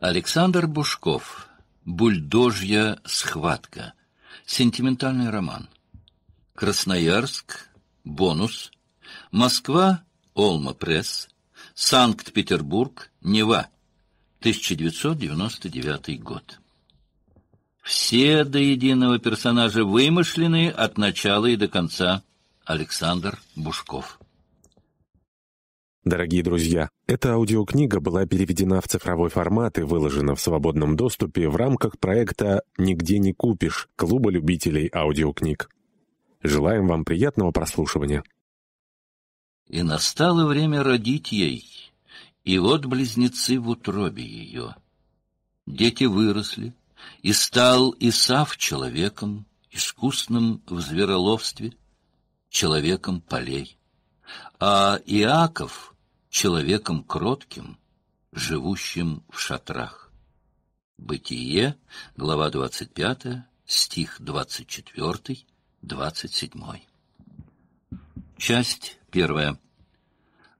Александр Бушков. «Бульдожья схватка». Сентиментальный роман. Красноярск. Бонус. Москва. Олма Пресс. Санкт-Петербург. Нева. 1999 год. Все до единого персонажа вымышлены от начала и до конца. Александр Бушков. Дорогие друзья, эта аудиокнига была переведена в цифровой формат и выложена в свободном доступе в рамках проекта «Нигде не купишь» Клуба любителей аудиокниг. Желаем вам приятного прослушивания. «И настало время родить ей, и вот близнецы в утробе ее. Дети выросли, и стал Исав человеком, искусным в звероловстве, человеком полей. А Иаков — человеком кротким, живущим в шатрах. Бытие, глава 25, стих 24, 27. Часть первая.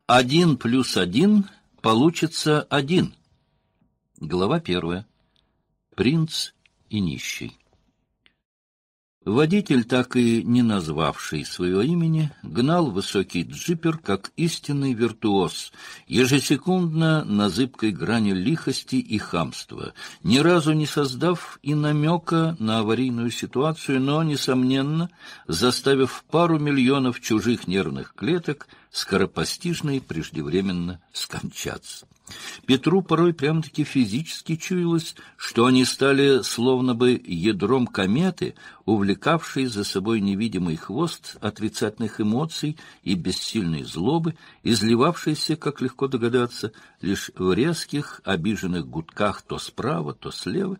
Один плюс один получится один. Глава первая. Принц и нищий. Водитель, так и не назвавший своего имени, гнал высокий джипер как истинный виртуоз, ежесекундно на зыбкой грани лихости и хамства, ни разу не создав и намека на аварийную ситуацию, но, несомненно, заставив пару миллионов чужих нервных клеток — скоропостижно и преждевременно скончаться. Петру порой прямо-таки физически чуялось, что они стали словно бы ядром кометы, увлекавшей за собой невидимый хвост отрицательных эмоций и бессильной злобы, изливавшейся, как легко догадаться, лишь в резких обиженных гудках то справа, то слева.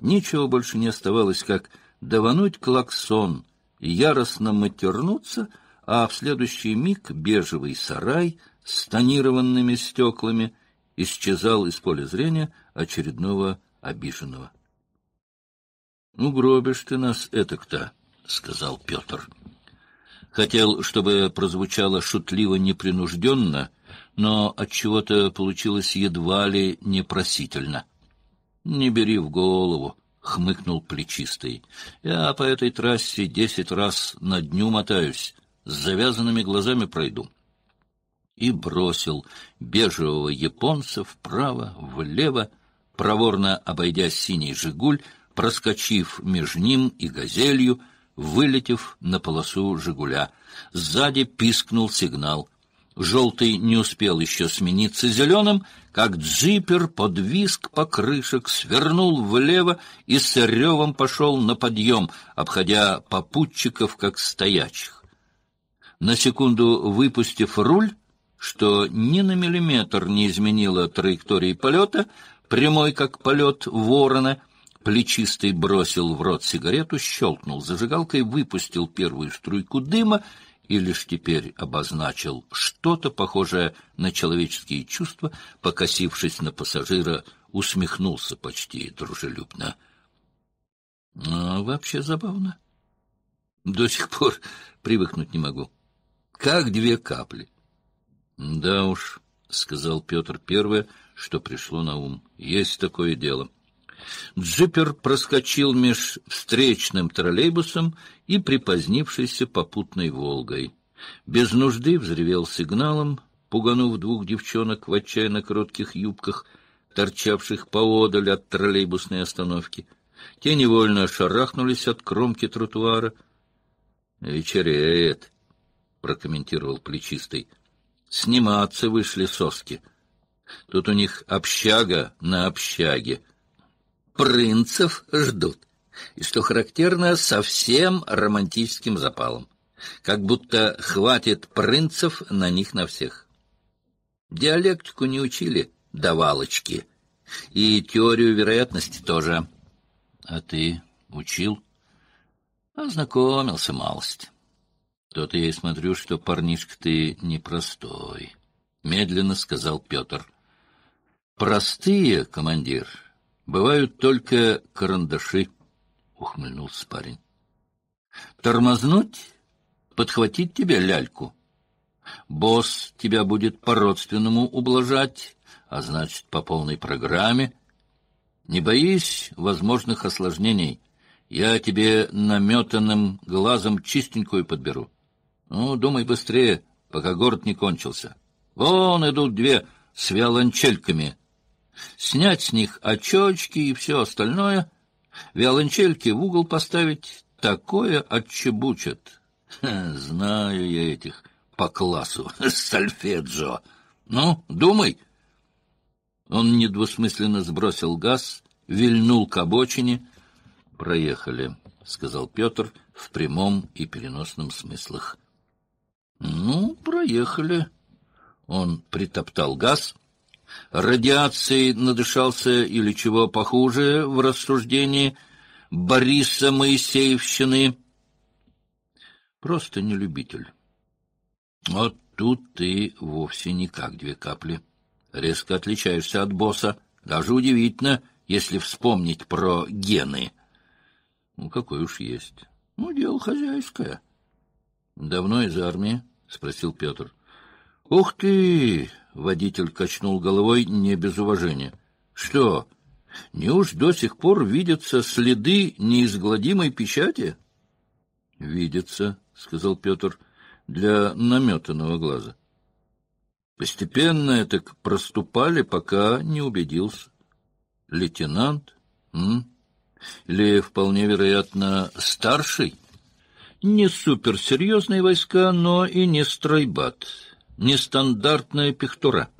Ничего больше не оставалось, как давануть клаксон, яростно матернуться — а в следующий миг бежевый сарай с тонированными стеклами исчезал из поля зрения очередного обиженного. — Ну, гробишь ты нас этак-то, — сказал Петр. Хотел, чтобы прозвучало шутливо-непринужденно, но от чего то получилось едва ли непросительно. — Не бери в голову, — хмыкнул плечистый. — Я по этой трассе десять раз на дню мотаюсь с завязанными глазами пройду. И бросил бежевого японца вправо, влево, проворно обойдя синий «Жигуль», проскочив между ним и «Газелью», вылетев на полосу «Жигуля». Сзади пискнул сигнал. Желтый не успел еще смениться зеленым, как джипер под виск покрышек свернул влево и с ревом пошел на подъем, обходя попутчиков как стоячих на секунду выпустив руль, что ни на миллиметр не изменило траектории полета, прямой как полет ворона, плечистый бросил в рот сигарету, щелкнул зажигалкой, выпустил первую струйку дыма и лишь теперь обозначил что-то похожее на человеческие чувства, покосившись на пассажира, усмехнулся почти дружелюбно. — А вообще забавно. До сих пор привыкнуть не могу. — как две капли. — Да уж, — сказал Петр первое, что пришло на ум, — есть такое дело. Джипер проскочил меж встречным троллейбусом и припозднившейся попутной «Волгой». Без нужды взревел сигналом, пуганув двух девчонок в отчаянно коротких юбках, торчавших поодаль от троллейбусной остановки. Те невольно шарахнулись от кромки тротуара. «Вечереет», прокомментировал Плечистый. «Сниматься вышли соски. Тут у них общага на общаге. Принцев ждут. И, что характерно, совсем романтическим запалом. Как будто хватит принцев на них на всех. Диалектику не учили, давалочки. И теорию вероятности тоже. А ты учил?» Ознакомился малость. То-то я и смотрю, что парнишка ты непростой, — медленно сказал Петр. Простые, командир, бывают только карандаши, — ухмыльнулся парень. Тормознуть? Подхватить тебе ляльку? Босс тебя будет по-родственному ублажать, а значит, по полной программе. Не боись возможных осложнений. Я тебе наметанным глазом чистенькую подберу. Ну, думай быстрее, пока город не кончился. Вон идут две с виолончельками. Снять с них очечки и все остальное. Виолончельки в угол поставить такое отчебучат. Ха, знаю я этих по классу, сальфеджо. Ну, думай. Он недвусмысленно сбросил газ, вильнул к обочине. «Проехали», — сказал Петр в прямом и переносном смыслах. Ну, проехали. Он притоптал газ. Радиацией надышался или чего похуже в рассуждении Бориса Моисеевщины. Просто не любитель. Вот а тут ты вовсе никак две капли. Резко отличаешься от босса. Даже удивительно, если вспомнить про гены. Ну, какой уж есть. Ну, дело хозяйское. — Давно из армии? — спросил Петр. — Ух ты! — водитель качнул головой не без уважения. — Что, неуж до сих пор видятся следы неизгладимой печати? — Видятся, — сказал Петр, — для наметанного глаза. Постепенно это проступали, пока не убедился. Лейтенант? М? Или, вполне вероятно, старший? Не суперсерьезные войска, но и не стройбат, не стандартная пехтура.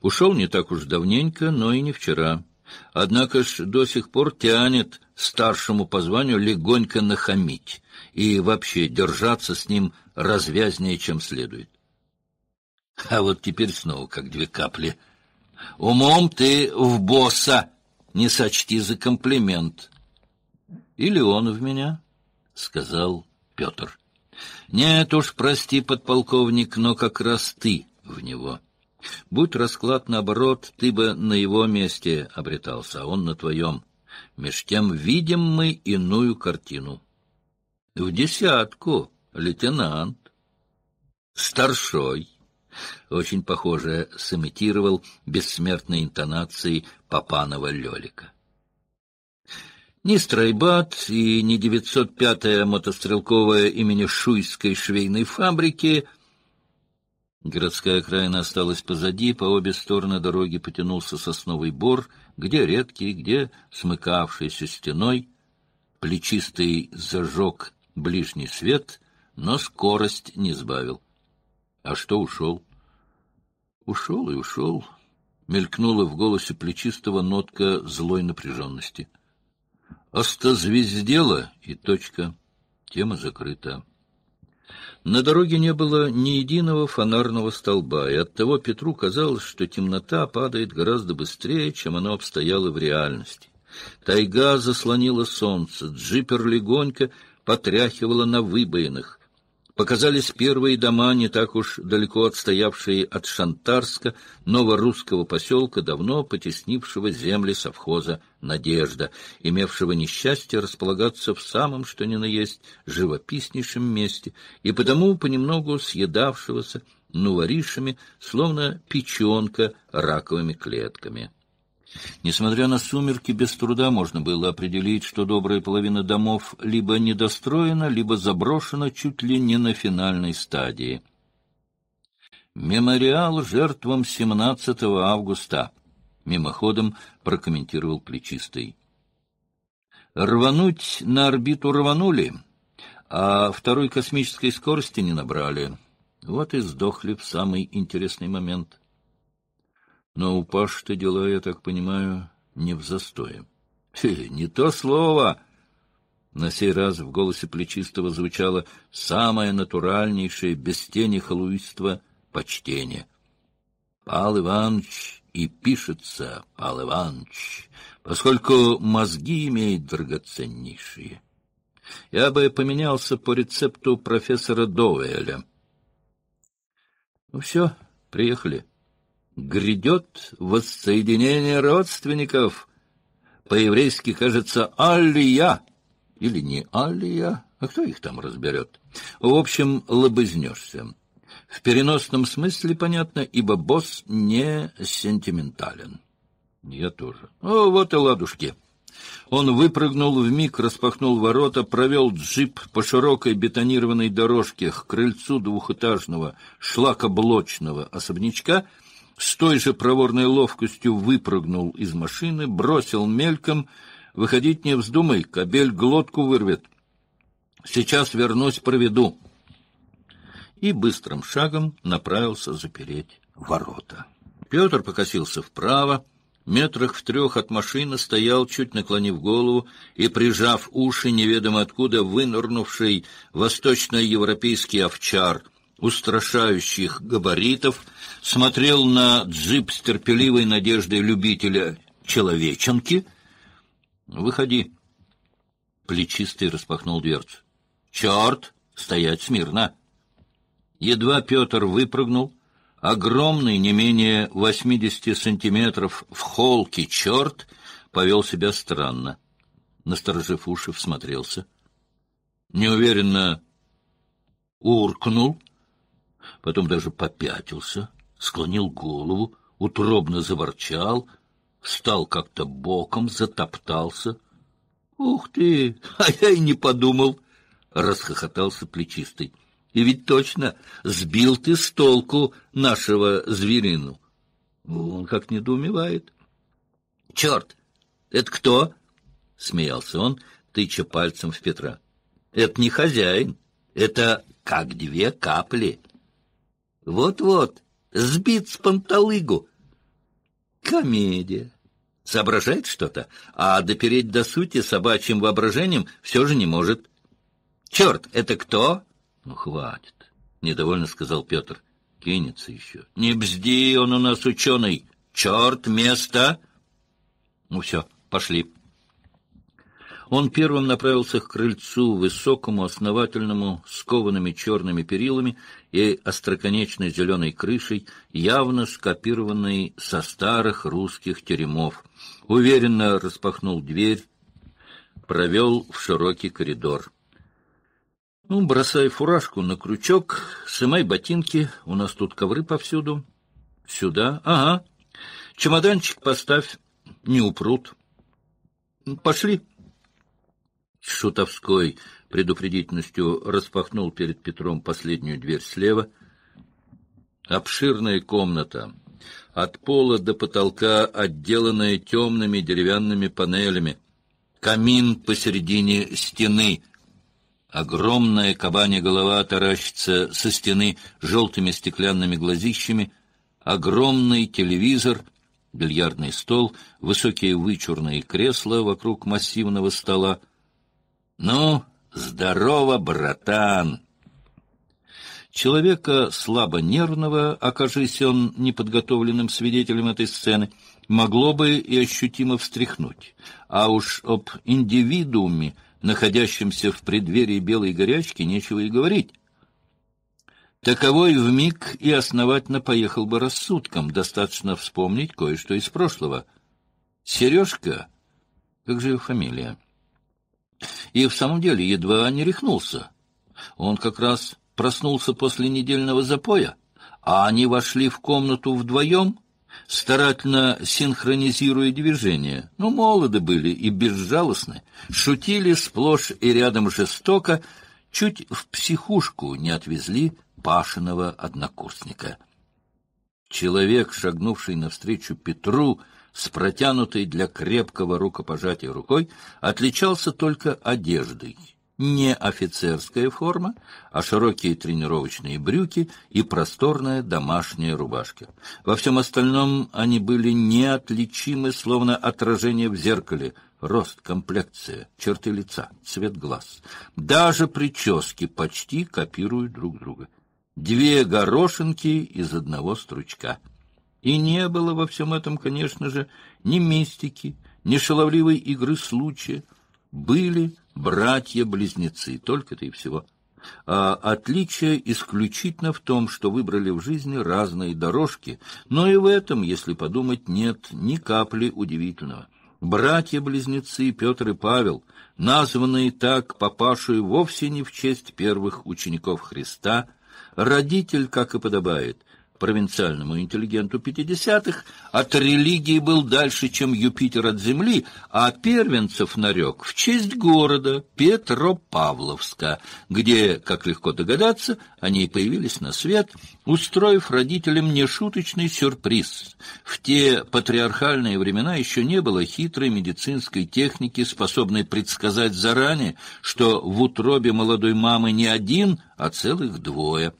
Ушел не так уж давненько, но и не вчера. Однако ж до сих пор тянет старшему по званию легонько нахамить и вообще держаться с ним развязнее, чем следует. А вот теперь снова как две капли. Умом ты в босса, не сочти за комплимент. Или он в меня. — сказал Петр. — Нет уж, прости, подполковник, но как раз ты в него. Будь расклад наоборот, ты бы на его месте обретался, а он на твоем. Меж тем видим мы иную картину. — В десятку, лейтенант. — Старшой. Очень похоже сымитировал бессмертной интонацией Папанова Лелика. Ни стройбат и ни 905-я мотострелковая имени Шуйской швейной фабрики. Городская окраина осталась позади, по обе стороны дороги потянулся сосновый бор, где редкий, где смыкавшийся стеной. Плечистый зажег ближний свет, но скорость не сбавил. А что ушел? Ушел и ушел. Мелькнула в голосе плечистого нотка злой напряженности — Остозвездела и точка. Тема закрыта. На дороге не было ни единого фонарного столба, и оттого Петру казалось, что темнота падает гораздо быстрее, чем она обстояла в реальности. Тайга заслонила солнце, джипер легонько потряхивала на выбоинах, показались первые дома, не так уж далеко отстоявшие от Шантарска, новорусского поселка, давно потеснившего земли совхоза «Надежда», имевшего несчастье располагаться в самом, что ни на есть, живописнейшем месте, и потому понемногу съедавшегося нуворишами, словно печенка раковыми клетками. Несмотря на сумерки, без труда можно было определить, что добрая половина домов либо недостроена, либо заброшена чуть ли не на финальной стадии. «Мемориал жертвам 17 августа», — мимоходом прокомментировал Плечистый. «Рвануть на орбиту рванули, а второй космической скорости не набрали. Вот и сдохли в самый интересный момент». Но у Паши-то дела, я так понимаю, не в застое. — Не то слово! На сей раз в голосе Плечистого звучало самое натуральнейшее, без тени халуйства, почтение. — Пал Иванович и пишется, Пал Иванович, поскольку мозги имеет драгоценнейшие. Я бы поменялся по рецепту профессора Доуэля. — Ну все, приехали. — грядет воссоединение родственников. По-еврейски, кажется, «Алия» или не «Алия», а кто их там разберет? В общем, лобызнешься. В переносном смысле понятно, ибо босс не сентиментален. Я тоже. О, вот и ладушки. Он выпрыгнул в миг, распахнул ворота, провел джип по широкой бетонированной дорожке к крыльцу двухэтажного шлакоблочного особнячка — с той же проворной ловкостью выпрыгнул из машины, бросил мельком. «Выходить не вздумай, кобель глотку вырвет. Сейчас вернусь, проведу». И быстрым шагом направился запереть ворота. Петр покосился вправо, метрах в трех от машины стоял, чуть наклонив голову и прижав уши неведомо откуда вынырнувший восточноевропейский овчар — устрашающих габаритов, смотрел на джип с терпеливой надеждой любителя человеченки. «Выходи». Плечистый распахнул дверцу. «Черт! Стоять смирно!» Едва Петр выпрыгнул, огромный, не менее восьмидесяти сантиметров, в холке черт повел себя странно. Насторожив уши, всмотрелся. Неуверенно уркнул — потом даже попятился, склонил голову, утробно заворчал, встал как-то боком, затоптался. — Ух ты! А я и не подумал! — расхохотался плечистый. — И ведь точно сбил ты с толку нашего зверину. Он как недоумевает. — Черт! Это кто? — смеялся он, тыча пальцем в Петра. — Это не хозяин, это как две капли. — вот-вот, сбит с панталыгу. Комедия. Соображает что-то, а допереть до сути собачьим воображением все же не может. Черт, это кто? Ну, хватит, недовольно сказал Петр. Кинется еще. Не бзди, он у нас ученый. Черт, место! Ну, все, пошли. Он первым направился к крыльцу, высокому, основательному, с коваными черными перилами и остроконечной зеленой крышей, явно скопированной со старых русских тюремов. Уверенно распахнул дверь, провел в широкий коридор. Ну, бросай фуражку на крючок, сымай ботинки, у нас тут ковры повсюду. Сюда, ага. Чемоданчик поставь, не упрут. Пошли с шутовской предупредительностью распахнул перед Петром последнюю дверь слева. Обширная комната, от пола до потолка, отделанная темными деревянными панелями, камин посередине стены — Огромная кабанья голова таращится со стены желтыми стеклянными глазищами, огромный телевизор, бильярдный стол, высокие вычурные кресла вокруг массивного стола — «Ну, здорово, братан!» Человека слабо нервного, окажись он неподготовленным свидетелем этой сцены, могло бы и ощутимо встряхнуть. А уж об индивидууме, находящемся в преддверии белой горячки, нечего и говорить. Таковой вмиг и основательно поехал бы рассудком, достаточно вспомнить кое-что из прошлого. Сережка, как же ее фамилия? и в самом деле едва не рехнулся. Он как раз проснулся после недельного запоя, а они вошли в комнату вдвоем, старательно синхронизируя движения. Ну, молоды были и безжалостны, шутили сплошь и рядом жестоко, чуть в психушку не отвезли Пашиного однокурсника. Человек, шагнувший навстречу Петру, — с протянутой для крепкого рукопожатия рукой, отличался только одеждой. Не офицерская форма, а широкие тренировочные брюки и просторная домашняя рубашка. Во всем остальном они были неотличимы, словно отражение в зеркале, рост, комплекция, черты лица, цвет глаз. Даже прически почти копируют друг друга. Две горошинки из одного стручка — и не было во всем этом, конечно же, ни мистики, ни шаловливой игры случая. Были братья-близнецы, только-то и всего. А отличие исключительно в том, что выбрали в жизни разные дорожки, но и в этом, если подумать, нет ни капли удивительного. Братья-близнецы Петр и Павел, названные так папашей вовсе не в честь первых учеников Христа, родитель, как и подобает, провинциальному интеллигенту 50-х, от религии был дальше, чем Юпитер от Земли, а Первенцев нарек в честь города Петропавловска, где, как легко догадаться, они и появились на свет, устроив родителям нешуточный сюрприз. В те патриархальные времена еще не было хитрой медицинской техники, способной предсказать заранее, что в утробе молодой мамы не один, а целых двое.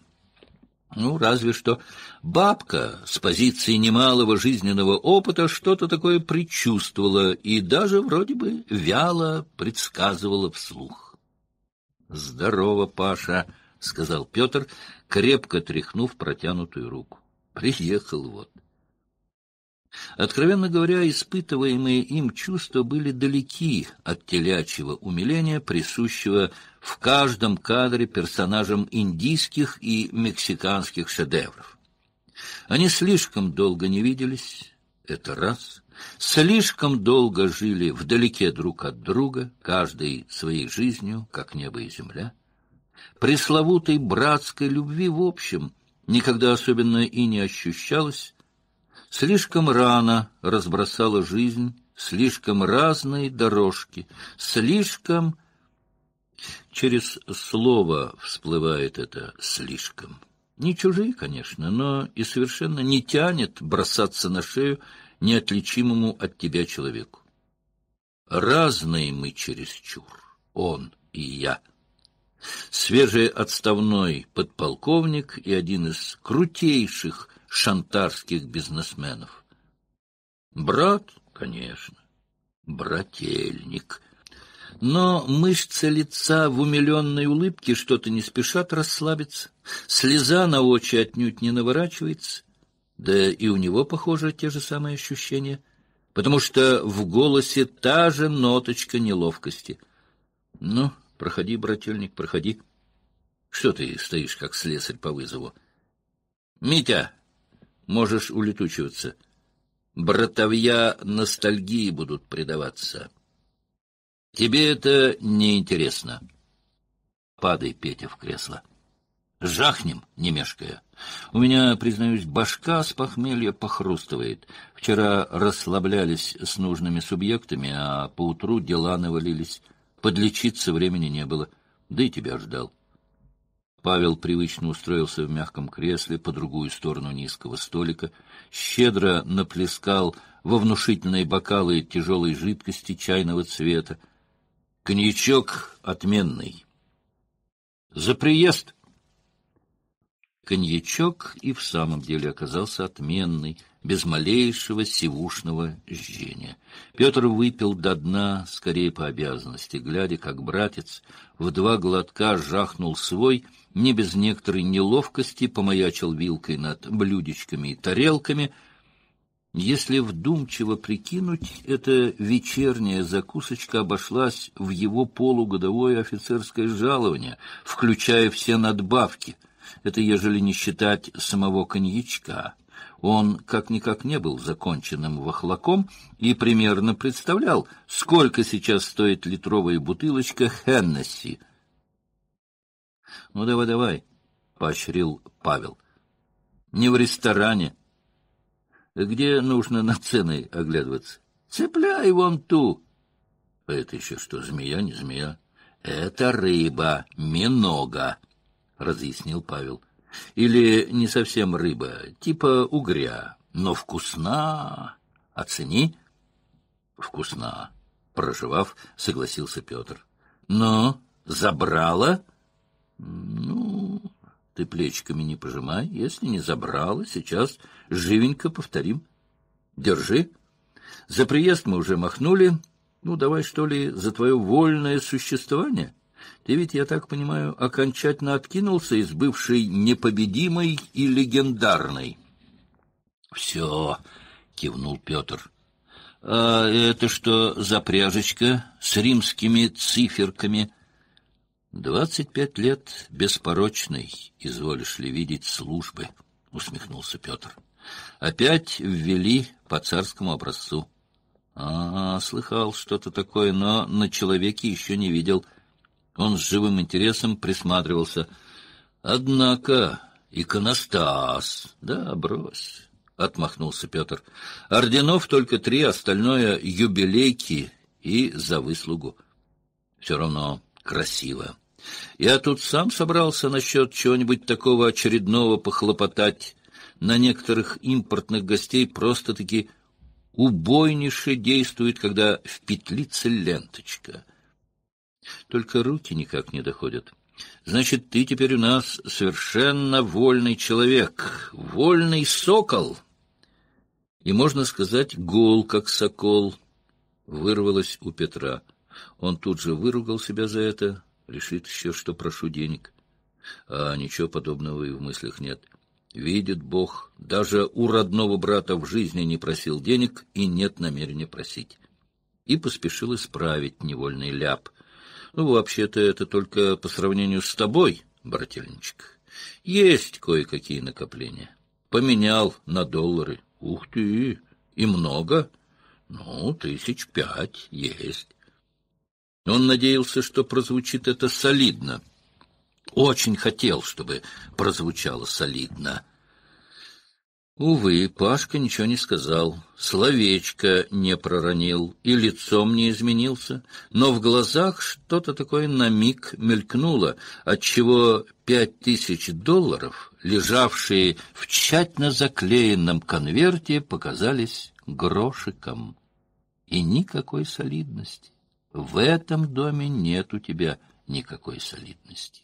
Ну, разве что Бабка с позиции немалого жизненного опыта что-то такое предчувствовала и даже вроде бы вяло предсказывала вслух. — Здорово, Паша, — сказал Петр, крепко тряхнув протянутую руку. — Приехал вот. Откровенно говоря, испытываемые им чувства были далеки от телячьего умиления, присущего в каждом кадре персонажам индийских и мексиканских шедевров. Они слишком долго не виделись, это раз, слишком долго жили вдалеке друг от друга, каждый своей жизнью, как небо и земля. Пресловутой братской любви в общем никогда особенно и не ощущалось, слишком рано разбросала жизнь, слишком разные дорожки, слишком... Через слово всплывает это «слишком». Не чужие, конечно, но и совершенно не тянет бросаться на шею неотличимому от тебя человеку. Разные мы чересчур, он и я. Свежий отставной подполковник и один из крутейших шантарских бизнесменов. Брат, конечно, брательник — но мышцы лица в умиленной улыбке что-то не спешат расслабиться, слеза на очи отнюдь не наворачивается, да и у него, похоже, те же самые ощущения, потому что в голосе та же ноточка неловкости. «Ну, проходи, брательник, проходи. Что ты стоишь, как слесарь по вызову?» «Митя, можешь улетучиваться. Братовья ностальгии будут предаваться». Тебе это не интересно. Падай, Петя, в кресло. Жахнем, не мешкая. У меня, признаюсь, башка с похмелья похрустывает. Вчера расслаблялись с нужными субъектами, а поутру дела навалились. Подлечиться времени не было. Да и тебя ждал. Павел привычно устроился в мягком кресле по другую сторону низкого столика, щедро наплескал во внушительные бокалы тяжелой жидкости чайного цвета, Коньячок отменный. За приезд! Коньячок и в самом деле оказался отменный, без малейшего сивушного жжения. Петр выпил до дна, скорее по обязанности, глядя, как братец в два глотка жахнул свой, не без некоторой неловкости помаячил вилкой над блюдечками и тарелками — если вдумчиво прикинуть, эта вечерняя закусочка обошлась в его полугодовое офицерское жалование, включая все надбавки. Это ежели не считать самого коньячка. Он как-никак не был законченным вахлаком и примерно представлял, сколько сейчас стоит литровая бутылочка Хеннесси. — Ну, давай-давай, — поощрил Павел. — Не в ресторане, — где нужно на цены оглядываться. Цепляй вон ту. А это еще что, змея, не змея? Это рыба, минога, разъяснил Павел. Или не совсем рыба, типа угря, но вкусна. Оцени. Вкусна. Проживав, согласился Петр. Но забрала? Ну, ты плечиками не пожимай. Если не забрала, сейчас Живенько повторим. Держи. За приезд мы уже махнули. Ну, давай, что ли, за твое вольное существование. Ты ведь, я так понимаю, окончательно откинулся из бывшей непобедимой и легендарной. — Все, — кивнул Петр. — А это что за пряжечка с римскими циферками? — Двадцать пять лет беспорочной, изволишь ли видеть, службы, — усмехнулся Петр. — Опять ввели по царскому образцу. А, слыхал что-то такое, но на человеке еще не видел. Он с живым интересом присматривался. Однако иконостас, да, брось, — отмахнулся Петр. Орденов только три, остальное — юбилейки и за выслугу. Все равно красиво. Я тут сам собрался насчет чего-нибудь такого очередного похлопотать, на некоторых импортных гостей просто-таки убойнейше действует, когда в петлице ленточка. Только руки никак не доходят. Значит, ты теперь у нас совершенно вольный человек, вольный сокол. И, можно сказать, гол, как сокол, вырвалось у Петра. Он тут же выругал себя за это, решит еще, что прошу денег. А ничего подобного и в мыслях нет. Видит Бог, даже у родного брата в жизни не просил денег и нет намерения просить. И поспешил исправить невольный ляп. Ну, вообще-то это только по сравнению с тобой, брательничек. Есть кое-какие накопления. Поменял на доллары. Ух ты! И много? Ну, тысяч пять есть. Он надеялся, что прозвучит это солидно. Очень хотел, чтобы прозвучало солидно. Увы, Пашка ничего не сказал, словечко не проронил и лицом не изменился, но в глазах что-то такое на миг мелькнуло, отчего пять тысяч долларов, лежавшие в тщательно заклеенном конверте, показались грошиком. И никакой солидности. В этом доме нет у тебя никакой солидности.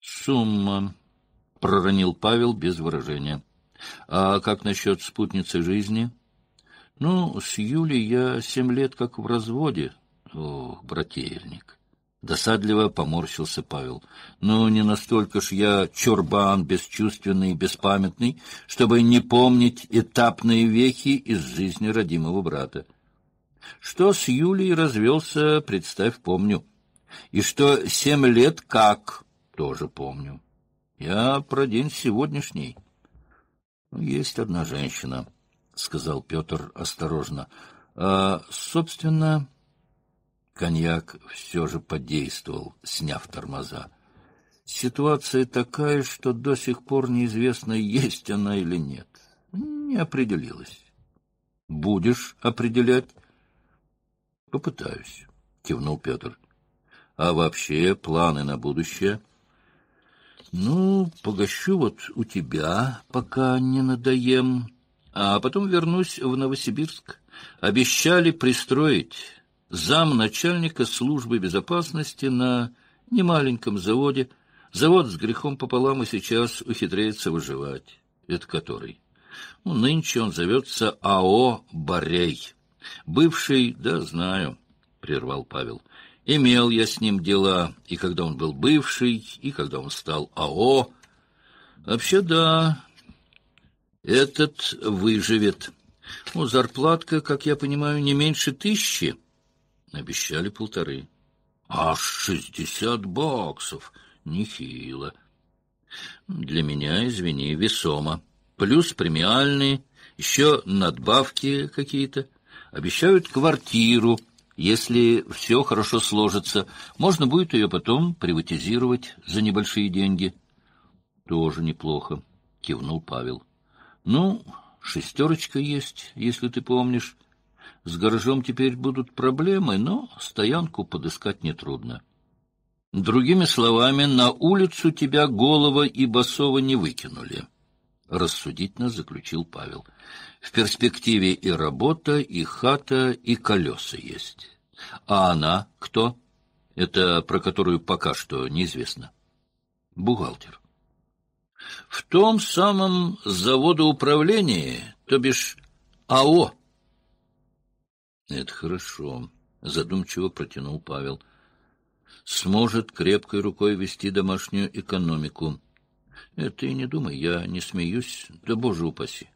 Сумма, — проронил Павел без выражения. А как насчет спутницы жизни? Ну, с Юлей я семь лет как в разводе. Ох, брательник. Досадливо поморщился Павел. «Ну, не настолько ж я чурбан, бесчувственный и беспамятный, чтобы не помнить этапные вехи из жизни родимого брата. Что с Юлей развелся, представь, помню. И что семь лет как тоже помню. Я про день сегодняшний. Ну, — Есть одна женщина, — сказал Петр осторожно. А, — Собственно, коньяк все же подействовал, сняв тормоза. Ситуация такая, что до сих пор неизвестно, есть она или нет. Не определилась. — Будешь определять? — Попытаюсь, — кивнул Петр. — А вообще планы на будущее? — ну, погощу вот у тебя, пока не надоем, а потом вернусь в Новосибирск. Обещали пристроить замначальника службы безопасности на немаленьком заводе. Завод с грехом пополам и сейчас ухитряется выживать. Это который? Ну, нынче он зовется АО «Борей». Бывший, да, знаю, — прервал Павел. Имел я с ним дела, и когда он был бывший, и когда он стал АО. Вообще, да, этот выживет. Ну, зарплатка, как я понимаю, не меньше тысячи. Обещали полторы. Аж шестьдесят баксов. Нехило. Для меня, извини, весомо. Плюс премиальные, еще надбавки какие-то. Обещают квартиру если все хорошо сложится, можно будет ее потом приватизировать за небольшие деньги. — Тоже неплохо, — кивнул Павел. — Ну, шестерочка есть, если ты помнишь. С гаражом теперь будут проблемы, но стоянку подыскать нетрудно. Другими словами, на улицу тебя голова и босого не выкинули. — рассудительно заключил Павел. В перспективе и работа, и хата, и колеса есть. А она кто? Это про которую пока что неизвестно. Бухгалтер. В том самом заводоуправлении, то бишь АО. Это хорошо, задумчиво протянул Павел. Сможет крепкой рукой вести домашнюю экономику. Это Ты не думай, я не смеюсь, да боже упаси.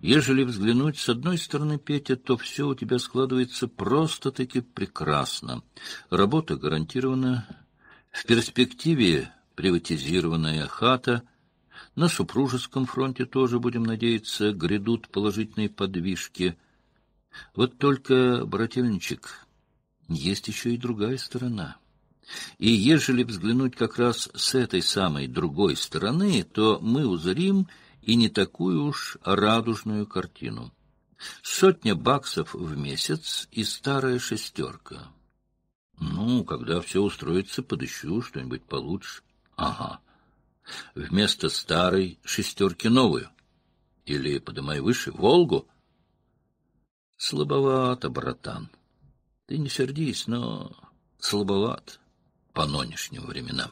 Ежели взглянуть с одной стороны, Петя, то все у тебя складывается просто-таки прекрасно. Работа гарантирована, в перспективе приватизированная хата, на супружеском фронте тоже, будем надеяться, грядут положительные подвижки. Вот только, брательничек, есть еще и другая сторона — и ежели взглянуть как раз с этой самой другой стороны, то мы узрим и не такую уж радужную картину. Сотня баксов в месяц и старая шестерка. Ну, когда все устроится, подыщу что-нибудь получше. Ага. Вместо старой шестерки новую. Или, подымай выше, Волгу. Слабовато, братан. Ты не сердись, но слабоват по нынешним временам.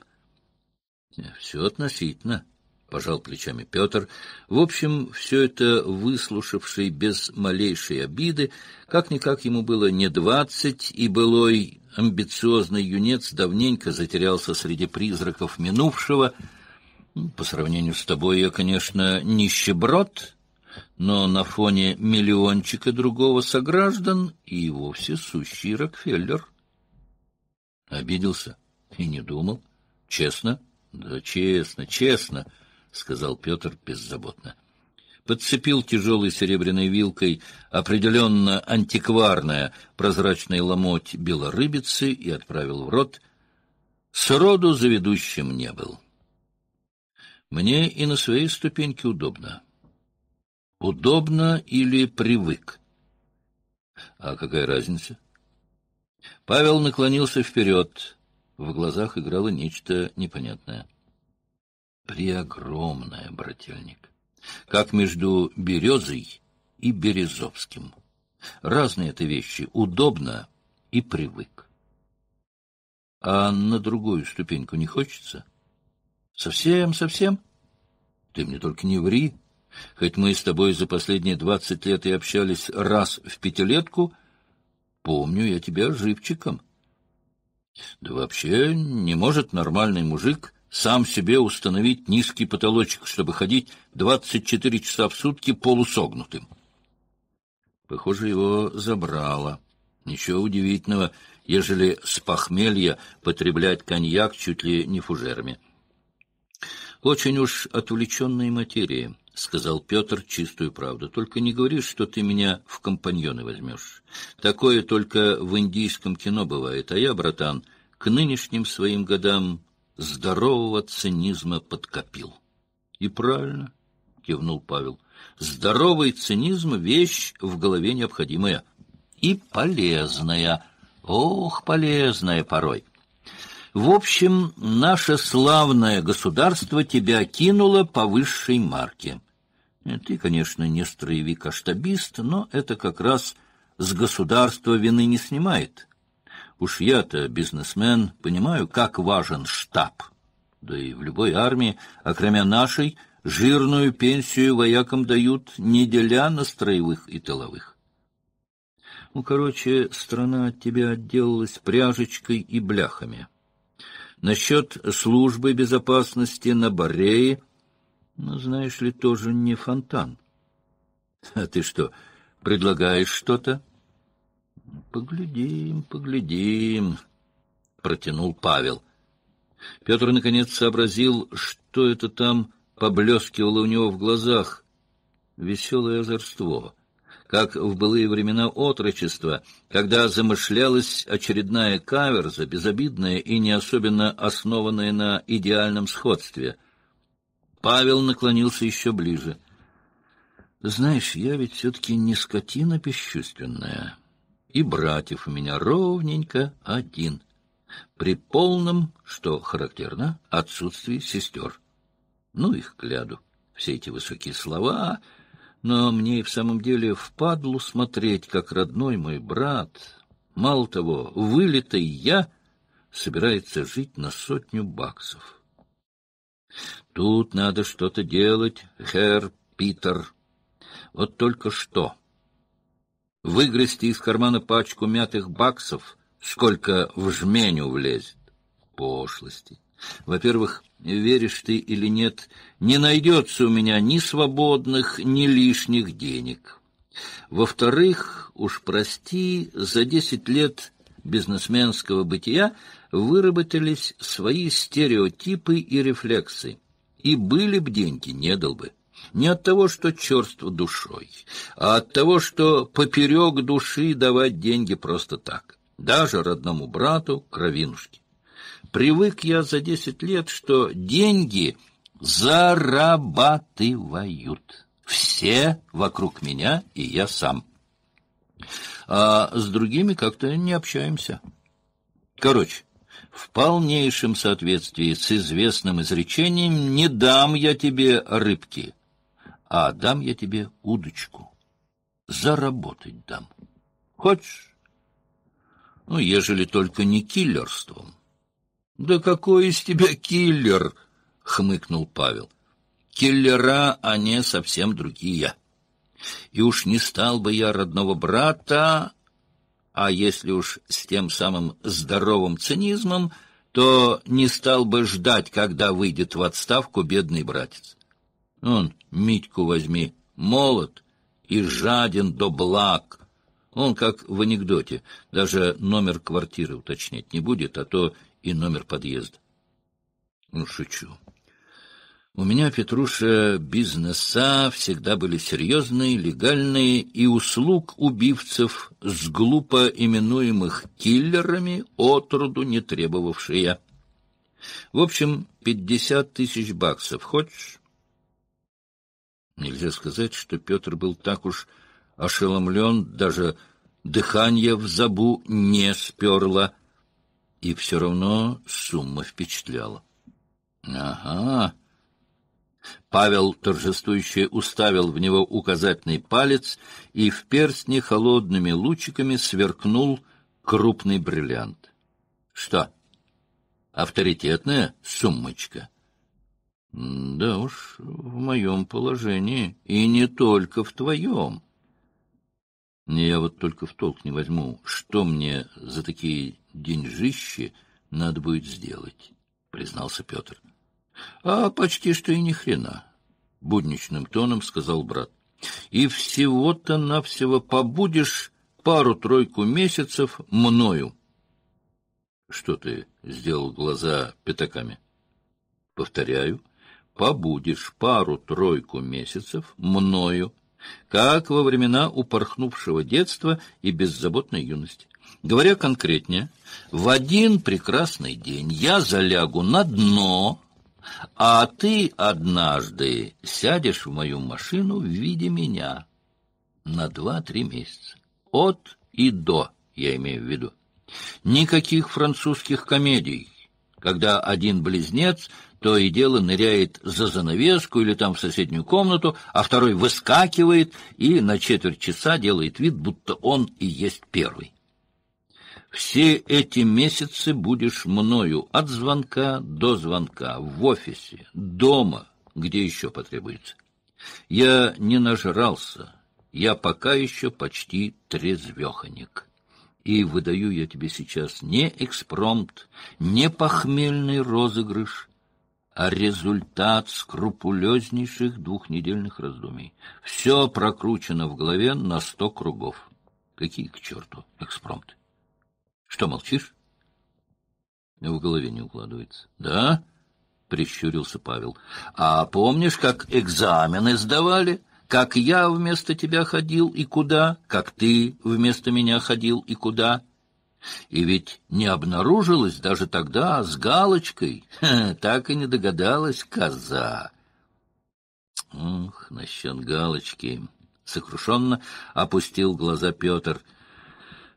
Э, — Все относительно, — пожал плечами Петр. В общем, все это выслушавший без малейшей обиды, как-никак ему было не двадцать, и былой амбициозный юнец давненько затерялся среди призраков минувшего. Ну, по сравнению с тобой я, конечно, нищеброд, но на фоне миллиончика другого сограждан и вовсе сущий Рокфеллер. Обиделся? — и не думал. Честно? Да честно, честно, сказал Петр беззаботно. Подцепил тяжелой серебряной вилкой определенно антикварная прозрачная ломоть белорыбицы и отправил в рот. Сроду заведущим не был. Мне и на своей ступеньке удобно. Удобно или привык? А какая разница? Павел наклонился вперед. В глазах играло нечто непонятное. Преогромная, брательник. Как между березой и березовским. Разные это вещи. Удобно и привык. А на другую ступеньку не хочется? Совсем, совсем? Ты мне только не ври. Хоть мы с тобой за последние двадцать лет и общались раз в пятилетку, помню я тебя живчиком. Да вообще не может нормальный мужик сам себе установить низкий потолочек, чтобы ходить 24 часа в сутки полусогнутым. Похоже, его забрало. Ничего удивительного, ежели с похмелья потреблять коньяк чуть ли не фужерами. Очень уж отвлеченные материи — сказал Петр чистую правду. — Только не говори, что ты меня в компаньоны возьмешь. Такое только в индийском кино бывает, а я, братан, к нынешним своим годам здорового цинизма подкопил. — И правильно, — кивнул Павел. — Здоровый цинизм — вещь в голове необходимая и полезная. Ох, полезная порой. В общем, наше славное государство тебя кинуло по высшей марке. Ты, конечно, не строевик, а штабист, но это как раз с государства вины не снимает. Уж я-то, бизнесмен, понимаю, как важен штаб. Да и в любой армии, окромя нашей, жирную пенсию воякам дают, не деля на строевых и тыловых. Ну, короче, страна от тебя отделалась пряжечкой и бляхами. Насчет службы безопасности на Борее — но, знаешь ли, тоже не фонтан. А ты что, предлагаешь что-то? Поглядим, поглядим, протянул Павел. Петр наконец сообразил, что это там поблескивало у него в глазах. Веселое озорство, как в былые времена отрочества, когда замышлялась очередная каверза, безобидная и не особенно основанная на идеальном сходстве — Павел наклонился еще ближе. «Знаешь, я ведь все-таки не скотина бесчувственная, и братьев у меня ровненько один, при полном, что характерно, отсутствии сестер. Ну их кляду, все эти высокие слова, но мне и в самом деле впадлу смотреть, как родной мой брат, мало того, вылитый я, собирается жить на сотню баксов». Тут надо что-то делать, хэр Питер. Вот только что. Выгрести из кармана пачку мятых баксов, сколько в жменю влезет. Пошлости. Во-первых, веришь ты или нет, не найдется у меня ни свободных, ни лишних денег. Во-вторых, уж прости, за десять лет бизнесменского бытия выработались свои стереотипы и рефлексы и были б деньги, не дал бы. Не от того, что черство душой, а от того, что поперек души давать деньги просто так, даже родному брату кровинушке. Привык я за десять лет, что деньги зарабатывают. Все вокруг меня и я сам. А с другими как-то не общаемся. Короче, в полнейшем соответствии с известным изречением «Не дам я тебе рыбки, а дам я тебе удочку. Заработать дам. Хочешь? Ну, ежели только не киллерством». «Да какой из тебя киллер?» — хмыкнул Павел. «Киллера, они а совсем другие. И уж не стал бы я родного брата...» а если уж с тем самым здоровым цинизмом, то не стал бы ждать, когда выйдет в отставку бедный братец. Он, Митьку возьми, молод и жаден до благ. Он, как в анекдоте, даже номер квартиры уточнять не будет, а то и номер подъезда. Ну, шучу. У меня, Петруша, бизнеса всегда были серьезные, легальные, и услуг убивцев, с глупо именуемых киллерами, отроду не требовавшие. В общем, пятьдесят тысяч баксов. Хочешь? Нельзя сказать, что Петр был так уж ошеломлен, даже дыхание в забу не сперло, и все равно сумма впечатляла. — Ага! Павел торжествующе уставил в него указательный палец, и в перстне холодными лучиками сверкнул крупный бриллиант. — Что? Авторитетная сумочка. Да уж, в моем положении, и не только в твоем. Я вот только в толк не возьму, что мне за такие деньжищи надо будет сделать, — признался Петр. — А почти что и ни хрена будничным тоном сказал брат. И всего-то навсего побудешь пару-тройку месяцев мною. Что ты сделал глаза пятаками? Повторяю, побудешь пару-тройку месяцев мною, как во времена упорхнувшего детства и беззаботной юности. Говоря конкретнее, в один прекрасный день я залягу на дно а ты однажды сядешь в мою машину в виде меня на два-три месяца. От и до, я имею в виду. Никаких французских комедий, когда один близнец то и дело ныряет за занавеску или там в соседнюю комнату, а второй выскакивает и на четверть часа делает вид, будто он и есть первый. Все эти месяцы будешь мною от звонка до звонка, в офисе, дома, где еще потребуется. Я не нажрался, я пока еще почти трезвеханик. И выдаю я тебе сейчас не экспромт, не похмельный розыгрыш, а результат скрупулезнейших двухнедельных раздумий. Все прокручено в голове на сто кругов. Какие к черту экспромты? Что молчишь? В голове не укладывается. Да? Прищурился Павел. А помнишь, как экзамены сдавали? Как я вместо тебя ходил и куда? Как ты вместо меня ходил и куда? И ведь не обнаружилось даже тогда с галочкой. Ха, так и не догадалась коза. Ох, насчет галочки. Сокрушенно опустил глаза Петр —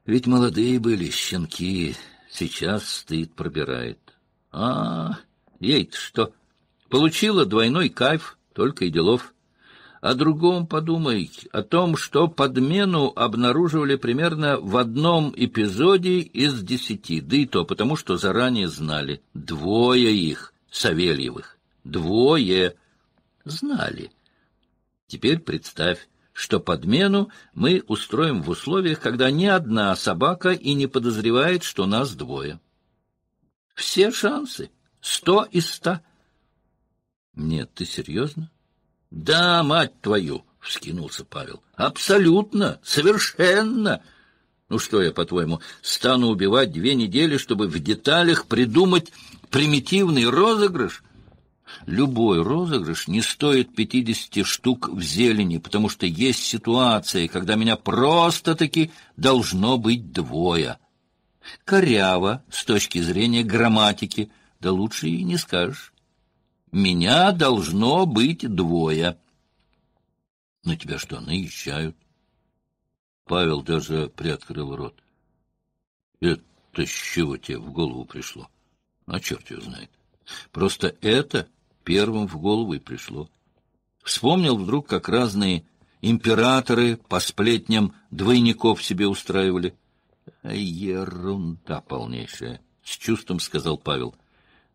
ведь молодые были щенки, сейчас стыд пробирает. А, ей-то что? Получила двойной кайф, только и делов. О другом подумай, о том, что подмену обнаруживали примерно в одном эпизоде из десяти, да и то потому, что заранее знали. Двое их, Савельевых, двое знали. Теперь представь, что подмену мы устроим в условиях, когда ни одна собака и не подозревает, что нас двое. Все шансы. Сто из ста. Нет, ты серьезно? Да, мать твою, — вскинулся Павел. Абсолютно, совершенно. Ну что я, по-твоему, стану убивать две недели, чтобы в деталях придумать примитивный розыгрыш? Любой розыгрыш не стоит 50 штук в зелени, потому что есть ситуации, когда меня просто-таки должно быть двое. Коряво, с точки зрения грамматики, да лучше и не скажешь. Меня должно быть двое. На тебя что, наезжают? Павел даже приоткрыл рот. Это с чего тебе в голову пришло? А черт его знает. Просто это первым в голову и пришло. Вспомнил вдруг, как разные императоры по сплетням двойников себе устраивали. «Ерунда полнейшая», — с чувством сказал Павел.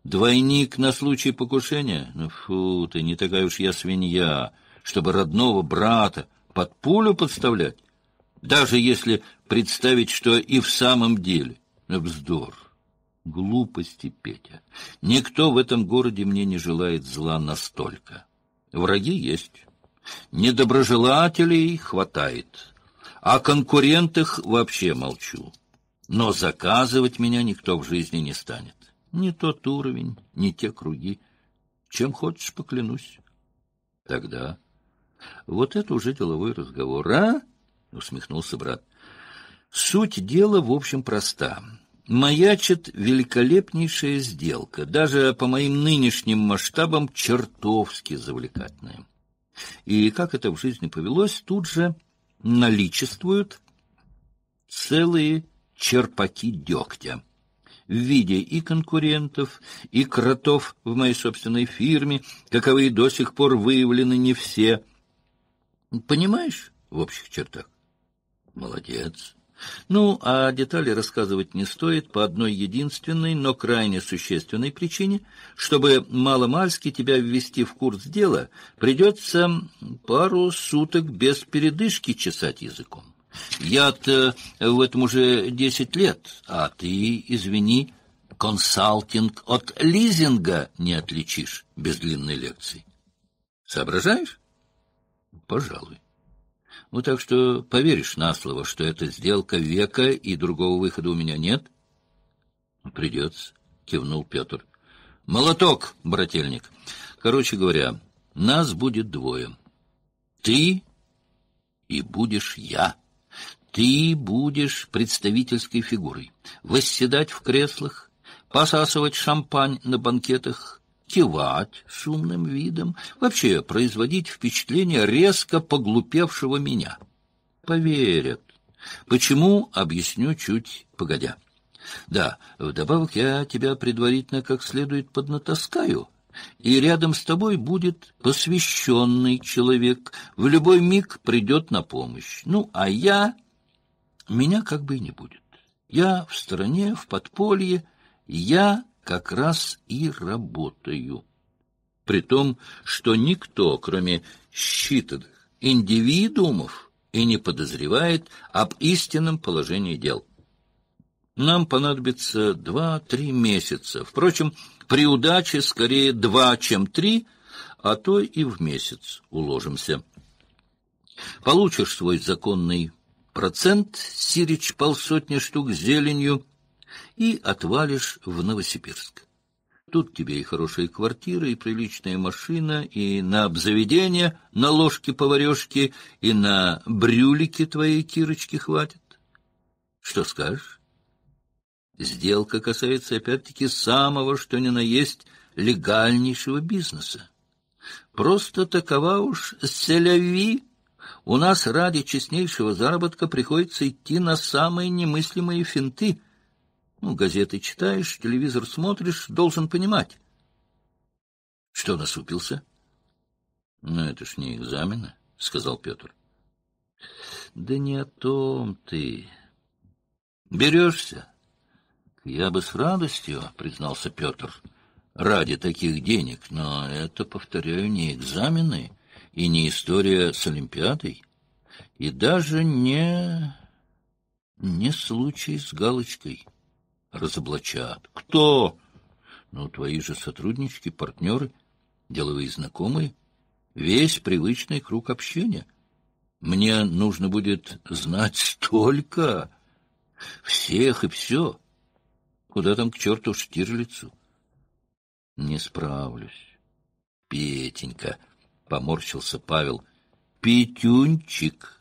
«Двойник на случай покушения? Ну фу ты, не такая уж я свинья, чтобы родного брата под пулю подставлять, даже если представить, что и в самом деле. Ну, вздор». Глупости, Петя. Никто в этом городе мне не желает зла настолько. Враги есть. Недоброжелателей хватает. О конкурентах вообще молчу. Но заказывать меня никто в жизни не станет. Не тот уровень, не те круги. Чем хочешь, поклянусь. Тогда вот это уже деловой разговор, а? — усмехнулся брат. — Суть дела, в общем, проста маячит великолепнейшая сделка, даже по моим нынешним масштабам чертовски завлекательная. И как это в жизни повелось, тут же наличествуют целые черпаки дегтя в виде и конкурентов, и кротов в моей собственной фирме, каковые до сих пор выявлены не все. Понимаешь в общих чертах? Молодец. Ну, а детали рассказывать не стоит по одной единственной, но крайне существенной причине. Чтобы маломальски тебя ввести в курс дела, придется пару суток без передышки чесать языком. Я-то в этом уже десять лет, а ты, извини, консалтинг от лизинга не отличишь без длинной лекции. Соображаешь? Пожалуй. Ну, так что поверишь на слово, что это сделка века, и другого выхода у меня нет? — Придется, — кивнул Петр. — Молоток, брательник. Короче говоря, нас будет двое. Ты и будешь я. Ты будешь представительской фигурой, восседать в креслах, посасывать шампань на банкетах, кивать с умным видом, вообще производить впечатление резко поглупевшего меня. Поверят. Почему, объясню чуть погодя. Да, вдобавок я тебя предварительно как следует поднатаскаю, и рядом с тобой будет посвященный человек, в любой миг придет на помощь. Ну, а я... Меня как бы и не будет. Я в стороне, в подполье, я как раз и работаю. При том, что никто, кроме считанных индивидуумов, и не подозревает об истинном положении дел. Нам понадобится два-три месяца. Впрочем, при удаче скорее два, чем три, а то и в месяц уложимся. Получишь свой законный процент, сирич полсотни штук зеленью, и отвалишь в Новосибирск. Тут тебе и хорошая квартира, и приличная машина, и на обзаведение, на ложки-поварешки, и на брюлики твоей Кирочки хватит. Что скажешь? Сделка касается, опять-таки, самого, что ни на есть, легальнейшего бизнеса. Просто такова уж селяви. У нас ради честнейшего заработка приходится идти на самые немыслимые финты — ну, газеты читаешь, телевизор смотришь, должен понимать. Что насупился? — Ну, это ж не экзамены, — сказал Петр. — Да не о том ты. Берешься? — Я бы с радостью, — признался Петр, — ради таких денег, но это, повторяю, не экзамены и не история с Олимпиадой, и даже не... не случай с галочкой. — разоблачат. Кто? Ну, твои же сотруднички, партнеры, деловые знакомые, весь привычный круг общения. Мне нужно будет знать столько всех и все. Куда там к черту Штирлицу? Не справлюсь. Петенька, — поморщился Павел, — Петюнчик.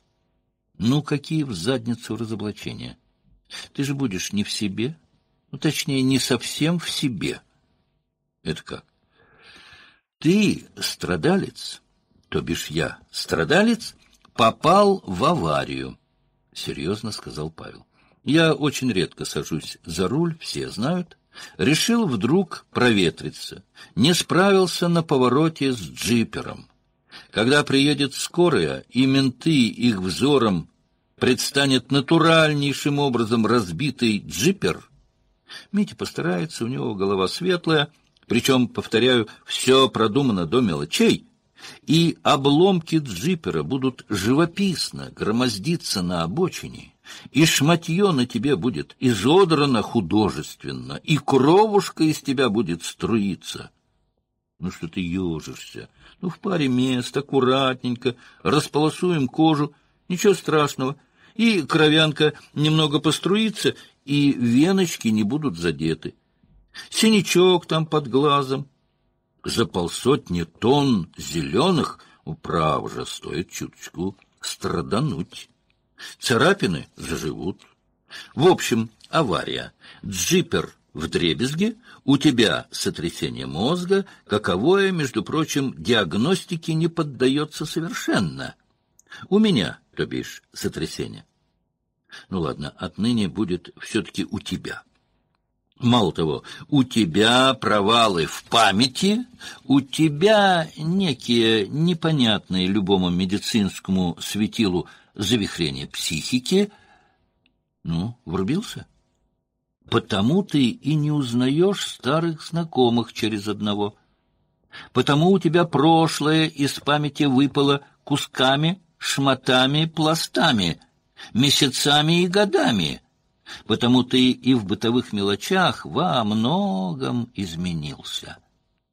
Ну, какие в задницу разоблачения? Ты же будешь не в себе, ну, точнее, не совсем в себе. Это как? Ты страдалец, то бишь я страдалец, попал в аварию, — серьезно сказал Павел. Я очень редко сажусь за руль, все знают. Решил вдруг проветриться. Не справился на повороте с джипером. Когда приедет скорая, и менты их взором предстанет натуральнейшим образом разбитый джипер — Митя постарается, у него голова светлая, причем, повторяю, все продумано до мелочей, и обломки джипера будут живописно громоздиться на обочине, и шматье на тебе будет изодрано художественно, и кровушка из тебя будет струиться. Ну что ты ежишься? Ну в паре мест, аккуратненько, располосуем кожу, ничего страшного. И кровянка немного поструится, и веночки не будут задеты. Синячок там под глазом. За полсотни тонн зеленых управа же стоит чуточку страдануть. Царапины заживут. В общем, авария. Джипер в дребезге, у тебя сотрясение мозга, каковое, между прочим, диагностике не поддается совершенно. У меня, то бишь, сотрясение. Ну ладно, отныне будет все-таки у тебя. Мало того, у тебя провалы в памяти, у тебя некие непонятные любому медицинскому светилу завихрения психики. Ну, врубился? Потому ты и не узнаешь старых знакомых через одного. Потому у тебя прошлое из памяти выпало кусками, шматами, пластами — месяцами и годами. Потому ты и в бытовых мелочах во многом изменился.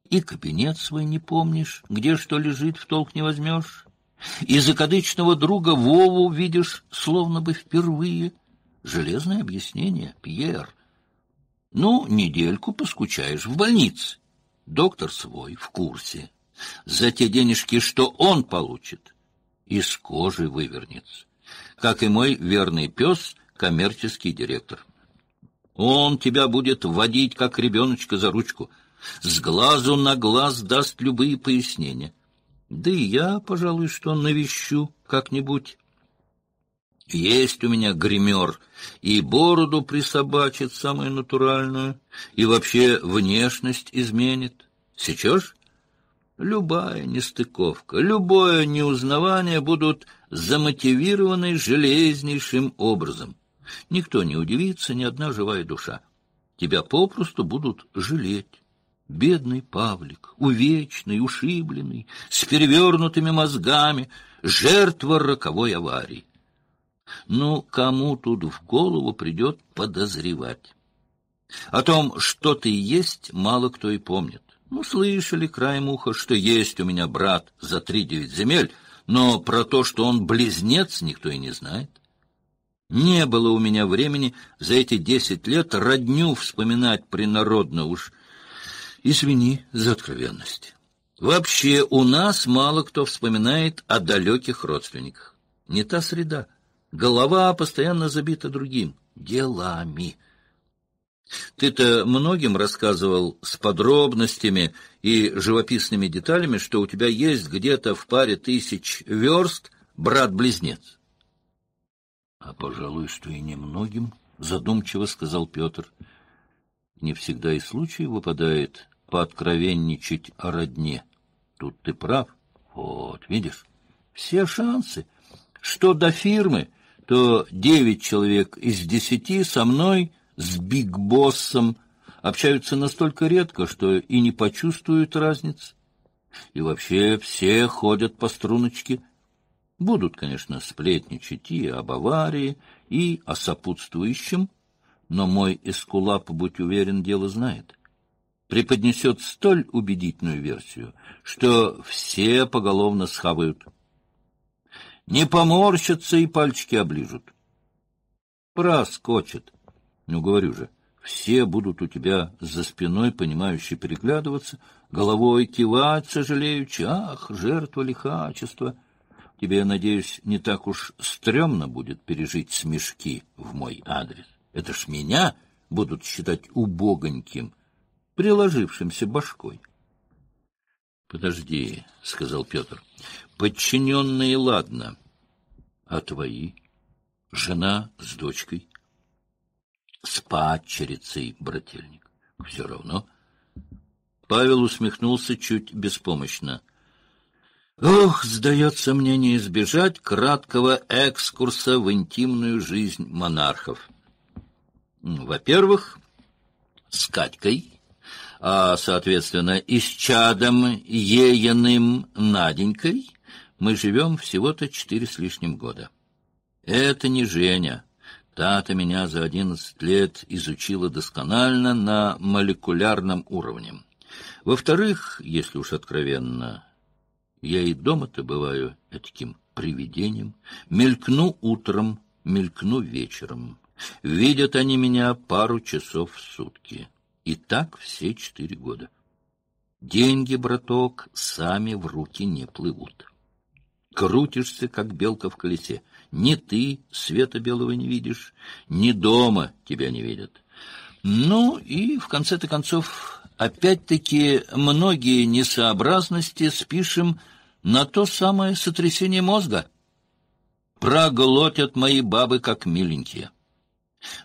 И кабинет свой не помнишь, где что лежит, в толк не возьмешь. И закадычного друга Вову видишь, словно бы впервые. Железное объяснение, Пьер. Ну, недельку поскучаешь в больнице. Доктор свой в курсе. За те денежки, что он получит, из кожи вывернется как и мой верный пес, коммерческий директор. Он тебя будет водить, как ребеночка, за ручку. С глазу на глаз даст любые пояснения. Да и я, пожалуй, что навещу как-нибудь. Есть у меня гример, и бороду присобачит самую натуральную, и вообще внешность изменит. Сейчас Любая нестыковка, любое неузнавание будут замотивированный железнейшим образом. Никто не удивится, ни одна живая душа. Тебя попросту будут жалеть. Бедный Павлик, увечный, ушибленный, с перевернутыми мозгами, жертва роковой аварии. Ну, кому тут в голову придет подозревать? О том, что ты есть, мало кто и помнит. Ну, слышали край муха, что есть у меня брат за три девять земель — но про то, что он близнец, никто и не знает. Не было у меня времени за эти десять лет родню вспоминать принародно уж. Извини за откровенность. Вообще у нас мало кто вспоминает о далеких родственниках. Не та среда. Голова постоянно забита другим — делами. Ты-то многим рассказывал с подробностями и живописными деталями, что у тебя есть где-то в паре тысяч верст брат-близнец. — А, пожалуй, что и немногим, — задумчиво сказал Петр. — Не всегда и случай выпадает пооткровенничать о родне. Тут ты прав. Вот, видишь, все шансы. Что до фирмы, то девять человек из десяти со мной — с Биг Боссом общаются настолько редко, что и не почувствуют разницы. И вообще все ходят по струночке. Будут, конечно, сплетничать и об аварии, и о сопутствующем, но мой эскулап, будь уверен, дело знает. Преподнесет столь убедительную версию, что все поголовно схавают. Не поморщатся и пальчики оближут. Проскочит. Ну, говорю же, все будут у тебя за спиной, понимающе переглядываться, головой кивать, сожалеючи, ах, жертва лихачества. Тебе, я надеюсь, не так уж стрёмно будет пережить смешки в мой адрес. Это ж меня будут считать убогоньким, приложившимся башкой. — Подожди, — сказал Петр, — подчиненные, ладно, а твои? Жена с дочкой? с падчерицей брательник. Все равно. Павел усмехнулся чуть беспомощно. Ох, сдается мне не избежать краткого экскурса в интимную жизнь монархов. Во-первых, с Катькой, а, соответственно, и с чадом Еяным Наденькой мы живем всего-то четыре с лишним года. Это не Женя, Тата меня за одиннадцать лет изучила досконально на молекулярном уровне. Во-вторых, если уж откровенно, я и дома-то бываю таким привидением. Мелькну утром, мелькну вечером. Видят они меня пару часов в сутки. И так все четыре года. Деньги, браток, сами в руки не плывут. Крутишься, как белка в колесе — ни ты света белого не видишь, ни дома тебя не видят. Ну и, в конце-то концов, опять-таки многие несообразности спишем на то самое сотрясение мозга. Проглотят мои бабы как миленькие.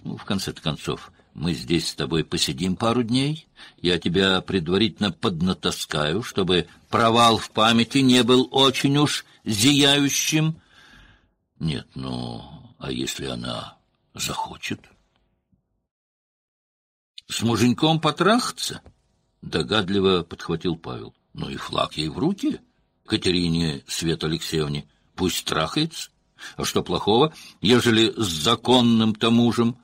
Ну, в конце-то концов, мы здесь с тобой посидим пару дней. Я тебя предварительно поднатаскаю, чтобы провал в памяти не был очень уж зияющим. Нет, ну, а если она захочет? С муженьком потрахаться? Догадливо подхватил Павел. Ну и флаг ей в руки, Катерине Свет Алексеевне. Пусть трахается. А что плохого, ежели с законным-то мужем?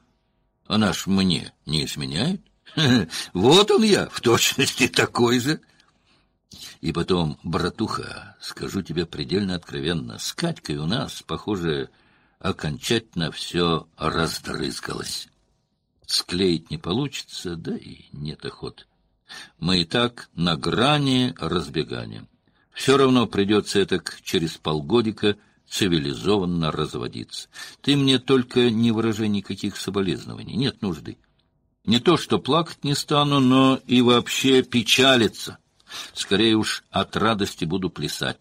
Она ж мне не изменяет. Вот он я, в точности такой же. И потом, братуха, скажу тебе предельно откровенно, с Катькой у нас, похоже, окончательно все раздрызгалось. Склеить не получится, да и нет охот. Мы и так на грани разбегания. Все равно придется это через полгодика цивилизованно разводиться. Ты мне только не выражай никаких соболезнований, нет нужды. Не то, что плакать не стану, но и вообще печалиться. Скорее уж от радости буду плясать.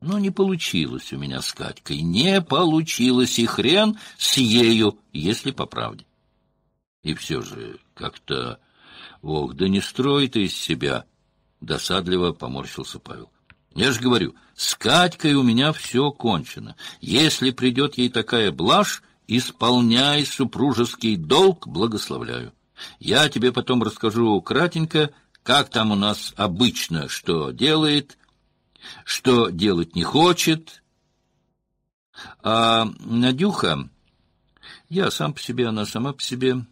Но не получилось у меня с Катькой. Не получилось, и хрен с ею, если по правде. И все же как-то... Ох, да не строй ты из себя! Досадливо поморщился Павел. Я же говорю, с Катькой у меня все кончено. Если придет ей такая блажь, исполняй супружеский долг, благословляю. Я тебе потом расскажу кратенько, как там у нас обычно, что делает, что делать не хочет. А Надюха, я сам по себе, она сама по себе.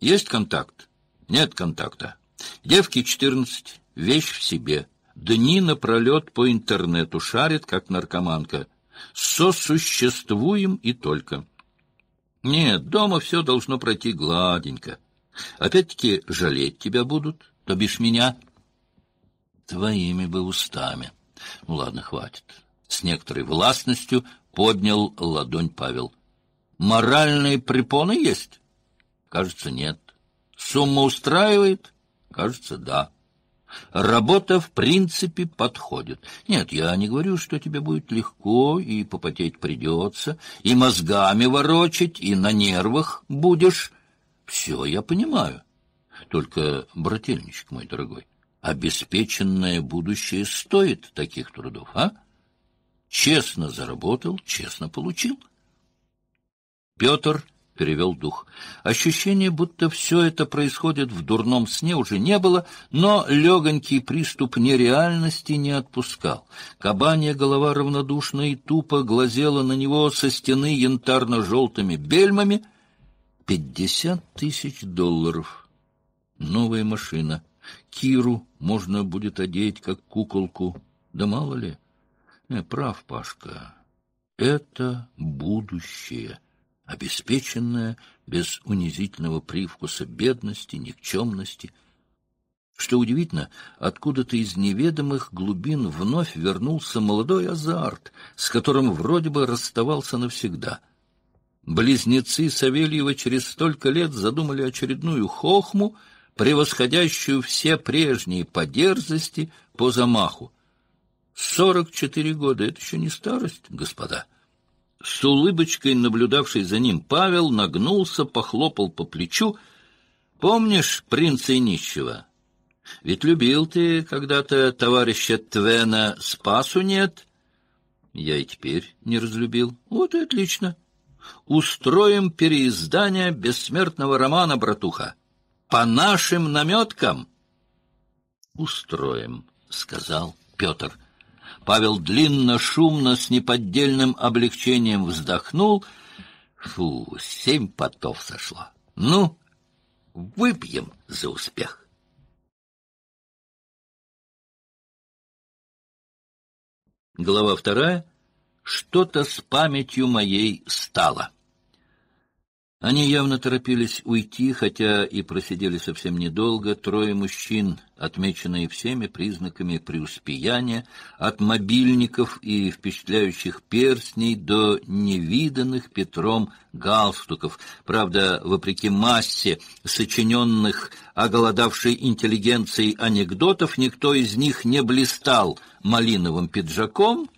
Есть контакт? Нет контакта. Девки четырнадцать, вещь в себе. Дни напролет по интернету шарит, как наркоманка. Сосуществуем и только. Нет, дома все должно пройти гладенько. Опять-таки жалеть тебя будут. То бишь меня? Твоими бы устами. Ну ладно, хватит. С некоторой властностью поднял ладонь Павел. Моральные препоны есть? Кажется, нет. Сумма устраивает? Кажется, да. Работа, в принципе, подходит. Нет, я не говорю, что тебе будет легко, и попотеть придется, и мозгами ворочать, и на нервах будешь. Все я понимаю. Только, брательничек мой дорогой, обеспеченное будущее стоит таких трудов, а? Честно заработал, честно получил. Петр перевел дух. Ощущение, будто все это происходит в дурном сне, уже не было, но легонький приступ нереальности не отпускал. Кабанья голова равнодушно и тупо глазела на него со стены янтарно-желтыми бельмами. «Пятьдесят тысяч долларов!» новая машина. Киру можно будет одеть, как куколку. Да мало ли. Э, прав, Пашка. Это будущее, обеспеченное без унизительного привкуса бедности, никчемности. Что удивительно, откуда-то из неведомых глубин вновь вернулся молодой азарт, с которым вроде бы расставался навсегда — Близнецы Савельева через столько лет задумали очередную хохму — превосходящую все прежние по дерзости, по замаху. Сорок четыре года — это еще не старость, господа. С улыбочкой, наблюдавший за ним, Павел нагнулся, похлопал по плечу. «Помнишь принца и нищего? Ведь любил ты когда-то товарища Твена, спасу нет?» «Я и теперь не разлюбил. Вот и отлично. Устроим переиздание бессмертного романа, братуха» по нашим наметкам. «Устроим», — сказал Петр. Павел длинно, шумно, с неподдельным облегчением вздохнул. Фу, семь потов сошло. Ну, выпьем за успех. Глава вторая. Что-то с памятью моей стало. Они явно торопились уйти, хотя и просидели совсем недолго. Трое мужчин, отмеченные всеми признаками преуспеяния, от мобильников и впечатляющих перстней до невиданных Петром галстуков. Правда, вопреки массе сочиненных оголодавшей интеллигенцией анекдотов, никто из них не блистал малиновым пиджаком,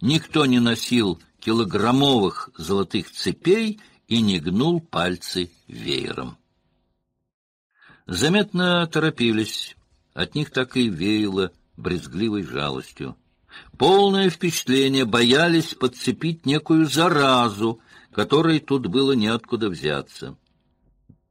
никто не носил килограммовых золотых цепей — и не гнул пальцы веером. Заметно торопились, от них так и веяло брезгливой жалостью. Полное впечатление боялись подцепить некую заразу, которой тут было неоткуда взяться.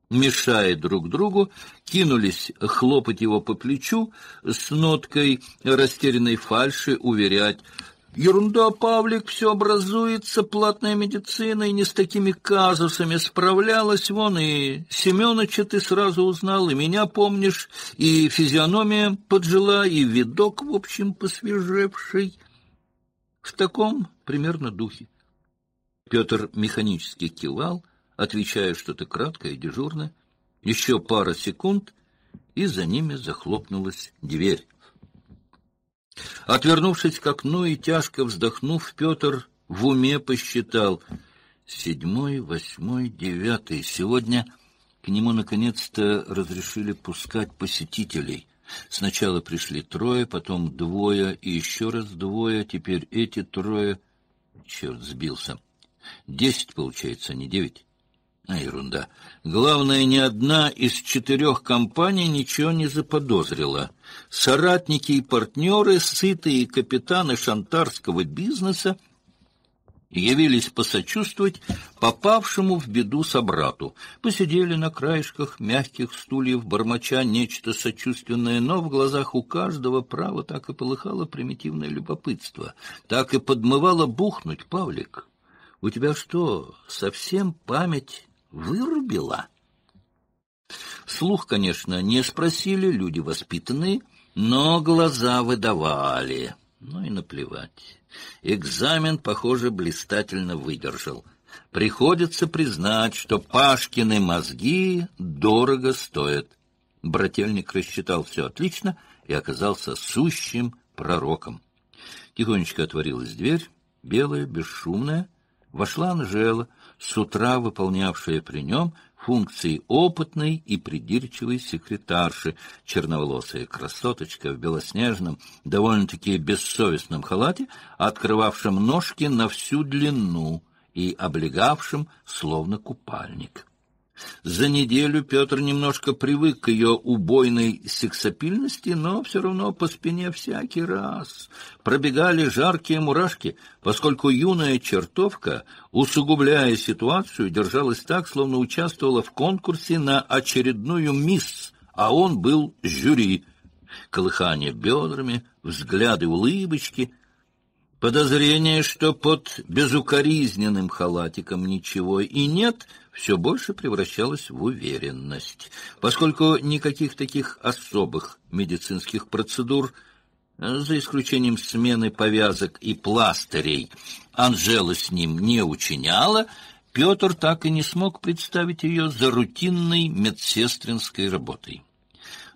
Мешая друг другу, кинулись хлопать его по плечу с ноткой растерянной фальши, уверять — Ерунда, Павлик, все образуется, платная медицина и не с такими казусами справлялась. Вон и Семеновича ты сразу узнал, и меня помнишь, и физиономия поджила, и видок, в общем, посвежевший. В таком примерно духе. Петр механически кивал, отвечая что-то краткое и дежурное. Еще пара секунд, и за ними захлопнулась дверь. Отвернувшись к окну и тяжко вздохнув, Петр в уме посчитал. Седьмой, восьмой, девятый. Сегодня к нему наконец-то разрешили пускать посетителей. Сначала пришли трое, потом двое и еще раз двое, теперь эти трое. Черт, сбился. Десять, получается, а не девять. А ерунда. Главное, ни одна из четырех компаний ничего не заподозрила. Соратники и партнеры, сытые капитаны шантарского бизнеса, явились посочувствовать попавшему в беду собрату. Посидели на краешках мягких стульев, бормоча нечто сочувственное, но в глазах у каждого право так и полыхало примитивное любопытство. Так и подмывало бухнуть, Павлик. У тебя что, совсем память Вырубила. Слух, конечно, не спросили, люди воспитанные, но глаза выдавали. Ну и наплевать. Экзамен, похоже, блистательно выдержал. Приходится признать, что Пашкины мозги дорого стоят. Брательник рассчитал все отлично и оказался сущим пророком. Тихонечко отворилась дверь, белая, бесшумная. Вошла Анжела — с утра выполнявшая при нем функции опытной и придирчивой секретарши, черноволосая красоточка в белоснежном, довольно-таки бессовестном халате, открывавшем ножки на всю длину и облегавшем словно купальник. За неделю Петр немножко привык к ее убойной сексапильности, но все равно по спине всякий раз пробегали жаркие мурашки, поскольку юная чертовка, усугубляя ситуацию, держалась так, словно участвовала в конкурсе на очередную мисс, а он был жюри. Колыхание бедрами, взгляды улыбочки — Подозрение, что под безукоризненным халатиком ничего и нет — все больше превращалось в уверенность, поскольку никаких таких особых медицинских процедур, за исключением смены повязок и пластырей, Анжела с ним не учиняла, Петр так и не смог представить ее за рутинной медсестринской работой.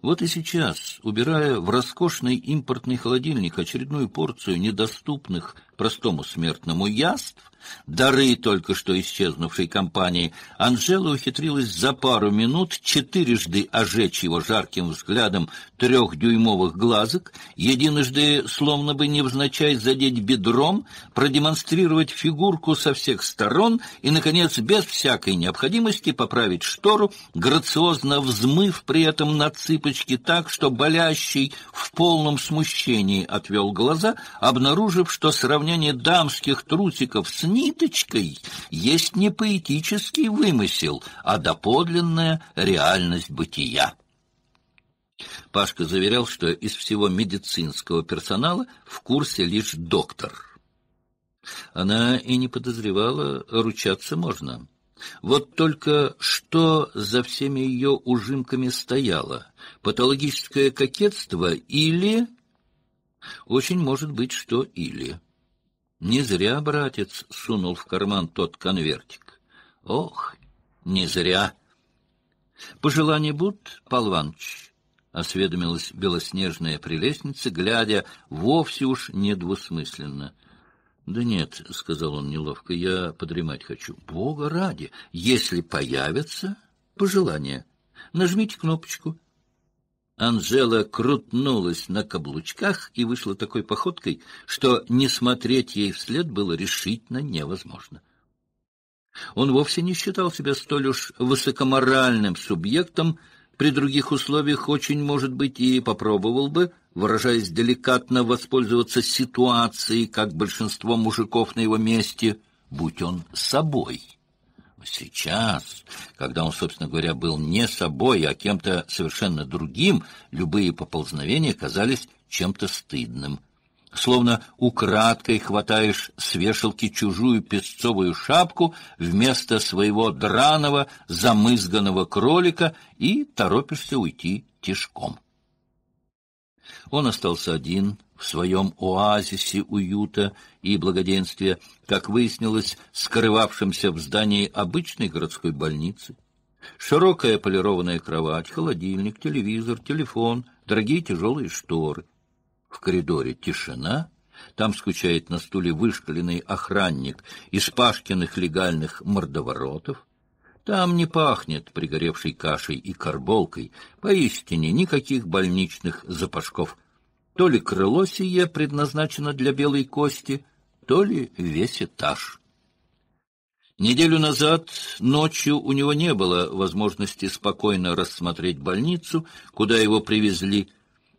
Вот и сейчас, убирая в роскошный импортный холодильник очередную порцию недоступных простому смертному яств, дары только что исчезнувшей компании, Анжела ухитрилась за пару минут четырежды ожечь его жарким взглядом трехдюймовых глазок, единожды, словно бы невзначай, задеть бедром, продемонстрировать фигурку со всех сторон и, наконец, без всякой необходимости поправить штору, грациозно взмыв при этом на цыпочки так, что болящий в полном смущении отвел глаза, обнаружив, что сравнение дамских трусиков с ниточкой есть не поэтический вымысел, а доподлинная реальность бытия. Пашка заверял, что из всего медицинского персонала в курсе лишь доктор. Она и не подозревала, ручаться можно. Вот только что за всеми ее ужимками стояло? Патологическое кокетство или... Очень может быть, что или... Не зря братец сунул в карман тот конвертик. Ох, не зря! Пожелание будут, Пал Иванович? — осведомилась белоснежная прелестница, глядя вовсе уж недвусмысленно. — Да нет, — сказал он неловко, — я подремать хочу. — Бога ради! Если появятся пожелания, нажмите кнопочку, Анжела крутнулась на каблучках и вышла такой походкой, что не смотреть ей вслед было решительно невозможно. Он вовсе не считал себя столь уж высокоморальным субъектом, при других условиях очень, может быть, и попробовал бы, выражаясь деликатно, воспользоваться ситуацией, как большинство мужиков на его месте, будь он собой. Сейчас, когда он, собственно говоря, был не собой, а кем-то совершенно другим, любые поползновения казались чем-то стыдным. Словно украдкой хватаешь с вешалки чужую песцовую шапку вместо своего драного, замызганного кролика и торопишься уйти тишком. Он остался один, в своем оазисе уюта и благоденствия, как выяснилось, скрывавшемся в здании обычной городской больницы. Широкая полированная кровать, холодильник, телевизор, телефон, дорогие тяжелые шторы. В коридоре тишина, там скучает на стуле вышкаленный охранник из Пашкиных легальных мордоворотов. Там не пахнет пригоревшей кашей и карболкой, поистине никаких больничных запашков – то ли крыло сие предназначено для белой кости, то ли весь этаж. Неделю назад ночью у него не было возможности спокойно рассмотреть больницу, куда его привезли.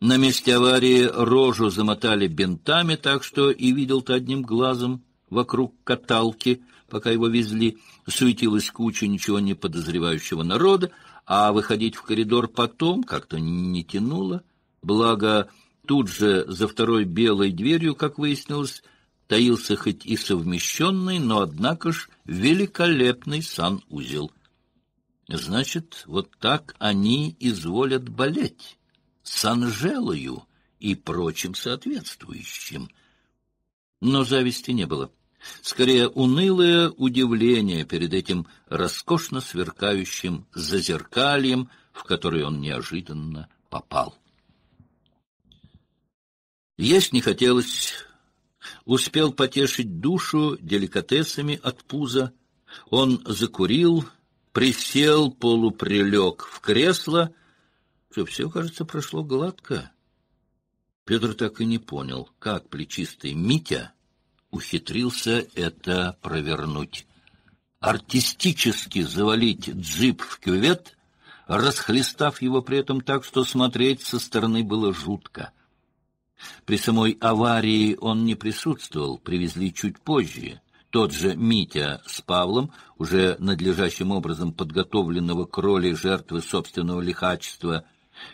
На месте аварии рожу замотали бинтами, так что и видел-то одним глазом вокруг каталки, пока его везли. Суетилась куча ничего не подозревающего народа, а выходить в коридор потом как-то не тянуло. Благо, Тут же за второй белой дверью, как выяснилось, таился хоть и совмещенный, но, однако ж, великолепный санузел. Значит, вот так они изволят болеть с Анжелою и прочим соответствующим. Но зависти не было. Скорее, унылое удивление перед этим роскошно сверкающим зазеркальем, в который он неожиданно попал. Есть не хотелось. Успел потешить душу деликатесами от пуза. Он закурил, присел, полуприлег в кресло. Все, все, кажется, прошло гладко. Петр так и не понял, как плечистый Митя ухитрился это провернуть. Артистически завалить джип в кювет, расхлестав его при этом так, что смотреть со стороны было жутко. При самой аварии он не присутствовал, привезли чуть позже. Тот же Митя с Павлом, уже надлежащим образом подготовленного к роли жертвы собственного лихачества,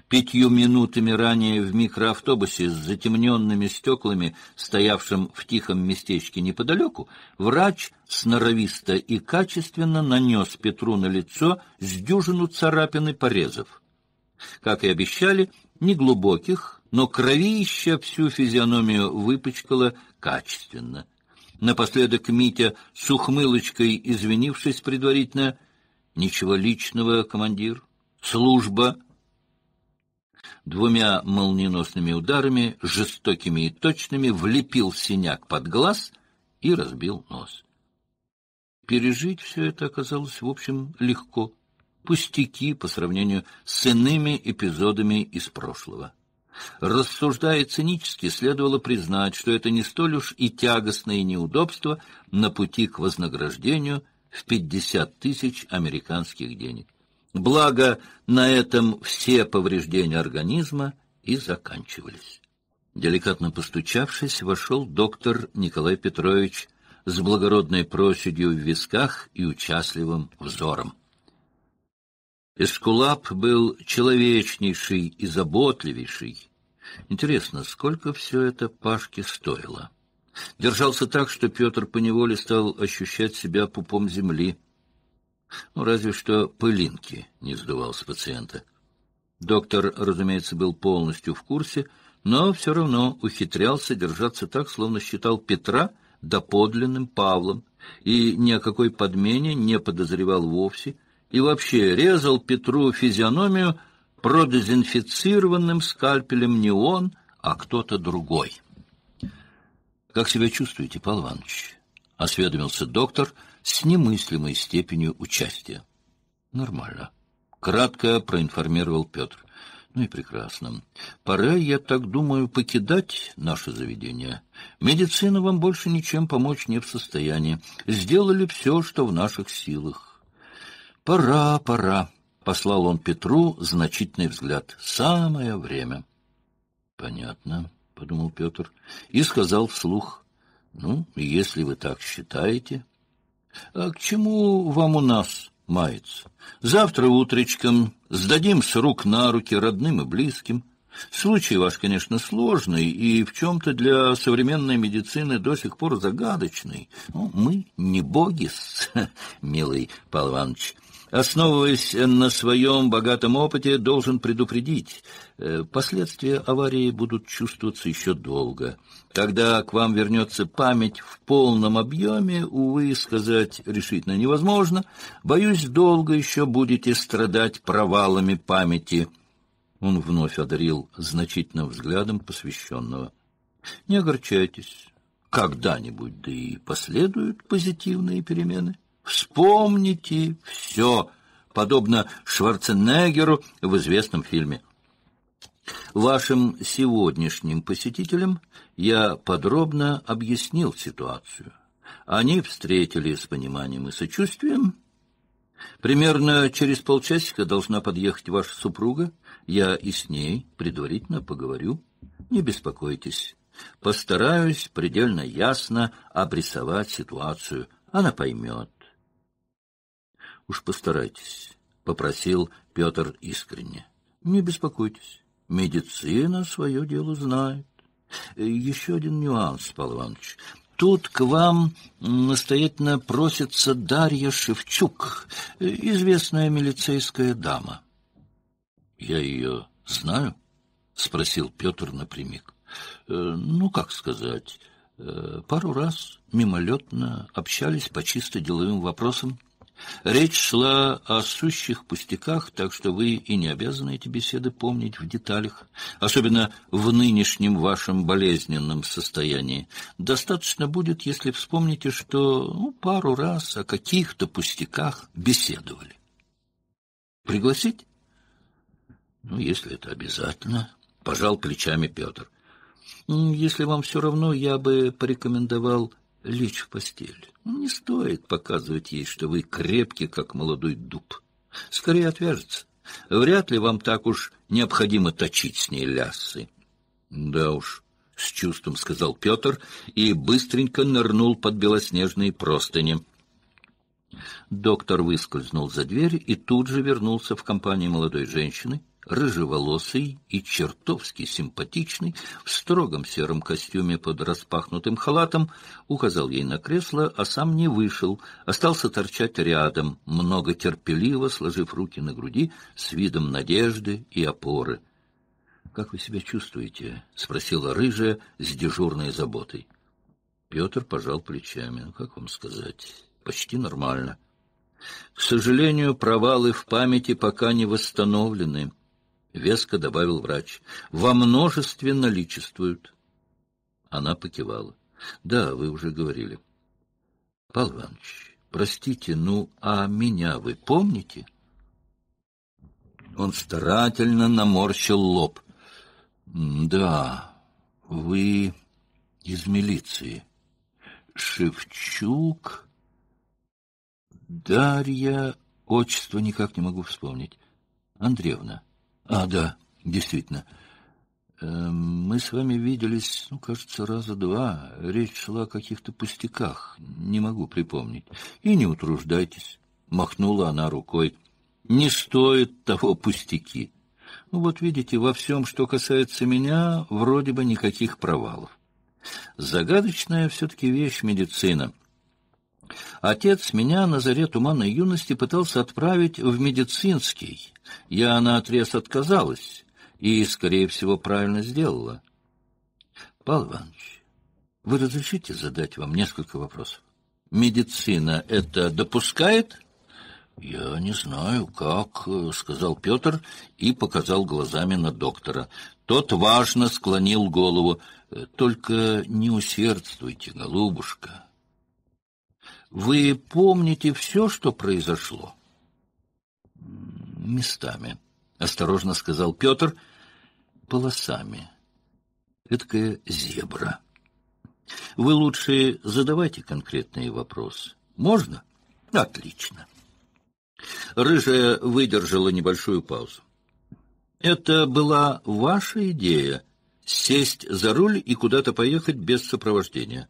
пятью минутами ранее в микроавтобусе с затемненными стеклами, стоявшим в тихом местечке неподалеку, врач сноровисто и качественно нанес Петру на лицо с дюжину царапин и порезов. Как и обещали, неглубоких, но кровища всю физиономию выпачкала качественно. Напоследок Митя, с ухмылочкой извинившись предварительно, «Ничего личного, командир. Служба». Двумя молниеносными ударами, жестокими и точными, влепил синяк под глаз и разбил нос. Пережить все это оказалось, в общем, легко пустяки по сравнению с иными эпизодами из прошлого. Рассуждая цинически, следовало признать, что это не столь уж и тягостное неудобство на пути к вознаграждению в 50 тысяч американских денег. Благо, на этом все повреждения организма и заканчивались. Деликатно постучавшись, вошел доктор Николай Петрович с благородной проседью в висках и участливым взором. Эскулап был человечнейший и заботливейший. Интересно, сколько все это Пашке стоило? Держался так, что Петр поневоле стал ощущать себя пупом земли. Ну, разве что пылинки не сдувал с пациента. Доктор, разумеется, был полностью в курсе, но все равно ухитрялся держаться так, словно считал Петра доподлинным Павлом, и ни о какой подмене не подозревал вовсе — и вообще резал Петру физиономию продезинфицированным скальпелем не он, а кто-то другой. «Как себя чувствуете, Павел Иванович?» — осведомился доктор с немыслимой степенью участия. «Нормально», — кратко проинформировал Петр. Ну и прекрасно. Пора, я так думаю, покидать наше заведение. Медицина вам больше ничем помочь не в состоянии. Сделали все, что в наших силах. «Пора, пора», — послал он Петру значительный взгляд. «Самое время». «Понятно», — подумал Петр и сказал вслух. «Ну, если вы так считаете...» «А к чему вам у нас мается? Завтра утречком сдадим с рук на руки родным и близким». Случай ваш, конечно, сложный и в чем-то для современной медицины до сих пор загадочный. Ну, мы не боги, милый Павел Иванович, Основываясь на своем богатом опыте, должен предупредить, э, последствия аварии будут чувствоваться еще долго. Когда к вам вернется память в полном объеме, увы, сказать решительно невозможно, боюсь, долго еще будете страдать провалами памяти. Он вновь одарил значительным взглядом посвященного. Не огорчайтесь, когда-нибудь, да и последуют позитивные перемены. Вспомните все, подобно Шварценеггеру в известном фильме. Вашим сегодняшним посетителям я подробно объяснил ситуацию. Они встретили с пониманием и сочувствием. Примерно через полчасика должна подъехать ваша супруга. Я и с ней предварительно поговорю. Не беспокойтесь. Постараюсь предельно ясно обрисовать ситуацию. Она поймет. Уж постарайтесь, — попросил Петр искренне. — Не беспокойтесь, медицина свое дело знает. Еще один нюанс, Павел Иванович. Тут к вам настоятельно просится Дарья Шевчук, известная милицейская дама. — Я ее знаю? — спросил Петр напрямик. «Э, — Ну, как сказать, э, пару раз мимолетно общались по чисто деловым вопросам. — Речь шла о сущих пустяках, так что вы и не обязаны эти беседы помнить в деталях, особенно в нынешнем вашем болезненном состоянии. Достаточно будет, если вспомните, что ну, пару раз о каких-то пустяках беседовали. Пригласить? Ну, если это обязательно, — пожал плечами Петр. Если вам все равно, я бы порекомендовал лечь в постель. Ну, не стоит показывать ей, что вы крепкий, как молодой дуб. Скорее отвяжется. Вряд ли вам так уж необходимо точить с ней лясы. Да уж, с чувством сказал Петр и быстренько нырнул под белоснежные простыни. Доктор выскользнул за дверь и тут же вернулся в компании молодой женщины, рыжеволосый и чертовски симпатичный, в строгом сером костюме под распахнутым халатом, указал ей на кресло, а сам не вышел, остался торчать рядом, много терпеливо сложив руки на груди с видом надежды и опоры. — Как вы себя чувствуете? — спросила рыжая с дежурной заботой. Петр пожал плечами. — Ну, как вам сказать? Почти нормально. — К сожалению, провалы в памяти пока не восстановлены. — веско добавил врач. — Во множестве наличествуют. Она покивала. — Да, вы уже говорили. — Павел Иванович, простите, ну, а меня вы помните? Он старательно наморщил лоб. — Да, вы из милиции. Шевчук... Дарья... Отчество никак не могу вспомнить. Андреевна... А, да, действительно. Э, мы с вами виделись, ну, кажется, раза два. Речь шла о каких-то пустяках, не могу припомнить. И не утруждайтесь, махнула она рукой. Не стоит того пустяки. Ну, вот видите, во всем, что касается меня, вроде бы никаких провалов. Загадочная все-таки вещь медицина. Отец меня на заре туманной юности пытался отправить в медицинский. Я наотрез отказалась и, скорее всего, правильно сделала. — Павел Иванович, вы разрешите задать вам несколько вопросов? Медицина это допускает? — Я не знаю, как, э, — сказал Петр и показал глазами на доктора. Тот важно склонил голову. Э, — Только не усердствуйте, голубушка. — вы помните все, что произошло? Местами, — осторожно сказал Петр, — полосами. Эдакая зебра. Вы лучше задавайте конкретные вопросы. Можно? Отлично. Рыжая выдержала небольшую паузу. Это была ваша идея — сесть за руль и куда-то поехать без сопровождения?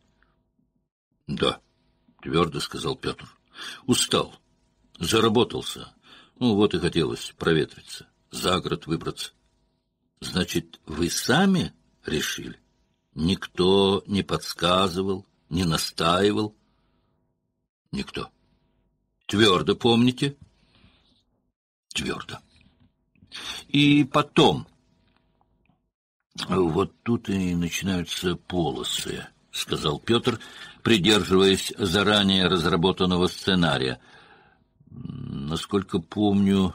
— Да. —— твердо сказал Петр. — Устал, заработался. Ну, вот и хотелось проветриться, за город выбраться. — Значит, вы сами решили? Никто не подсказывал, не настаивал? — Никто. — Твердо помните? — Твердо. — И потом... — Вот тут и начинаются полосы, — сказал Петр, — придерживаясь заранее разработанного сценария. Насколько помню,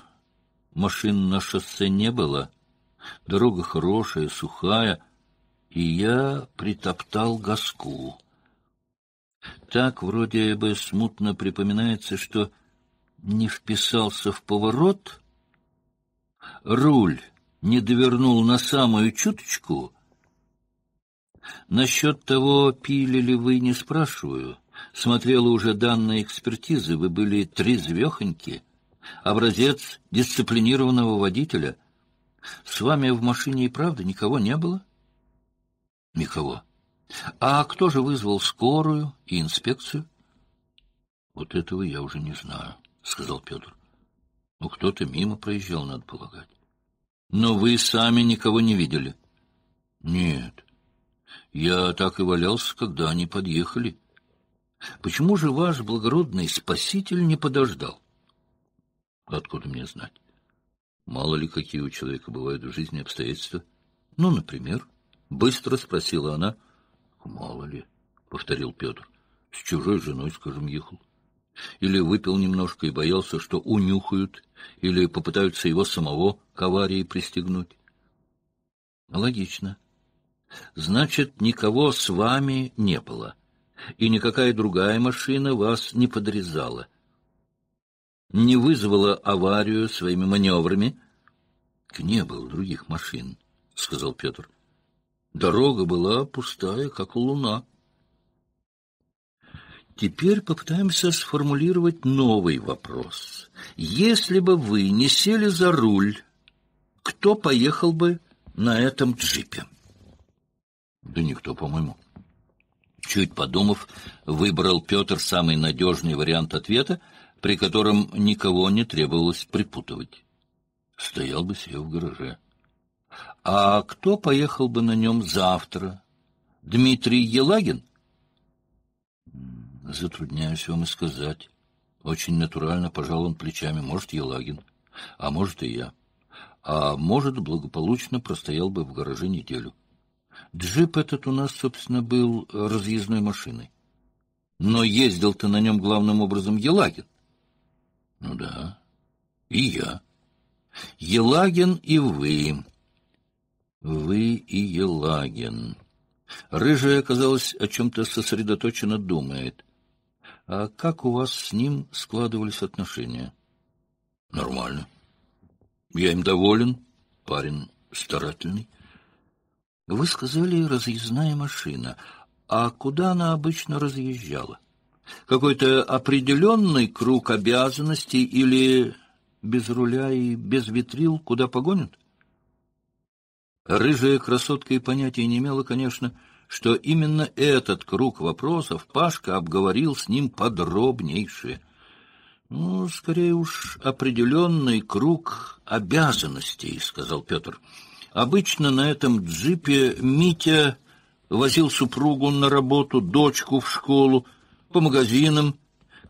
машин на шоссе не было. Дорога хорошая, сухая, и я притоптал газку. Так вроде бы смутно припоминается, что не вписался в поворот, руль не довернул на самую чуточку — Насчет того, пили ли вы, не спрашиваю. Смотрела уже данные экспертизы, вы были три трезвехоньки. Образец дисциплинированного водителя. С вами в машине и правда никого не было? Никого. А кто же вызвал скорую и инспекцию? Вот этого я уже не знаю, сказал Петр. Ну, кто-то мимо проезжал, надо полагать. Но вы сами никого не видели? Нет. Я так и валялся, когда они подъехали. Почему же ваш благородный спаситель не подождал? Откуда мне знать? Мало ли, какие у человека бывают в жизни обстоятельства. Ну, например, быстро спросила она. Мало ли, повторил Петр. С чужой женой, скажем, ехал. Или выпил немножко и боялся, что унюхают, или попытаются его самого к аварии пристегнуть. Логично. Значит, никого с вами не было, и никакая другая машина вас не подрезала. Не вызвала аварию своими маневрами. — Не было других машин, — сказал Петр. Дорога была пустая, как луна. Теперь попытаемся сформулировать новый вопрос. Если бы вы не сели за руль, кто поехал бы на этом джипе? — да никто, по-моему. Чуть подумав, выбрал Петр самый надежный вариант ответа, при котором никого не требовалось припутывать. Стоял бы себе в гараже. А кто поехал бы на нем завтра? Дмитрий Елагин? Затрудняюсь вам и сказать. Очень натурально пожал он плечами. Может, Елагин, а может и я. А может, благополучно простоял бы в гараже неделю. Джип этот у нас, собственно, был э, разъездной машиной. Но ездил-то на нем главным образом Елагин. Ну да, и я. Елагин и вы. Вы и Елагин. Рыжая, казалось, о чем-то сосредоточенно думает. А как у вас с ним складывались отношения? Нормально. Я им доволен. Парень старательный. Вы сказали «разъездная машина». А куда она обычно разъезжала? Какой-то определенный круг обязанностей или без руля и без витрил куда погонят? Рыжая красотка и понятия не имела, конечно, что именно этот круг вопросов Пашка обговорил с ним подробнейше. Ну, скорее уж, определенный круг обязанностей, — сказал Петр. Обычно на этом джипе Митя возил супругу на работу, дочку в школу, по магазинам,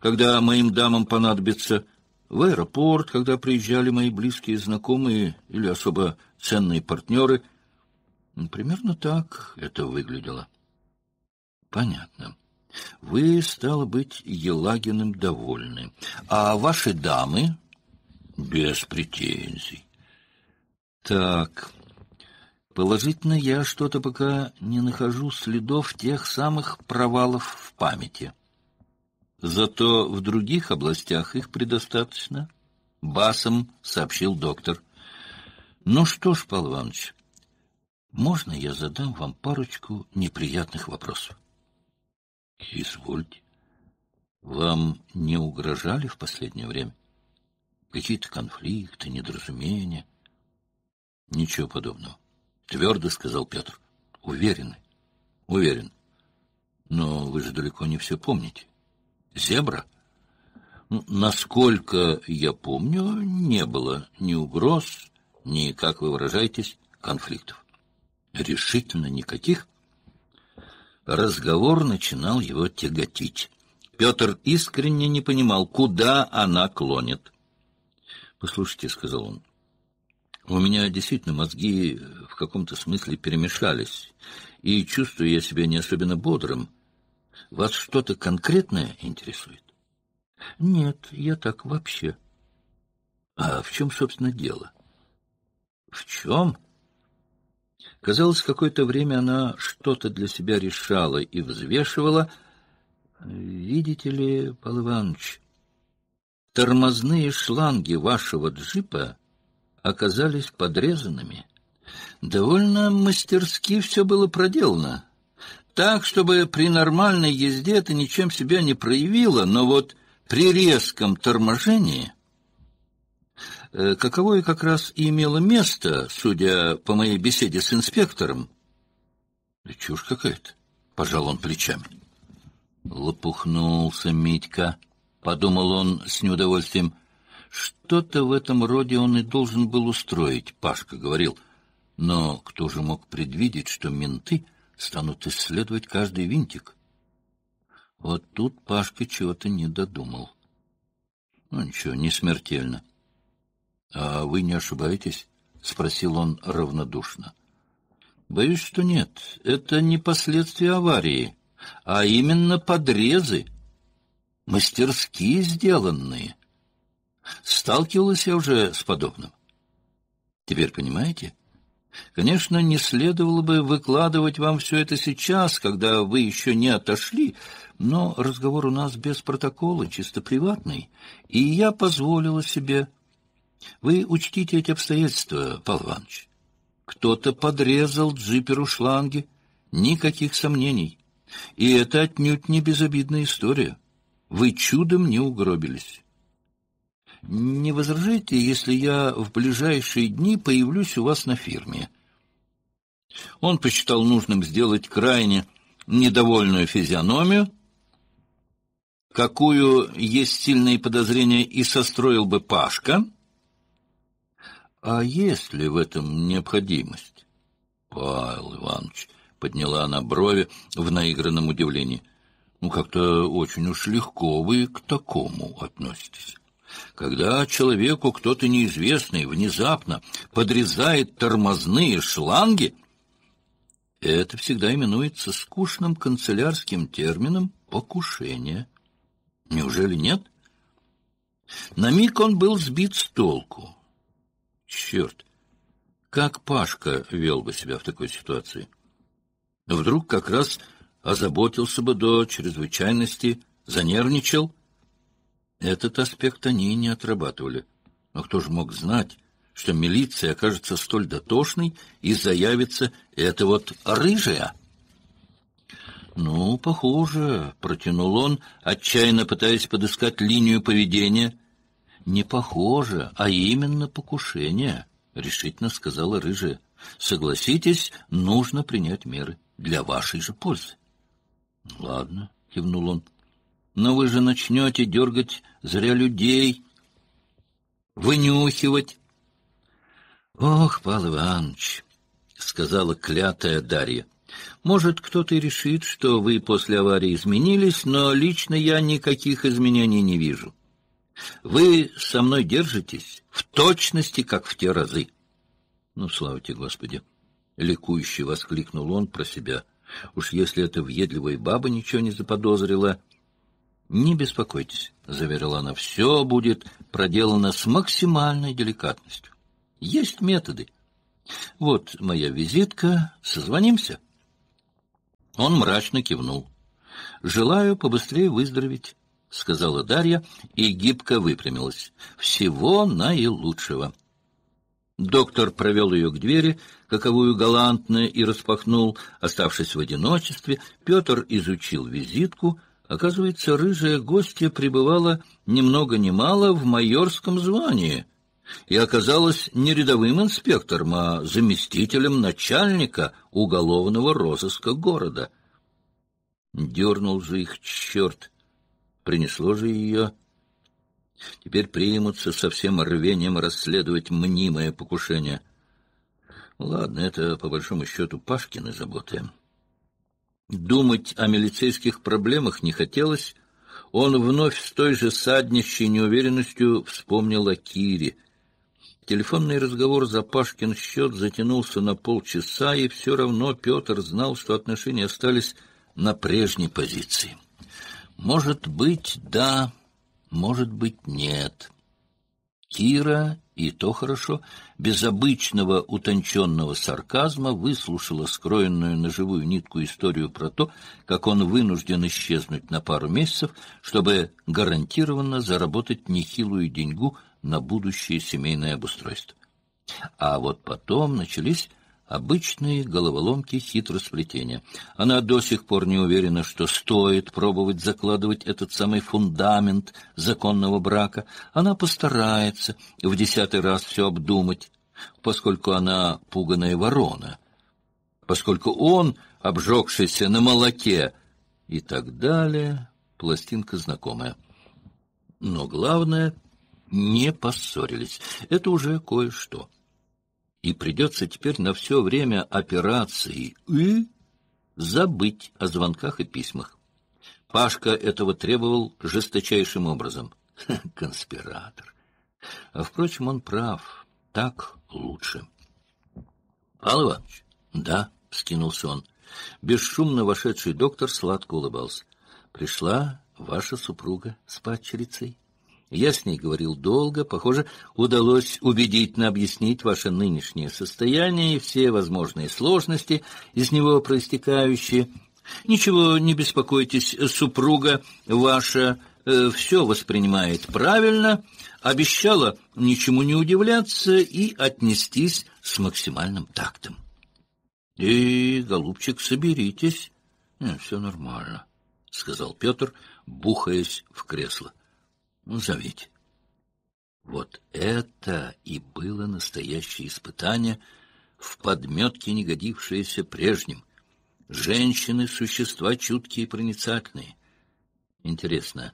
когда моим дамам понадобится, в аэропорт, когда приезжали мои близкие знакомые или особо ценные партнеры. Ну, примерно так это выглядело. Понятно. Вы, стало быть, Елагиным довольны. А ваши дамы? Без претензий. Так, Положительно, я что-то пока не нахожу следов тех самых провалов в памяти. Зато в других областях их предостаточно, — басом сообщил доктор. — Ну что ж, Павел Иванович, можно я задам вам парочку неприятных вопросов? — Извольте. Вам не угрожали в последнее время? Какие-то конфликты, недоразумения? Ничего подобного. Твердо сказал Петр. Уверены? Уверен. Но вы же далеко не все помните. Зебра? Насколько я помню, не было ни угроз, ни, как вы выражаетесь, конфликтов. Решительно никаких. Разговор начинал его тяготить. Петр искренне не понимал, куда она клонит. — Послушайте, — сказал он, у меня действительно мозги э, в каком-то смысле перемешались, и чувствую я себя не особенно бодрым. Вас что-то конкретное интересует? Нет, я так вообще. А в чем, собственно, дело? В чем? Казалось, какое-то время она что-то для себя решала и взвешивала. Видите ли, Павел Иванович, тормозные шланги вашего джипа оказались подрезанными. Довольно мастерски все было проделано. Так, чтобы при нормальной езде это ничем себя не проявило, но вот при резком торможении... Э, каковое как раз и имело место, судя по моей беседе с инспектором. — Чушь какая-то, — пожал он плечами. Лопухнулся Митька, — подумал он с неудовольствием. Что-то в этом роде он и должен был устроить, Пашка говорил. Но кто же мог предвидеть, что менты станут исследовать каждый винтик? Вот тут Пашка чего-то не додумал. Ну, ничего, не смертельно. — А вы не ошибаетесь? — спросил он равнодушно. — Боюсь, что нет. Это не последствия аварии, а именно подрезы. Мастерские сделанные. Сталкивалась я уже с подобным. Теперь понимаете? Конечно, не следовало бы выкладывать вам все это сейчас, когда вы еще не отошли, но разговор у нас без протокола, чисто приватный, и я позволила себе... Вы учтите эти обстоятельства, Павел Иванович. Кто-то подрезал джиперу шланги, никаких сомнений. И это отнюдь не безобидная история. Вы чудом не угробились» не возражайте, если я в ближайшие дни появлюсь у вас на фирме?» Он посчитал нужным сделать крайне недовольную физиономию, какую есть сильные подозрения и состроил бы Пашка. «А есть ли в этом необходимость?» «Павел Иванович», — подняла она брови в наигранном удивлении, — «ну как-то очень уж легко вы к такому относитесь». Когда человеку кто-то неизвестный внезапно подрезает тормозные шланги, это всегда именуется скучным канцелярским термином «покушение». Неужели нет? На миг он был сбит с толку. Черт! Как Пашка вел бы себя в такой ситуации? Вдруг как раз озаботился бы до чрезвычайности, занервничал — этот аспект они не отрабатывали. Но кто же мог знать, что милиция окажется столь дотошной и заявится «это вот рыжая»? «Ну, похоже», — протянул он, отчаянно пытаясь подыскать линию поведения. «Не похоже, а именно покушение», — решительно сказала рыжая. «Согласитесь, нужно принять меры для вашей же пользы». «Ладно», — кивнул он. Но вы же начнете дергать зря людей, вынюхивать. — Ох, Павел Иванович, — сказала клятая Дарья, — может, кто-то решит, что вы после аварии изменились, но лично я никаких изменений не вижу. Вы со мной держитесь в точности, как в те разы. Ну, слава тебе, Господи! — ликующе воскликнул он про себя. Уж если эта въедливая баба ничего не заподозрила... «Не беспокойтесь», — заверила она, — «все будет проделано с максимальной деликатностью. Есть методы. Вот моя визитка, созвонимся». Он мрачно кивнул. «Желаю побыстрее выздороветь», — сказала Дарья и гибко выпрямилась. «Всего наилучшего». Доктор провел ее к двери, каковую галантно и распахнул. Оставшись в одиночестве, Петр изучил визитку — Оказывается, рыжая гостья пребывала ни много ни мало в майорском звании и оказалась не рядовым инспектором, а заместителем начальника уголовного розыска города. Дернул же их черт, принесло же ее... Теперь примутся со всем рвением расследовать мнимое покушение. Ладно, это, по большому счету, Пашкины заботы. Думать о милицейских проблемах не хотелось. Он вновь с той же саднищей неуверенностью вспомнил о Кире. Телефонный разговор за Пашкин счет затянулся на полчаса, и все равно Петр знал, что отношения остались на прежней позиции. «Может быть, да, может быть, нет». Кира и то хорошо, без обычного утонченного сарказма выслушала скроенную на живую нитку историю про то, как он вынужден исчезнуть на пару месяцев, чтобы гарантированно заработать нехилую деньгу на будущее семейное обустройство. А вот потом начались Обычные головоломки хитросплетения. Она до сих пор не уверена, что стоит пробовать закладывать этот самый фундамент законного брака. Она постарается в десятый раз все обдумать, поскольку она пуганая ворона, поскольку он, обжегшийся на молоке, и так далее. Пластинка знакомая. Но главное, не поссорились. Это уже кое-что и придется теперь на все время операции «ы» забыть о звонках и письмах. Пашка этого требовал жесточайшим образом. Конспиратор. А, впрочем, он прав. Так лучше. — Павел Иванович? — Да, — скинулся он. Бесшумно вошедший доктор сладко улыбался. — Пришла ваша супруга с падчерицей? — я с ней говорил долго, похоже, удалось убедительно объяснить ваше нынешнее состояние и все возможные сложности, из него проистекающие. Ничего не беспокойтесь, супруга ваша э, все воспринимает правильно, обещала ничему не удивляться и отнестись с максимальным тактом. «Э, — И, голубчик, соберитесь. «Э, — Все нормально, — сказал Петр, бухаясь в кресло. Ну, зовите. Вот это и было настоящее испытание, в подметке не годившееся прежним. Женщины — существа чуткие и проницательные. Интересно,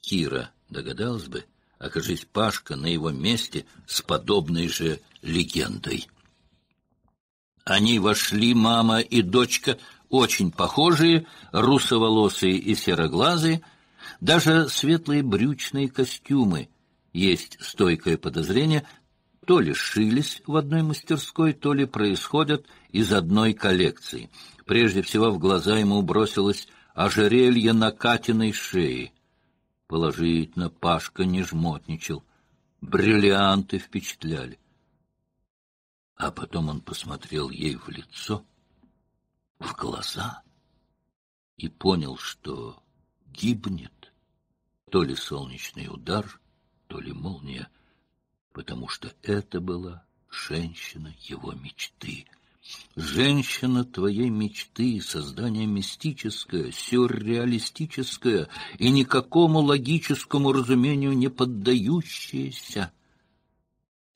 Кира догадалась бы, окажись Пашка на его месте с подобной же легендой. Они вошли, мама и дочка, очень похожие, русоволосые и сероглазые, даже светлые брючные костюмы есть стойкое подозрение, то ли шились в одной мастерской, то ли происходят из одной коллекции. Прежде всего в глаза ему бросилось ожерелье на Катиной шее. Положительно, Пашка не жмотничал. Бриллианты впечатляли. А потом он посмотрел ей в лицо, в глаза и понял, что гибнет то ли солнечный удар, то ли молния, потому что это была женщина его мечты. Женщина твоей мечты, создание мистическое, сюрреалистическое и никакому логическому разумению не поддающееся.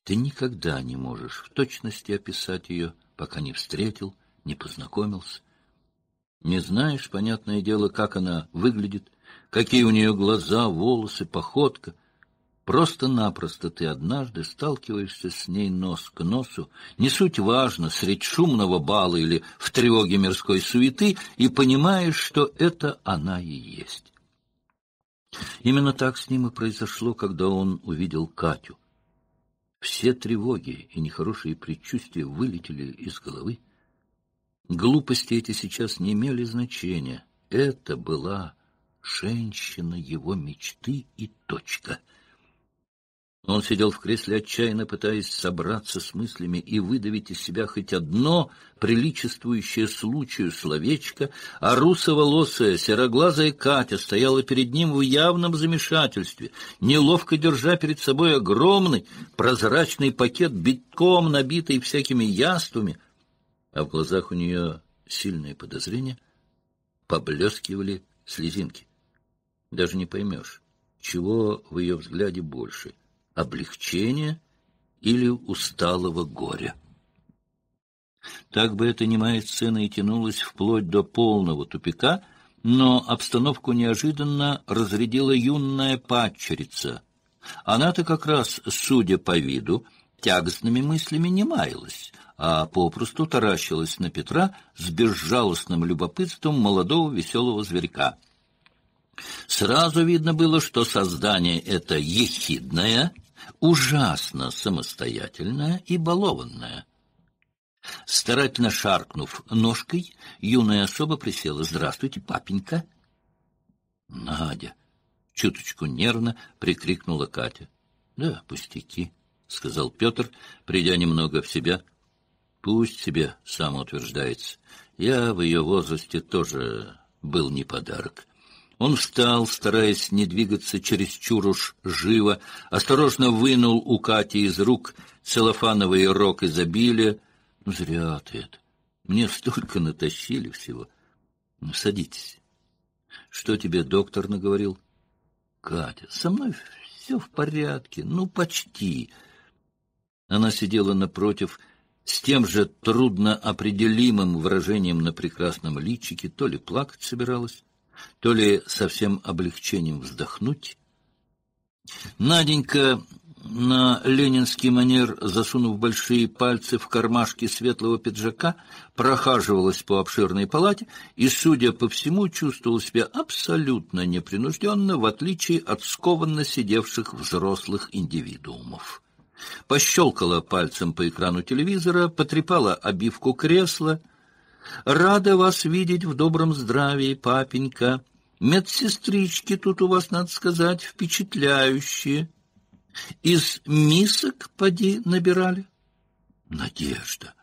Ты никогда не можешь в точности описать ее, пока не встретил, не познакомился. Не знаешь, понятное дело, как она выглядит, Какие у нее глаза, волосы, походка. Просто-напросто ты однажды сталкиваешься с ней нос к носу, не суть важно, средь шумного бала или в тревоге мирской суеты, и понимаешь, что это она и есть. Именно так с ним и произошло, когда он увидел Катю. Все тревоги и нехорошие предчувствия вылетели из головы. Глупости эти сейчас не имели значения. Это была женщина его мечты и точка. Он сидел в кресле, отчаянно пытаясь собраться с мыслями и выдавить из себя хоть одно приличествующее случаю словечко, а русоволосая, сероглазая Катя стояла перед ним в явном замешательстве, неловко держа перед собой огромный прозрачный пакет, битком набитый всякими яствами, а в глазах у нее сильное подозрение, поблескивали слезинки. Даже не поймешь, чего в ее взгляде больше — облегчения или усталого горя. Так бы эта немая сцена и тянулась вплоть до полного тупика, но обстановку неожиданно разрядила юная падчерица. Она-то как раз, судя по виду, тягостными мыслями не маялась, а попросту таращилась на Петра с безжалостным любопытством молодого веселого зверька. Сразу видно было, что создание это ехидное, ужасно самостоятельное и балованное. Старательно шаркнув ножкой, юная особа присела. «Здравствуйте, папенька!» «Надя!» — чуточку нервно прикрикнула Катя. «Да, пустяки», — сказал Петр, придя немного в себя. «Пусть себе самоутверждается. Я в ее возрасте тоже был не подарок». Он встал, стараясь не двигаться через уж живо, осторожно вынул у Кати из рук целлофановый рог изобилия. Ну, — Зря ты это. Мне столько натащили всего. Ну, садитесь. — Что тебе доктор наговорил? — Катя, со мной все в порядке, ну, почти. Она сидела напротив, с тем же трудно определимым выражением на прекрасном личике, то ли плакать собиралась, то ли совсем облегчением вздохнуть. Наденька на ленинский манер, засунув большие пальцы в кармашки светлого пиджака, прохаживалась по обширной палате и, судя по всему, чувствовала себя абсолютно непринужденно, в отличие от скованно сидевших взрослых индивидуумов. Пощелкала пальцем по экрану телевизора, потрепала обивку кресла — Рада вас видеть в добром здравии, папенька. Медсестрички тут у вас, надо сказать, впечатляющие. Из мисок поди набирали? Надежда.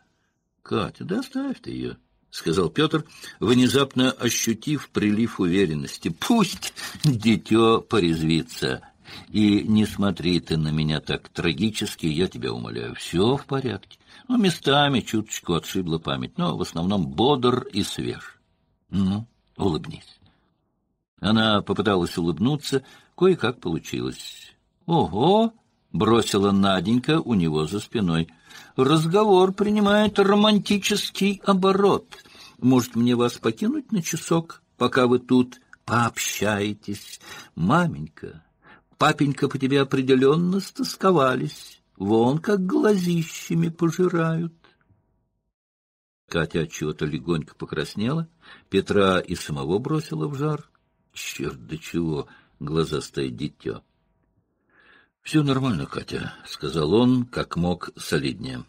Катя, доставь оставь ты ее, — сказал Петр, внезапно ощутив прилив уверенности. Пусть дитё порезвится. И не смотри ты на меня так трагически, я тебя умоляю, все в порядке. Ну, местами чуточку отшибла память, но в основном бодр и свеж. Ну, улыбнись. Она попыталась улыбнуться, кое-как получилось. «Ого!» — бросила Наденька у него за спиной. «Разговор принимает романтический оборот. Может, мне вас покинуть на часок, пока вы тут пообщаетесь? Маменька, папенька по тебе определенно стасковались. Вон как глазищами пожирают. Катя от чего-то легонько покраснела, Петра и самого бросила в жар. Черт до чего, глазастое дитё! — Все нормально, Катя, — сказал он, как мог солиднее.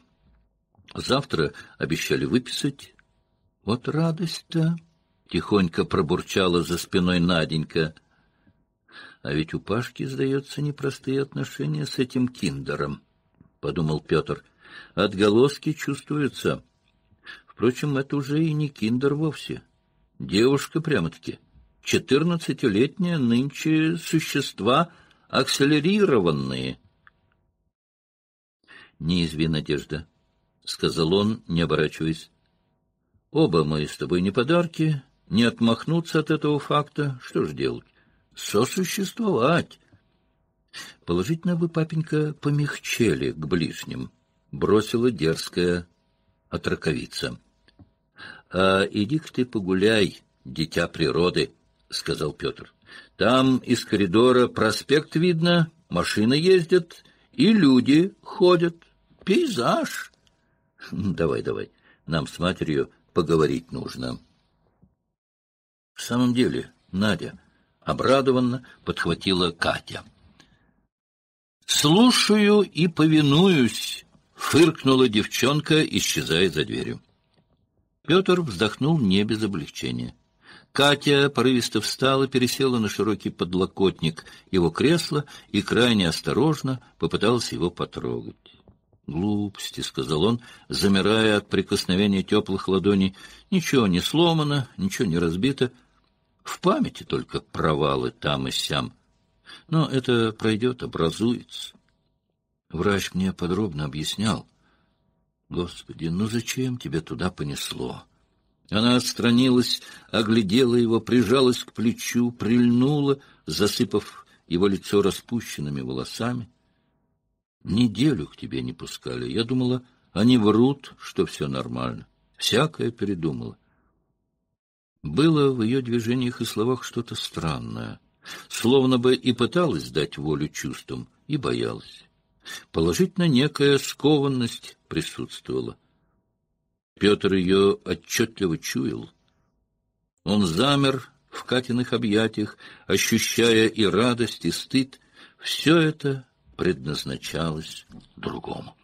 — Завтра обещали выписать. — Вот радость-то! — тихонько пробурчала за спиной Наденька. — А ведь у Пашки, сдается, непростые отношения с этим киндером. — подумал Петр. Отголоски чувствуются. Впрочем, это уже и не киндер вовсе. Девушка прямо-таки. Четырнадцатилетняя нынче существа акселерированные. Не изви, Надежда, — сказал он, не оборачиваясь. — Оба мы с тобой не подарки, не отмахнуться от этого факта. Что ж делать? Сосуществовать. Положительно вы, папенька, помягчели к ближним, — бросила дерзкая отраковица. — А иди-ка ты погуляй, дитя природы, — сказал Петр. — Там из коридора проспект видно, машины ездят и люди ходят. Пейзаж. — Давай, давай, нам с матерью поговорить нужно. — В самом деле, Надя, — обрадованно подхватила Катя. — «Слушаю и повинуюсь», — фыркнула девчонка, исчезая за дверью. Петр вздохнул не без облегчения. Катя порывисто встала, пересела на широкий подлокотник его кресла и крайне осторожно попыталась его потрогать. «Глупости», — сказал он, замирая от прикосновения теплых ладоней. «Ничего не сломано, ничего не разбито. В памяти только провалы там и сям». Но это пройдет, образуется. Врач мне подробно объяснял. Господи, ну зачем тебе туда понесло? Она отстранилась, оглядела его, прижалась к плечу, прильнула, засыпав его лицо распущенными волосами. Неделю к тебе не пускали. Я думала, они врут, что все нормально. Всякое передумала. Было в ее движениях и словах что-то странное словно бы и пыталась дать волю чувствам, и боялась. Положительно некая скованность присутствовала. Петр ее отчетливо чуял. Он замер в Катиных объятиях, ощущая и радость, и стыд. Все это предназначалось другому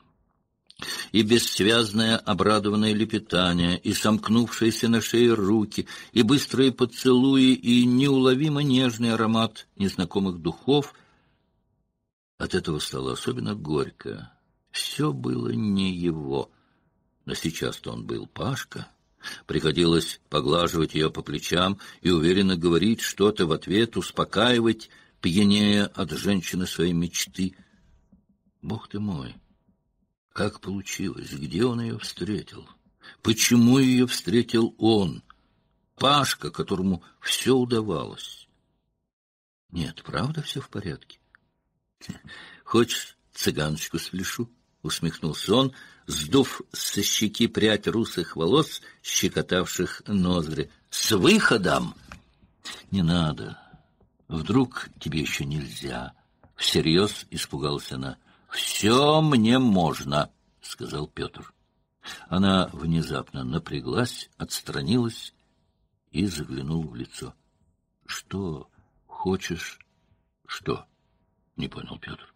и бессвязное обрадованное лепетание, и сомкнувшиеся на шее руки, и быстрые поцелуи, и неуловимо нежный аромат незнакомых духов. От этого стало особенно горько. Все было не его. Но сейчас-то он был Пашка. Приходилось поглаживать ее по плечам и уверенно говорить что-то в ответ, успокаивать, пьянее от женщины своей мечты. «Бог ты мой!» Как получилось? Где он ее встретил? Почему ее встретил он? Пашка, которому все удавалось. Нет, правда все в порядке? Хочешь, цыганочку спляшу? Усмехнулся он, сдув со щеки прядь русых волос, щекотавших ноздри. С выходом! Не надо. Вдруг тебе еще нельзя. Всерьез испугалась она. «Все мне можно», — сказал Петр. Она внезапно напряглась, отстранилась и заглянула в лицо. — Что хочешь? — Что? — не понял Петр.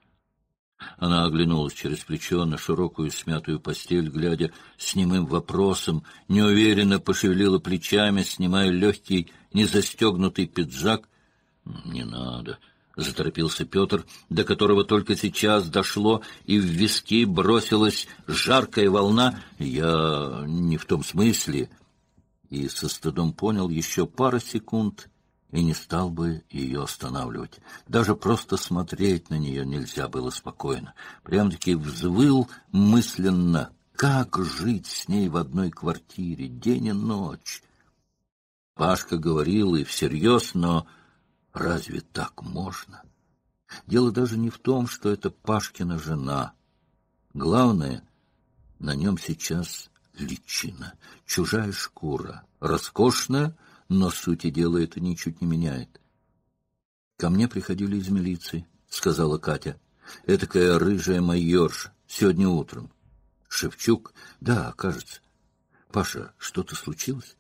Она оглянулась через плечо на широкую смятую постель, глядя с немым вопросом, неуверенно пошевелила плечами, снимая легкий, незастегнутый пиджак. — Не надо, — заторопился Петр, до которого только сейчас дошло, и в виски бросилась жаркая волна. «Я не в том смысле». И со стыдом понял еще пару секунд, и не стал бы ее останавливать. Даже просто смотреть на нее нельзя было спокойно. Прям-таки взвыл мысленно, как жить с ней в одной квартире день и ночь. Пашка говорил и всерьез, но Разве так можно? Дело даже не в том, что это Пашкина жена. Главное, на нем сейчас личина, чужая шкура, роскошная, но сути дела это ничуть не меняет. Ко мне приходили из милиции, сказала Катя. Этакая рыжая майорша, сегодня утром. Шевчук? Да, кажется. Паша, что-то случилось?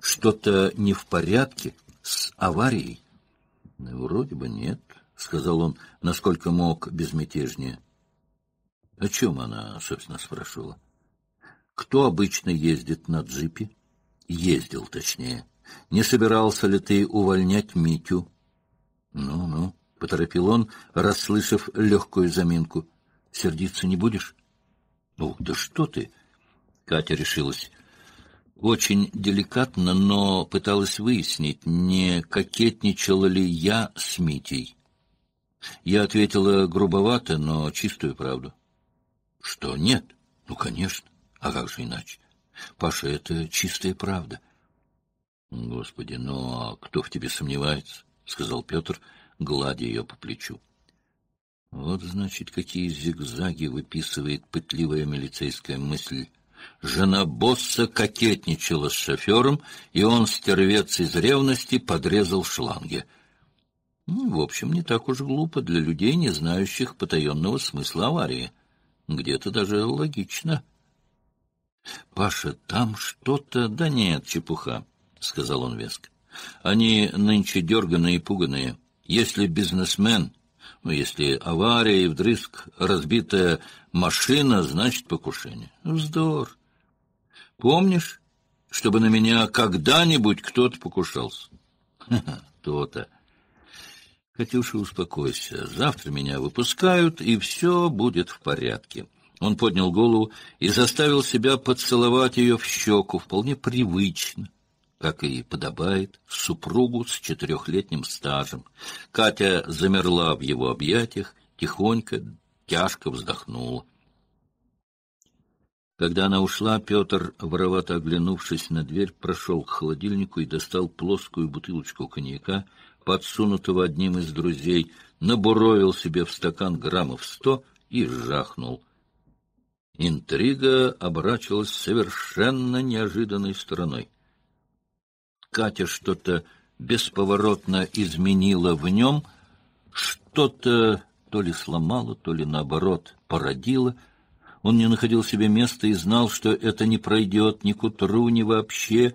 Что-то не в порядке с аварией? Ну, — Вроде бы нет, — сказал он, насколько мог, безмятежнее. — О чем она, собственно, спрашивала? — Кто обычно ездит на джипе? — Ездил, точнее. — Не собирался ли ты увольнять Митю? Ну — Ну-ну, — поторопил он, расслышав легкую заминку. — Сердиться не будешь? — Ух, да что ты! Катя решилась очень деликатно, но пыталась выяснить, не кокетничала ли я с Митей. Я ответила грубовато, но чистую правду. — Что, нет? Ну, конечно. А как же иначе? Паша, это чистая правда. — Господи, ну а кто в тебе сомневается? — сказал Петр, гладя ее по плечу. Вот, значит, какие зигзаги выписывает пытливая милицейская мысль. Жена босса кокетничала с шофером, и он, стервец из ревности, подрезал шланги. Ну, в общем, не так уж глупо для людей, не знающих потаенного смысла аварии. Где-то даже логично. — Паша, там что-то... — Да нет, чепуха, — сказал он веско. — Они нынче дерганые и пуганые. Если бизнесмен ну, если авария и вдрызг разбитая машина, значит покушение. Вздор. Помнишь, чтобы на меня когда-нибудь кто-то покушался? То-то. Катюша, успокойся. Завтра меня выпускают, и все будет в порядке. Он поднял голову и заставил себя поцеловать ее в щеку вполне привычно, как и подобает супругу с четырехлетним стажем. Катя замерла в его объятиях, тихонько, тяжко вздохнула. Когда она ушла, Петр, воровато оглянувшись на дверь, прошел к холодильнику и достал плоскую бутылочку коньяка, подсунутого одним из друзей, набуровил себе в стакан граммов сто и жахнул. Интрига оборачивалась совершенно неожиданной стороной. Катя что-то бесповоротно изменила в нем, что-то то ли сломала, то ли наоборот породила — он не находил себе места и знал, что это не пройдет ни к утру, ни вообще.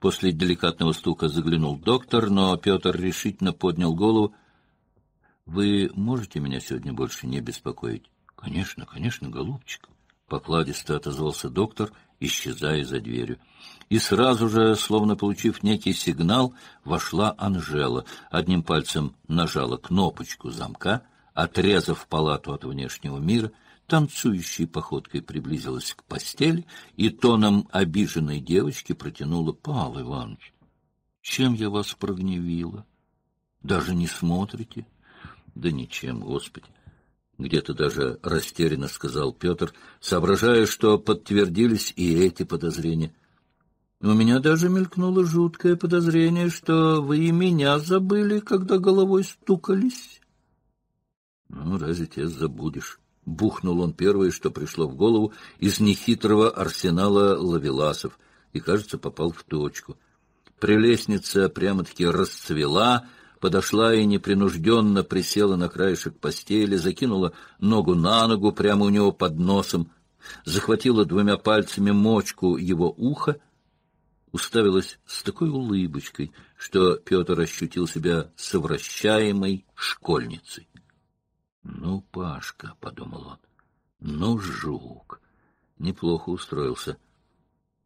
После деликатного стука заглянул доктор, но Петр решительно поднял голову. — Вы можете меня сегодня больше не беспокоить? — Конечно, конечно, голубчик. Покладисто отозвался доктор, исчезая за дверью. И сразу же, словно получив некий сигнал, вошла Анжела. Одним пальцем нажала кнопочку замка, отрезав палату от внешнего мира — танцующей походкой приблизилась к постели и тоном обиженной девочки протянула Павел Иванович. Чем я вас прогневила? Даже не смотрите? Да ничем, Господи. Где-то даже растерянно сказал Петр, соображая, что подтвердились и эти подозрения. У меня даже мелькнуло жуткое подозрение, что вы и меня забыли, когда головой стукались. Ну, разве тебя забудешь? Бухнул он первое, что пришло в голову, из нехитрого арсенала лавеласов, и, кажется, попал в точку. Прелестница прямо-таки расцвела, подошла и непринужденно присела на краешек постели, закинула ногу на ногу прямо у него под носом, захватила двумя пальцами мочку его уха, уставилась с такой улыбочкой, что Петр ощутил себя совращаемой школьницей. «Ну, Пашка», — подумал он, — «ну, жук». Неплохо устроился.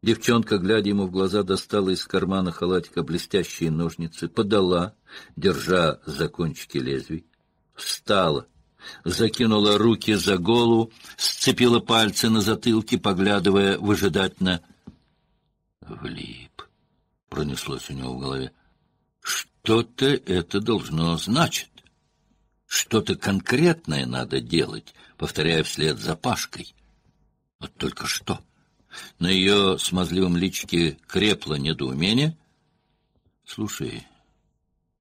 Девчонка, глядя ему в глаза, достала из кармана халатика блестящие ножницы, подала, держа за кончики лезвий. Встала, закинула руки за голову, сцепила пальцы на затылке, поглядывая выжидательно. «Влип», — пронеслось у него в голове. «Что-то это должно значить». Что-то конкретное надо делать, повторяя вслед за Пашкой. Вот только что. На ее смазливом личике крепло недоумение. — Слушай,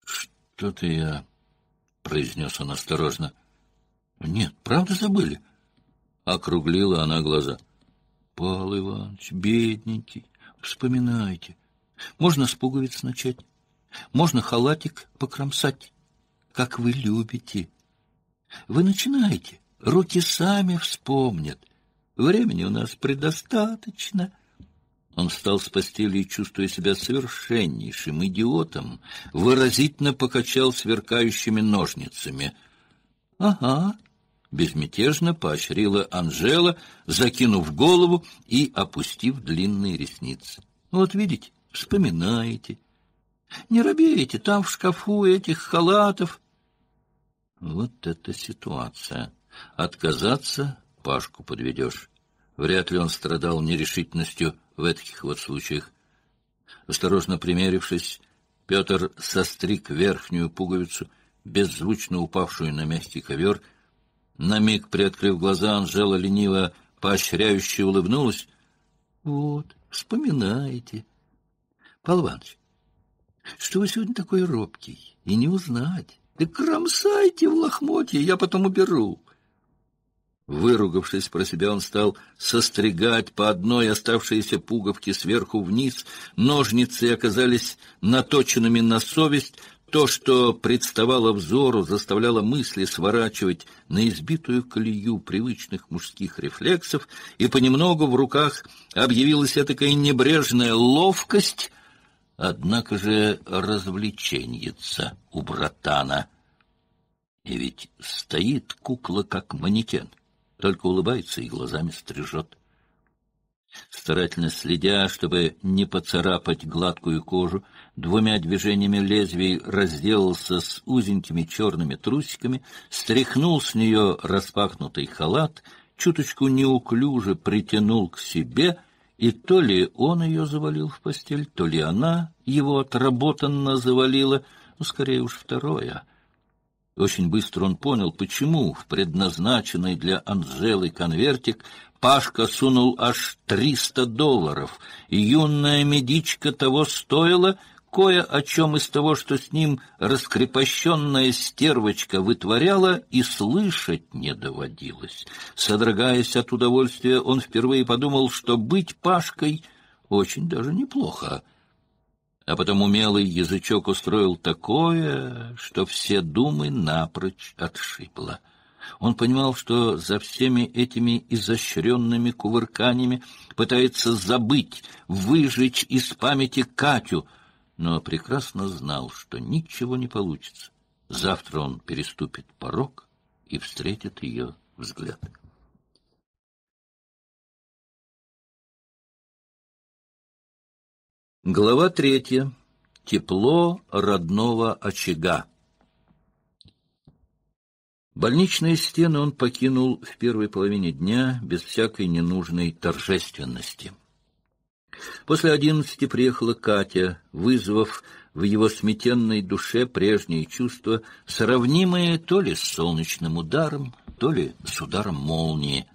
что-то я... — произнес он осторожно. — Нет, правда забыли? — округлила она глаза. — Пал Иванович, бедненький, вспоминайте. Можно с пуговиц начать, можно халатик покромсать как вы любите. Вы начинаете, руки сами вспомнят. Времени у нас предостаточно. Он встал с постели и, чувствуя себя совершеннейшим идиотом, выразительно покачал сверкающими ножницами. — Ага, — безмятежно поощрила Анжела, закинув голову и опустив длинные ресницы. — Вот видите, вспоминаете. — не робейте, там в шкафу этих халатов. Вот это ситуация. Отказаться Пашку подведешь. Вряд ли он страдал нерешительностью в этих вот случаях. Осторожно примерившись, Петр состриг верхнюю пуговицу, беззвучно упавшую на мягкий ковер. На миг, приоткрыв глаза, Анжела лениво поощряюще улыбнулась. — Вот, вспоминаете. — Павел Иванович, что вы сегодня такой робкий? И не узнать. Да кромсайте в лохмотье, я потом уберу. Выругавшись про себя, он стал состригать по одной оставшейся пуговке сверху вниз. Ножницы оказались наточенными на совесть. То, что представало взору, заставляло мысли сворачивать на избитую колею привычных мужских рефлексов, и понемногу в руках объявилась этакая небрежная ловкость, Однако же развлеченьица у братана. И ведь стоит кукла как манекен, только улыбается и глазами стрижет. Старательно следя, чтобы не поцарапать гладкую кожу, двумя движениями лезвий разделался с узенькими черными трусиками, стряхнул с нее распахнутый халат, чуточку неуклюже притянул к себе — и то ли он ее завалил в постель, то ли она его отработанно завалила, ну, скорее уж второе. Очень быстро он понял, почему в предназначенный для Анжелы конвертик Пашка сунул аж триста долларов, и юная медичка того стоила — кое о чем из того, что с ним раскрепощенная стервочка вытворяла, и слышать не доводилось. Содрогаясь от удовольствия, он впервые подумал, что быть Пашкой очень даже неплохо. А потом умелый язычок устроил такое, что все думы напрочь отшибло. Он понимал, что за всеми этими изощренными кувырканиями пытается забыть, выжечь из памяти Катю — но прекрасно знал, что ничего не получится. Завтра он переступит порог и встретит ее взгляд. Глава третья. Тепло родного очага. Больничные стены он покинул в первой половине дня без всякой ненужной торжественности. После одиннадцати приехала Катя, вызвав в его сметенной душе прежние чувства, сравнимые то ли с солнечным ударом, то ли с ударом молнии.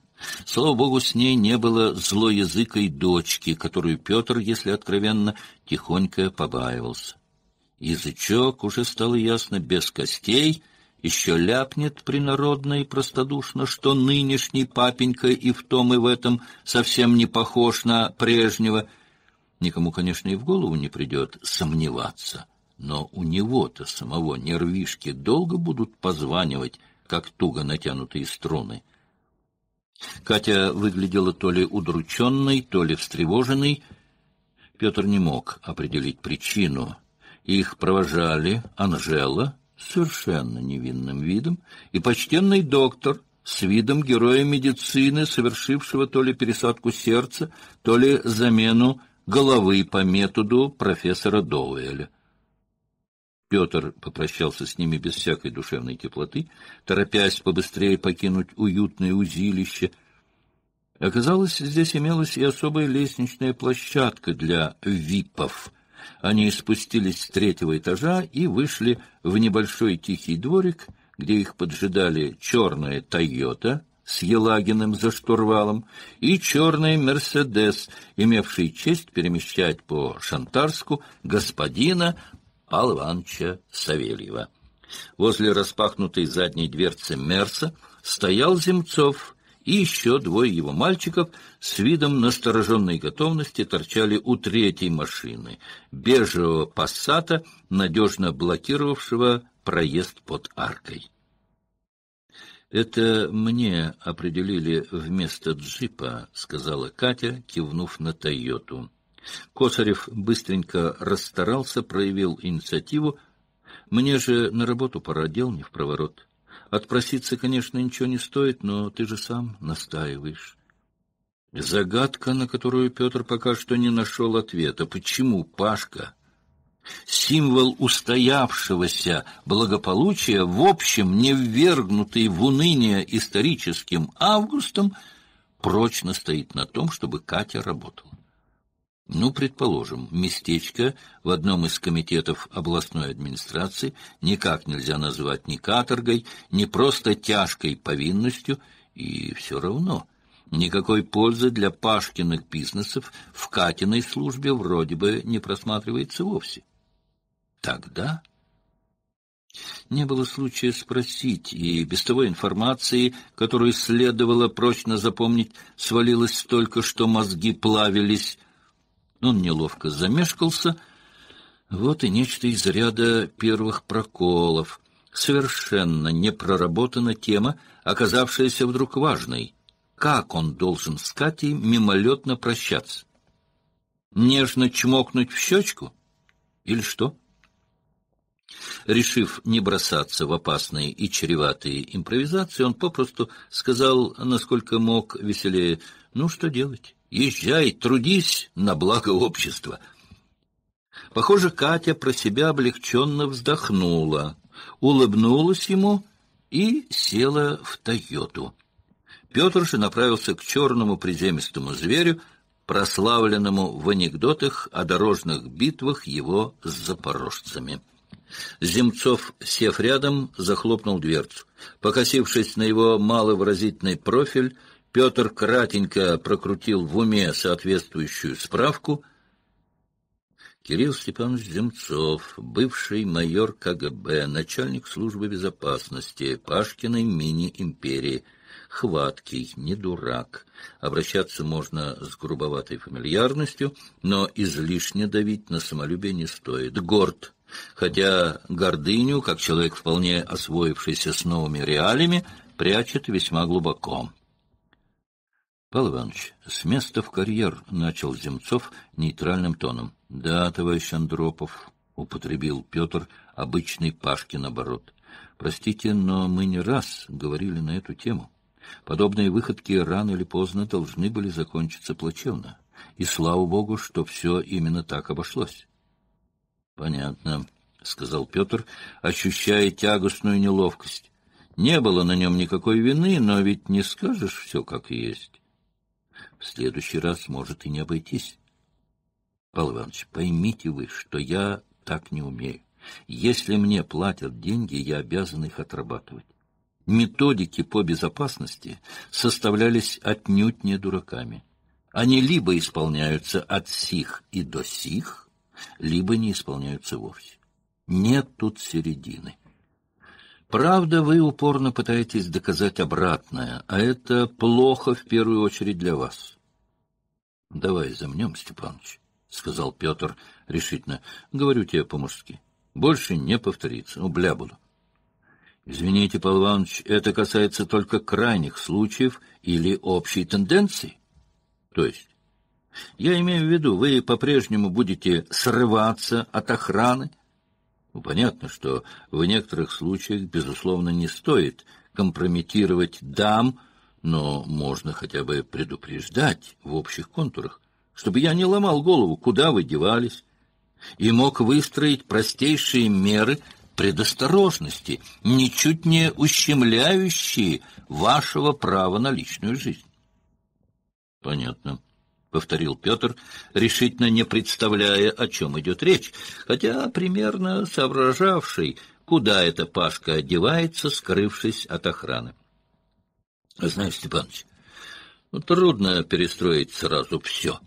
Слава богу, с ней не было злой языкой дочки, которую Петр, если откровенно, тихонько побаивался. Язычок уже стало ясно без костей — еще ляпнет принародно и простодушно, что нынешний папенька и в том и в этом совсем не похож на прежнего. Никому, конечно, и в голову не придет сомневаться, но у него-то самого нервишки долго будут позванивать, как туго натянутые струны. Катя выглядела то ли удрученной, то ли встревоженной. Петр не мог определить причину. Их провожали Анжела, совершенно невинным видом, и почтенный доктор с видом героя медицины, совершившего то ли пересадку сердца, то ли замену головы по методу профессора Доуэля. Петр попрощался с ними без всякой душевной теплоты, торопясь побыстрее покинуть уютное узилище. Оказалось, здесь имелась и особая лестничная площадка для випов, они спустились с третьего этажа и вышли в небольшой тихий дворик, где их поджидали черная «Тойота» с Елагиным за штурвалом и черный «Мерседес», имевший честь перемещать по Шантарску господина Алванча Савельева. Возле распахнутой задней дверцы «Мерса» стоял Земцов и еще двое его мальчиков с видом настороженной готовности торчали у третьей машины, бежевого пассата, надежно блокировавшего проезд под аркой. «Это мне определили вместо джипа», — сказала Катя, кивнув на «Тойоту». Косарев быстренько расстарался, проявил инициативу. «Мне же на работу пора, дел не в проворот». Отпроситься, конечно, ничего не стоит, но ты же сам настаиваешь. Загадка, на которую Петр пока что не нашел ответа. Почему Пашка, символ устоявшегося благополучия, в общем, не ввергнутый в уныние историческим августом, прочно стоит на том, чтобы Катя работала? Ну, предположим, местечко в одном из комитетов областной администрации никак нельзя назвать ни каторгой, ни просто тяжкой повинностью, и все равно никакой пользы для Пашкиных бизнесов в Катиной службе вроде бы не просматривается вовсе. Тогда... Не было случая спросить, и без того информации, которую следовало прочно запомнить, свалилось столько, что мозги плавились он неловко замешкался. Вот и нечто из ряда первых проколов. Совершенно не проработана тема, оказавшаяся вдруг важной. Как он должен с Катей мимолетно прощаться? Нежно чмокнуть в щечку? Или что? Решив не бросаться в опасные и чреватые импровизации, он попросту сказал, насколько мог веселее, «Ну, что делать?» Езжай, трудись на благо общества. Похоже, Катя про себя облегченно вздохнула, улыбнулась ему и села в «Тойоту». Петрша направился к черному приземистому зверю, прославленному в анекдотах о дорожных битвах его с запорожцами. Земцов, сев рядом, захлопнул дверцу. Покосившись на его маловыразительный профиль, Петр кратенько прокрутил в уме соответствующую справку. Кирилл Степанович Земцов, бывший майор КГБ, начальник службы безопасности Пашкиной мини-империи, хваткий, не дурак. Обращаться можно с грубоватой фамильярностью, но излишне давить на самолюбие не стоит. Горд, хотя гордыню, как человек, вполне освоившийся с новыми реалиями, прячет весьма глубоко. Павел Иванович, с места в карьер начал Земцов нейтральным тоном. — Да, товарищ Андропов, — употребил Петр обычный Пашкин наоборот. Простите, но мы не раз говорили на эту тему. Подобные выходки рано или поздно должны были закончиться плачевно. И слава богу, что все именно так обошлось. — Понятно, — сказал Петр, ощущая тягостную неловкость. Не было на нем никакой вины, но ведь не скажешь все как есть следующий раз может и не обойтись. Павел Иванович, поймите вы, что я так не умею. Если мне платят деньги, я обязан их отрабатывать. Методики по безопасности составлялись отнюдь не дураками. Они либо исполняются от сих и до сих, либо не исполняются вовсе. Нет тут середины. Правда, вы упорно пытаетесь доказать обратное, а это плохо в первую очередь для вас. — Давай замнем, Степаныч, — сказал Петр решительно. — Говорю тебе по-мужски. Больше не повторится. Убля ну, буду. — Извините, Павел Иванович, это касается только крайних случаев или общей тенденции. То есть... Я имею в виду, вы по-прежнему будете срываться от охраны. Ну, понятно, что в некоторых случаях, безусловно, не стоит компрометировать дам, но можно хотя бы предупреждать в общих контурах, чтобы я не ломал голову, куда вы девались, и мог выстроить простейшие меры предосторожности, ничуть не ущемляющие вашего права на личную жизнь. Понятно, повторил Петр, решительно не представляя, о чем идет речь, хотя примерно соображавший, куда эта Пашка одевается, скрывшись от охраны. А — Знаешь, Степаныч, ну, трудно перестроить сразу все.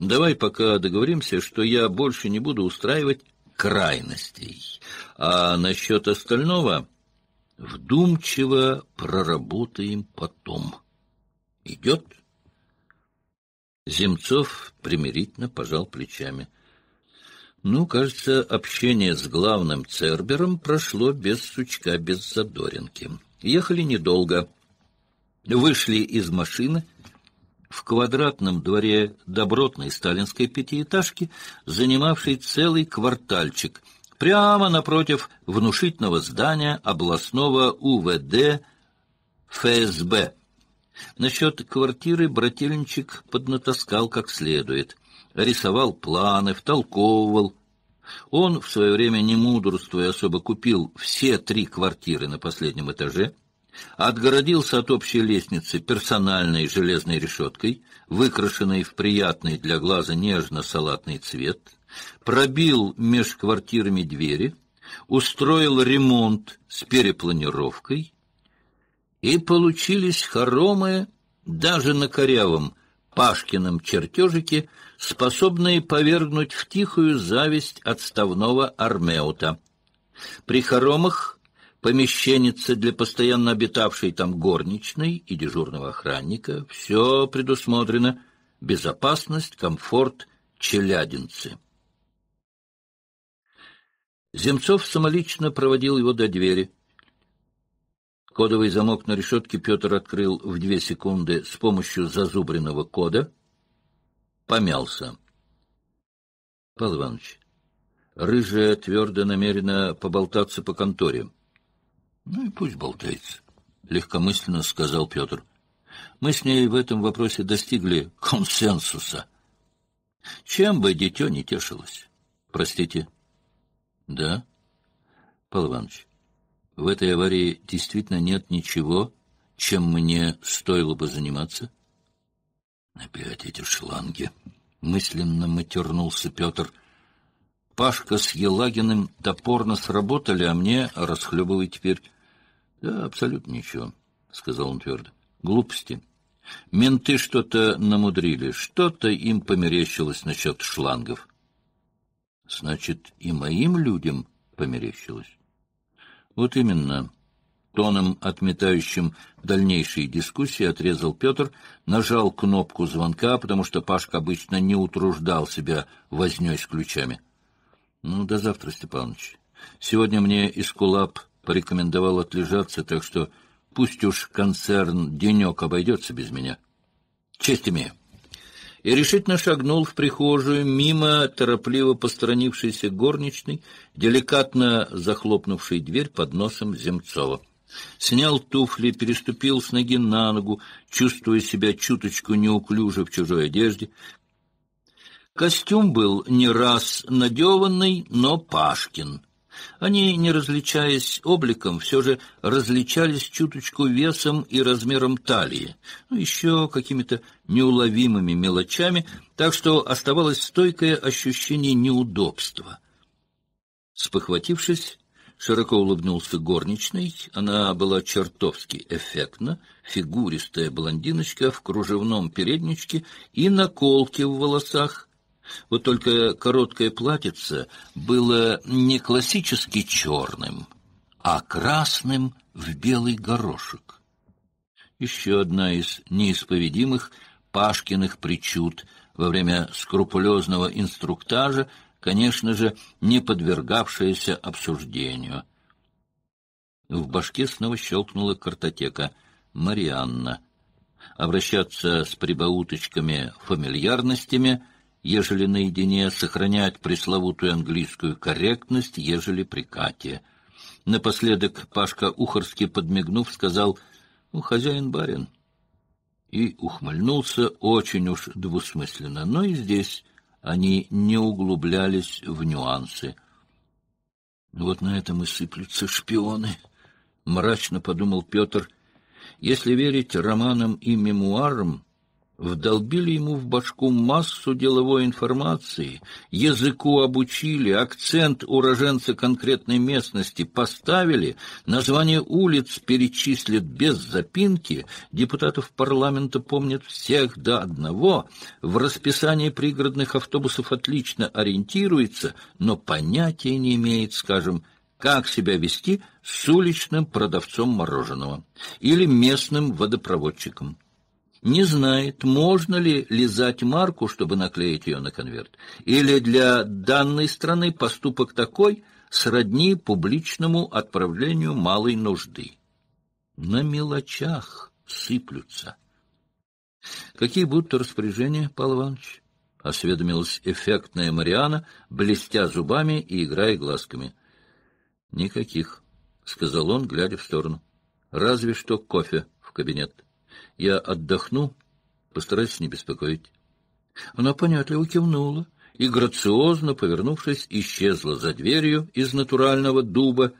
Давай пока договоримся, что я больше не буду устраивать крайностей. А насчет остального вдумчиво проработаем потом. Идет? Земцов примирительно пожал плечами. Ну, кажется, общение с главным цербером прошло без сучка, без задоринки. Ехали недолго. Вышли из машины. В квадратном дворе добротной сталинской пятиэтажки, занимавшей целый квартальчик, прямо напротив внушительного здания областного УВД ФСБ. Насчет квартиры брательничек поднатаскал как следует. Рисовал планы, втолковывал. Он в свое время, не мудрствуя особо, купил все три квартиры на последнем этаже — отгородился от общей лестницы персональной железной решеткой, выкрашенной в приятный для глаза нежно-салатный цвет, пробил меж квартирами двери, устроил ремонт с перепланировкой, и получились хоромы даже на корявом Пашкином чертежике, способные повергнуть в тихую зависть отставного армеута. При хоромах помещенница для постоянно обитавшей там горничной и дежурного охранника. Все предусмотрено. Безопасность, комфорт, челядинцы. Земцов самолично проводил его до двери. Кодовый замок на решетке Петр открыл в две секунды с помощью зазубренного кода. Помялся. — Павел Иванович, рыжая твердо намерена поболтаться по конторе. Ну и пусть болтается, — легкомысленно сказал Петр. Мы с ней в этом вопросе достигли консенсуса. Чем бы дитё не тешилось? Простите. Да? Павел Иванович, в этой аварии действительно нет ничего, чем мне стоило бы заниматься? Опять эти шланги. Мысленно матернулся Петр. Пашка с Елагиным топорно сработали, а мне расхлебывай теперь да, абсолютно ничего, сказал он твердо. Глупости. Менты что-то намудрили, что-то им померещилось насчет шлангов. Значит, и моим людям померещилось. Вот именно. Тоном, отметающим дальнейшие дискуссии, отрезал Петр, нажал кнопку звонка, потому что Пашка обычно не утруждал себя вознёй с ключами. — Ну, до завтра, Степаныч. Сегодня мне Искулап порекомендовал отлежаться, так что пусть уж концерн денек обойдется без меня. Честь имею. И решительно шагнул в прихожую, мимо торопливо посторонившейся горничной, деликатно захлопнувшей дверь под носом Земцова. Снял туфли, переступил с ноги на ногу, чувствуя себя чуточку неуклюже в чужой одежде. Костюм был не раз надеванный, но Пашкин. Они, не различаясь обликом, все же различались чуточку весом и размером талии, ну, еще какими-то неуловимыми мелочами, так что оставалось стойкое ощущение неудобства. Спохватившись, Широко улыбнулся горничной. Она была чертовски эффектна, фигуристая блондиночка в кружевном передничке и наколке в волосах, вот только короткое платьице было не классически черным, а красным в белый горошек. Еще одна из неисповедимых Пашкиных причуд во время скрупулезного инструктажа, конечно же, не подвергавшаяся обсуждению. В башке снова щелкнула картотека «Марианна». Обращаться с прибауточками-фамильярностями — ежели наедине, сохранять пресловутую английскую корректность, ежели при Кате. Напоследок Пашка Ухарский, подмигнув, сказал «Ну, хозяин барин». И ухмыльнулся очень уж двусмысленно, но и здесь они не углублялись в нюансы. «Вот на этом и сыплются шпионы», — мрачно подумал Петр. «Если верить романам и мемуарам, Вдолбили ему в башку массу деловой информации, языку обучили, акцент уроженца конкретной местности поставили, название улиц перечислят без запинки, депутатов парламента помнят всех до одного, в расписании пригородных автобусов отлично ориентируется, но понятия не имеет, скажем, как себя вести с уличным продавцом мороженого или местным водопроводчиком не знает, можно ли лизать марку, чтобы наклеить ее на конверт, или для данной страны поступок такой сродни публичному отправлению малой нужды. На мелочах сыплются. Какие будут распоряжения, Павел Иванович? — осведомилась эффектная Мариана, блестя зубами и играя глазками. — Никаких, — сказал он, глядя в сторону. — Разве что кофе в кабинет. Я отдохну, постараюсь не беспокоить. Она понятливо кивнула и, грациозно повернувшись, исчезла за дверью из натурального дуба.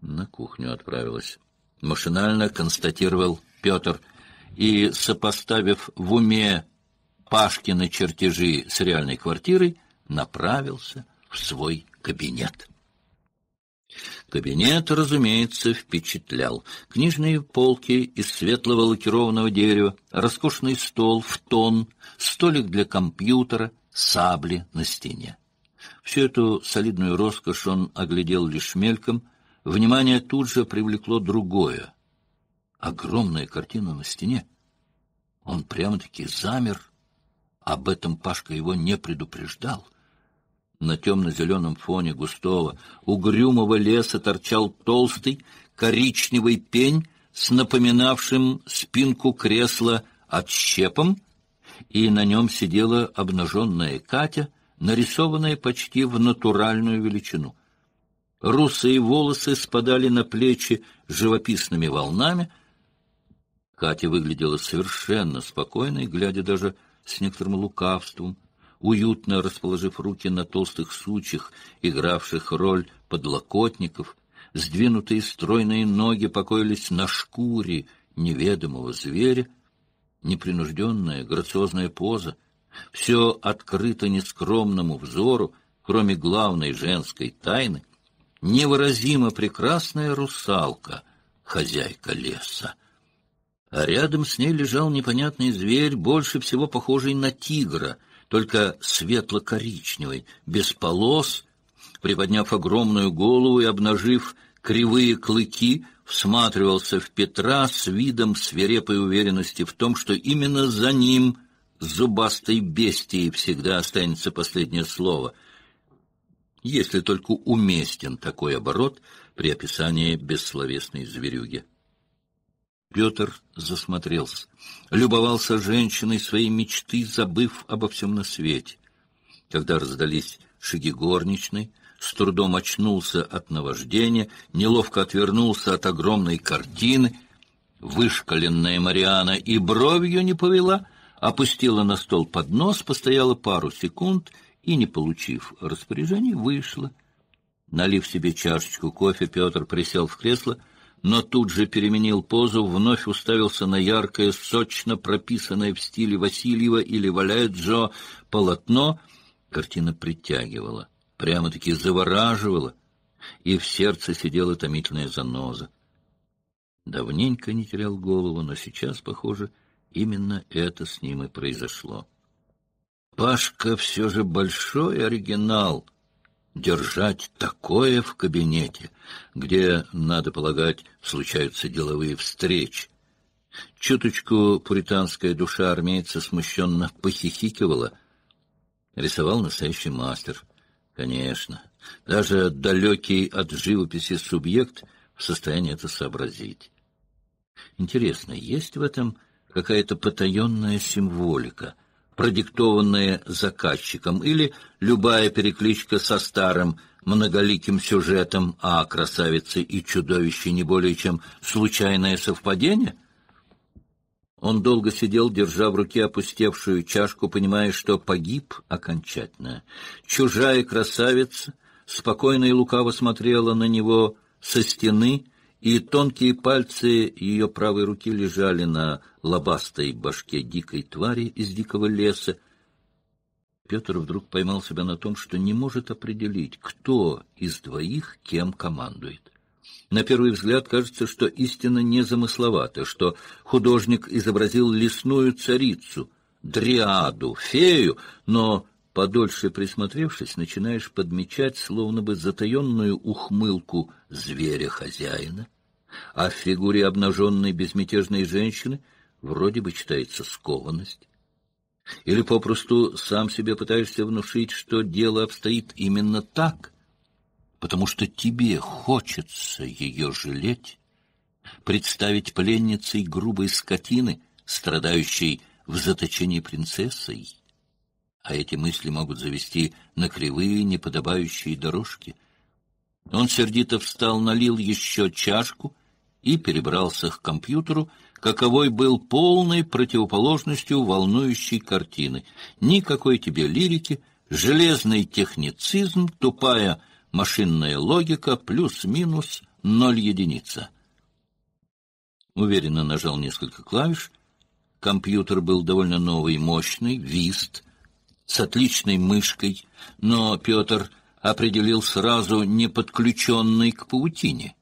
На кухню отправилась. Машинально констатировал Петр и, сопоставив в уме Пашкины чертежи с реальной квартирой, направился в свой кабинет. Кабинет, разумеется, впечатлял. Книжные полки из светлого лакированного дерева, роскошный стол в тон, столик для компьютера, сабли на стене. Всю эту солидную роскошь он оглядел лишь мельком. Внимание тут же привлекло другое. Огромная картина на стене. Он прямо-таки замер. Об этом Пашка его не предупреждал — на темно-зеленом фоне густого, угрюмого леса торчал толстый коричневый пень с напоминавшим спинку кресла отщепом, и на нем сидела обнаженная Катя, нарисованная почти в натуральную величину. Русые волосы спадали на плечи живописными волнами. Катя выглядела совершенно спокойной, глядя даже с некоторым лукавством — уютно расположив руки на толстых сучьях, игравших роль подлокотников, сдвинутые стройные ноги покоились на шкуре неведомого зверя, непринужденная грациозная поза, все открыто нескромному взору, кроме главной женской тайны, невыразимо прекрасная русалка, хозяйка леса. А рядом с ней лежал непонятный зверь, больше всего похожий на тигра — только светло-коричневый, без полос, приподняв огромную голову и обнажив кривые клыки, всматривался в Петра с видом свирепой уверенности в том, что именно за ним, зубастой бестией, всегда останется последнее слово, если только уместен такой оборот при описании бессловесной зверюги. Петр засмотрелся, любовался женщиной своей мечты, забыв обо всем на свете. Когда раздались шаги горничной, с трудом очнулся от наваждения, неловко отвернулся от огромной картины. Вышкаленная Мариана и бровью не повела, опустила на стол поднос, постояла пару секунд и, не получив распоряжений, вышла. Налив себе чашечку кофе, Петр присел в кресло — но тут же переменил позу, вновь уставился на яркое, сочно прописанное в стиле Васильева или Валяджо полотно. Картина притягивала, прямо-таки завораживала, и в сердце сидела томительная заноза. Давненько не терял голову, но сейчас, похоже, именно это с ним и произошло. Пашка все же большой оригинал — Держать такое в кабинете, где, надо полагать, случаются деловые встречи. Чуточку пуританская душа армейца смущенно похихикивала. Рисовал настоящий мастер. Конечно, даже далекий от живописи субъект в состоянии это сообразить. Интересно, есть в этом какая-то потаенная символика, продиктованные заказчиком, или любая перекличка со старым многоликим сюжетом о а красавице и чудовище не более чем случайное совпадение? Он долго сидел, держа в руке опустевшую чашку, понимая, что погиб окончательно. Чужая красавица спокойно и лукаво смотрела на него со стены — и тонкие пальцы ее правой руки лежали на лобастой башке дикой твари из дикого леса. Петр вдруг поймал себя на том, что не может определить, кто из двоих кем командует. На первый взгляд кажется, что истина незамысловата, что художник изобразил лесную царицу, дриаду, фею, но подольше присмотревшись, начинаешь подмечать словно бы затаенную ухмылку зверя-хозяина, а в фигуре обнаженной безмятежной женщины вроде бы читается скованность. Или попросту сам себе пытаешься внушить, что дело обстоит именно так, потому что тебе хочется ее жалеть, представить пленницей грубой скотины, страдающей в заточении принцессой, а эти мысли могут завести на кривые, неподобающие дорожки. Он сердито встал, налил еще чашку и перебрался к компьютеру, каковой был полной противоположностью волнующей картины. Никакой тебе лирики, железный техницизм, тупая машинная логика, плюс-минус ноль единица. Уверенно нажал несколько клавиш. Компьютер был довольно новый, мощный, вист — с отличной мышкой, но Петр определил сразу не подключенный к паутине.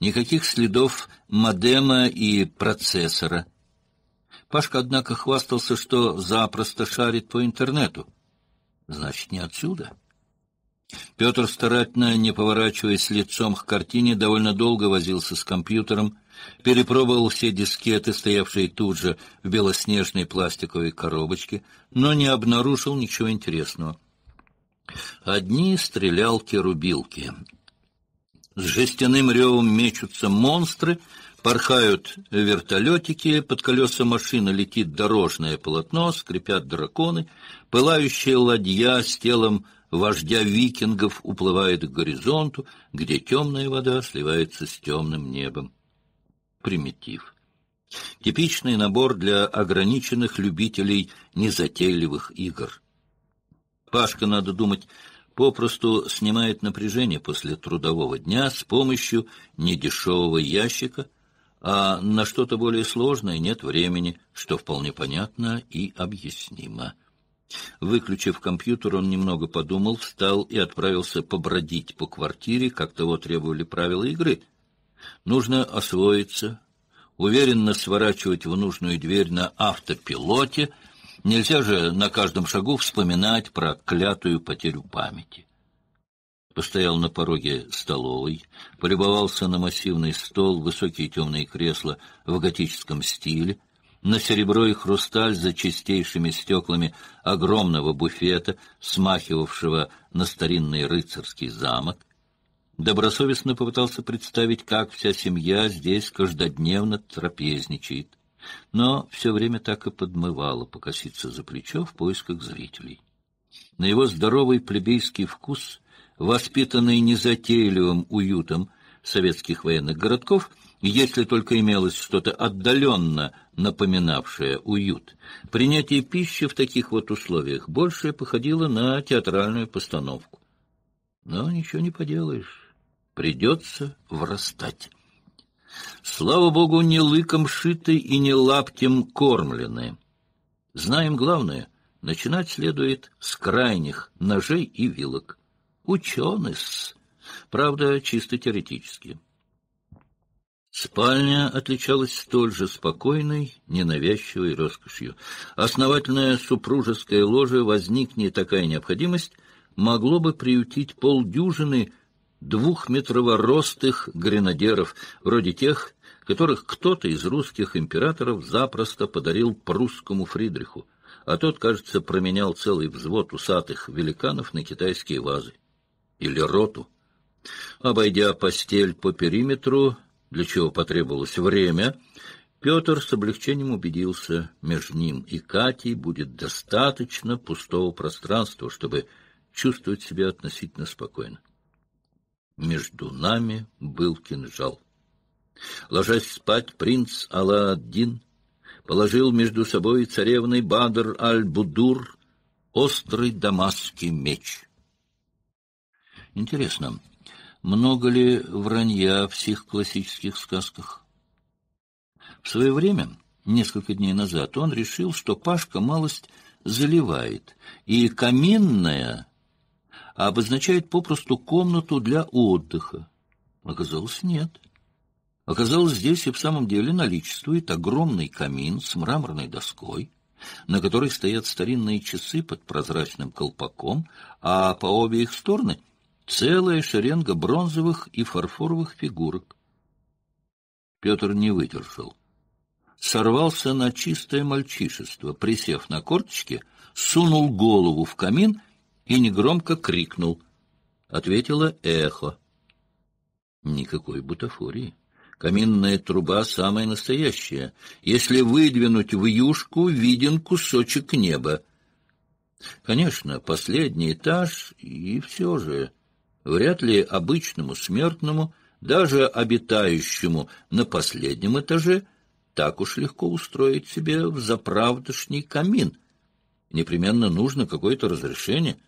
Никаких следов модема и процессора. Пашка, однако, хвастался, что запросто шарит по интернету. Значит, не отсюда. Петр, старательно не поворачиваясь лицом к картине, довольно долго возился с компьютером, перепробовал все дискеты, стоявшие тут же в белоснежной пластиковой коробочке, но не обнаружил ничего интересного. Одни стрелялки-рубилки. С жестяным ревом мечутся монстры, порхают вертолетики, под колеса машины летит дорожное полотно, скрипят драконы, пылающая ладья с телом вождя викингов уплывает к горизонту, где темная вода сливается с темным небом примитив. Типичный набор для ограниченных любителей незатейливых игр. Пашка, надо думать, попросту снимает напряжение после трудового дня с помощью недешевого ящика, а на что-то более сложное нет времени, что вполне понятно и объяснимо. Выключив компьютер, он немного подумал, встал и отправился побродить по квартире, как того требовали правила игры — Нужно освоиться, уверенно сворачивать в нужную дверь на автопилоте. Нельзя же на каждом шагу вспоминать про клятую потерю памяти. Постоял на пороге столовой, полюбовался на массивный стол, высокие темные кресла в готическом стиле, на серебро и хрусталь за чистейшими стеклами огромного буфета, смахивавшего на старинный рыцарский замок — добросовестно попытался представить, как вся семья здесь каждодневно трапезничает, но все время так и подмывало покоситься за плечо в поисках зрителей. На его здоровый плебейский вкус, воспитанный незатейливым уютом советских военных городков, если только имелось что-то отдаленно напоминавшее уют, принятие пищи в таких вот условиях больше походило на театральную постановку. Но ничего не поделаешь придется врастать. Слава богу, не лыком шиты и не лаптем кормлены. Знаем главное, начинать следует с крайних ножей и вилок. Ученый-с, правда, чисто теоретически. Спальня отличалась столь же спокойной, ненавязчивой роскошью. Основательное супружеское ложе, возникнет такая необходимость, могло бы приютить полдюжины двухметроворостых гренадеров, вроде тех, которых кто-то из русских императоров запросто подарил прусскому Фридриху, а тот, кажется, променял целый взвод усатых великанов на китайские вазы. Или роту. Обойдя постель по периметру, для чего потребовалось время, Петр с облегчением убедился, между ним и Катей будет достаточно пустого пространства, чтобы чувствовать себя относительно спокойно между нами был кинжал. Ложась спать, принц Алла-Аддин положил между собой царевной Бадр аль-Будур острый дамасский меч. Интересно, много ли вранья в всех классических сказках? В свое время, несколько дней назад, он решил, что Пашка малость заливает, и каминная а обозначает попросту комнату для отдыха. Оказалось, нет. Оказалось, здесь и в самом деле наличествует огромный камин с мраморной доской, на которой стоят старинные часы под прозрачным колпаком, а по обе их стороны целая шеренга бронзовых и фарфоровых фигурок. Петр не выдержал. Сорвался на чистое мальчишество, присев на корточки, сунул голову в камин — и негромко крикнул. Ответило эхо. Никакой бутафории. Каминная труба самая настоящая. Если выдвинуть в юшку, виден кусочек неба. Конечно, последний этаж, и все же. Вряд ли обычному смертному, даже обитающему на последнем этаже, так уж легко устроить себе в заправдошний камин. Непременно нужно какое-то разрешение —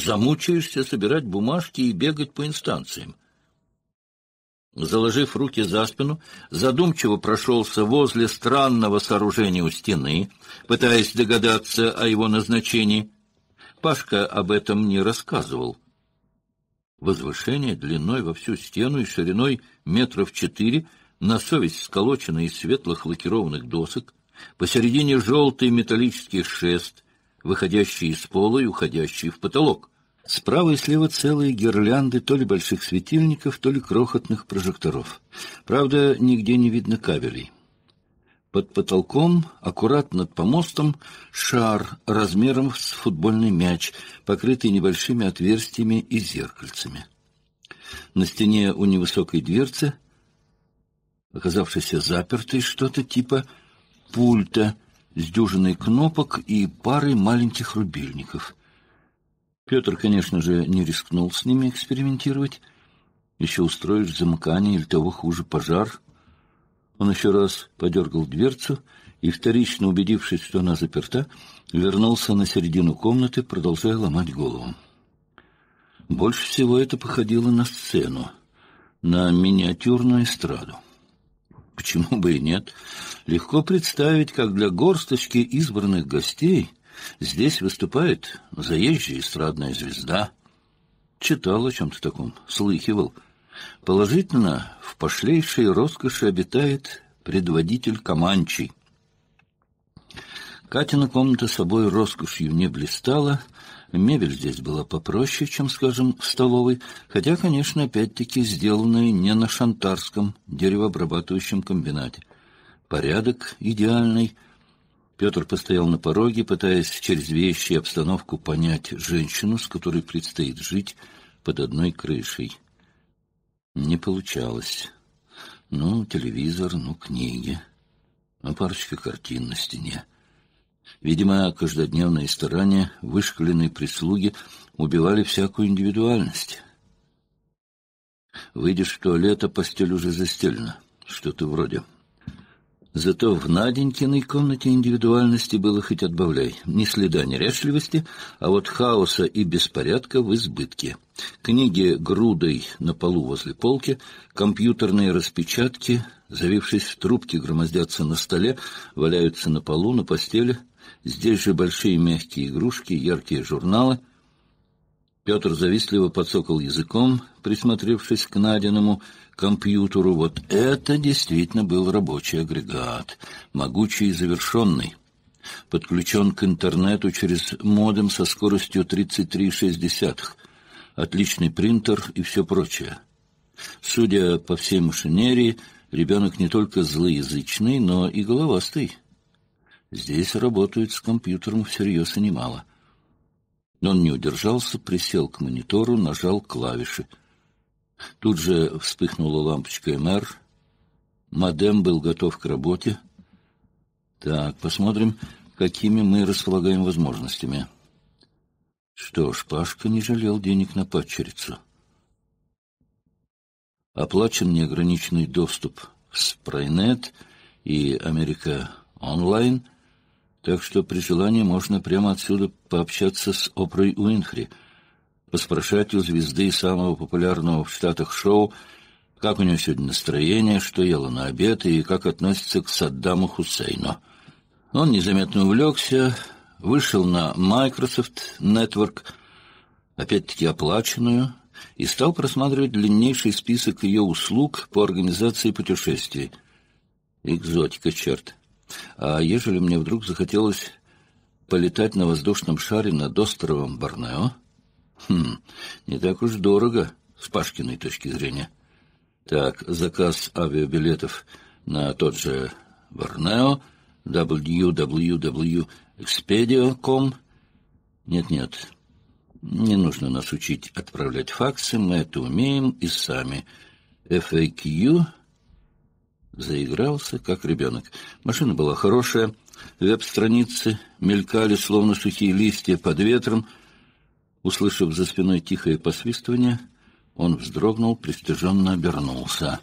замучаешься собирать бумажки и бегать по инстанциям. Заложив руки за спину, задумчиво прошелся возле странного сооружения у стены, пытаясь догадаться о его назначении. Пашка об этом не рассказывал. Возвышение длиной во всю стену и шириной метров четыре, на совесть сколочено из светлых лакированных досок, посередине желтый металлический шест — выходящие из пола и уходящие в потолок. Справа и слева целые гирлянды то ли больших светильников, то ли крохотных прожекторов. Правда, нигде не видно кабелей. Под потолком, аккурат над помостом, шар размером с футбольный мяч, покрытый небольшими отверстиями и зеркальцами. На стене у невысокой дверцы, оказавшейся запертой, что-то типа пульта — с дюжиной кнопок и парой маленьких рубильников. Петр, конечно же, не рискнул с ними экспериментировать. Еще устроишь замыкание или того хуже пожар. Он еще раз подергал дверцу и, вторично убедившись, что она заперта, вернулся на середину комнаты, продолжая ломать голову. Больше всего это походило на сцену, на миниатюрную эстраду. Почему бы и нет? Легко представить, как для горсточки избранных гостей здесь выступает заезжая эстрадная звезда. Читал о чем-то таком, слыхивал. Положительно, в пошлейшей роскоши обитает предводитель Каманчий. Катина комната собой роскошью не блистала, Мебель здесь была попроще, чем, скажем, в столовой, хотя, конечно, опять-таки сделанная не на шантарском деревообрабатывающем комбинате. Порядок идеальный. Петр постоял на пороге, пытаясь через вещи и обстановку понять женщину, с которой предстоит жить под одной крышей. Не получалось. Ну, телевизор, ну, книги, ну, парочка картин на стене. Видимо, каждодневные старания вышкаленной прислуги убивали всякую индивидуальность. Выйдешь в туалет, а постель уже застелена. Что-то вроде. Зато в Наденькиной комнате индивидуальности было хоть отбавляй. Ни следа неряшливости, а вот хаоса и беспорядка в избытке. Книги грудой на полу возле полки, компьютерные распечатки, завившись в трубки, громоздятся на столе, валяются на полу, на постели — Здесь же большие мягкие игрушки, яркие журналы. Петр завистливо подсокал языком, присмотревшись к Надиному компьютеру. Вот это действительно был рабочий агрегат, могучий и завершенный. Подключен к интернету через модем со скоростью 33,6. Отличный принтер и все прочее. Судя по всей машинерии, ребенок не только злоязычный, но и головастый. Здесь работают с компьютером всерьез и немало. Но Он не удержался, присел к монитору, нажал клавиши. Тут же вспыхнула лампочка МР. Модем был готов к работе. Так, посмотрим, какими мы располагаем возможностями. Что ж, Пашка не жалел денег на падчерицу. Оплачен неограниченный доступ в Спрайнет и Америка Онлайн — так что при желании можно прямо отсюда пообщаться с Опрой Уинхри, поспрашать у звезды самого популярного в Штатах шоу, как у нее сегодня настроение, что ела на обед и как относится к Саддаму Хусейну. Он незаметно увлекся, вышел на Microsoft Network, опять-таки оплаченную, и стал просматривать длиннейший список ее услуг по организации путешествий. Экзотика, черт. А ежели мне вдруг захотелось полетать на воздушном шаре над островом Борнео? Хм, не так уж дорого, с Пашкиной точки зрения. Так, заказ авиабилетов на тот же Борнео, www.expedio.com. Нет-нет, не нужно нас учить отправлять факсы, мы это умеем и сами. FAQ Заигрался, как ребенок. Машина была хорошая, веб-страницы мелькали, словно сухие листья под ветром. Услышав за спиной тихое посвистывание, он вздрогнул, пристыженно обернулся.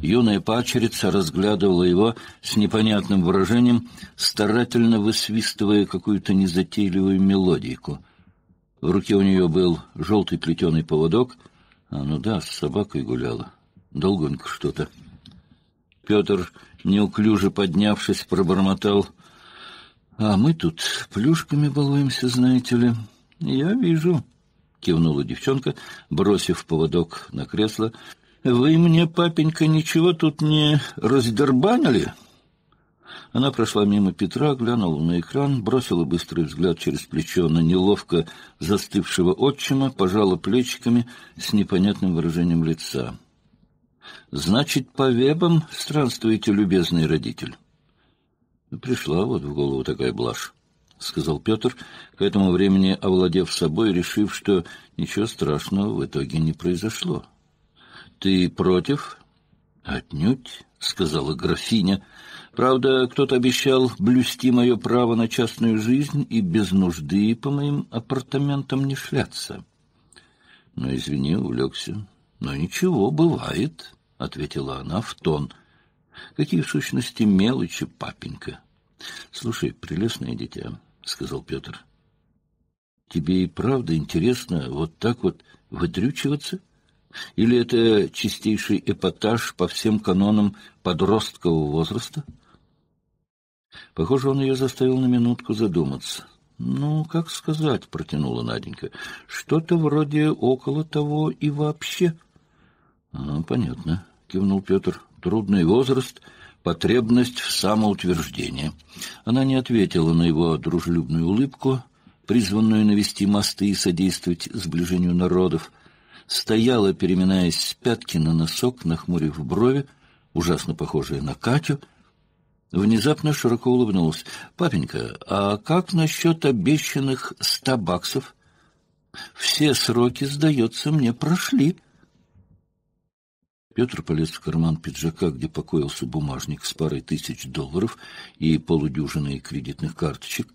Юная пачерица разглядывала его с непонятным выражением, старательно высвистывая какую-то незатейливую мелодийку. В руке у нее был желтый плетеный поводок. А, ну да, с собакой гуляла. Долгонько что-то. Петр, неуклюже поднявшись, пробормотал. — А мы тут плюшками балуемся, знаете ли. — Я вижу, — кивнула девчонка, бросив поводок на кресло. — Вы мне, папенька, ничего тут не раздербанили? Она прошла мимо Петра, глянула на экран, бросила быстрый взгляд через плечо на неловко застывшего отчима, пожала плечиками с непонятным выражением лица. — Значит, по вебам странствуете, любезный родитель. Ну, пришла вот в голову такая блажь, — сказал Петр, к этому времени овладев собой, решив, что ничего страшного в итоге не произошло. — Ты против? — Отнюдь, — сказала графиня. — Правда, кто-то обещал блюсти мое право на частную жизнь и без нужды по моим апартаментам не шляться. Но, ну, извини, увлекся. Но ничего, бывает. —— ответила она в тон. — Какие, в сущности, мелочи, папенька! — Слушай, прелестное дитя, — сказал Петр. — Тебе и правда интересно вот так вот выдрючиваться? Или это чистейший эпатаж по всем канонам подросткового возраста? Похоже, он ее заставил на минутку задуматься. — Ну, как сказать, — протянула Наденька, — что-то вроде около того и вообще. — Ну, понятно кивнул Петр. «Трудный возраст, потребность в самоутверждении». Она не ответила на его дружелюбную улыбку, призванную навести мосты и содействовать сближению народов. Стояла, переминаясь с пятки на носок, нахмурив брови, ужасно похожая на Катю, Внезапно широко улыбнулась. «Папенька, а как насчет обещанных ста баксов?» «Все сроки, сдается, мне прошли». Петр полез в карман пиджака, где покоился бумажник с парой тысяч долларов и полудюжиной кредитных карточек.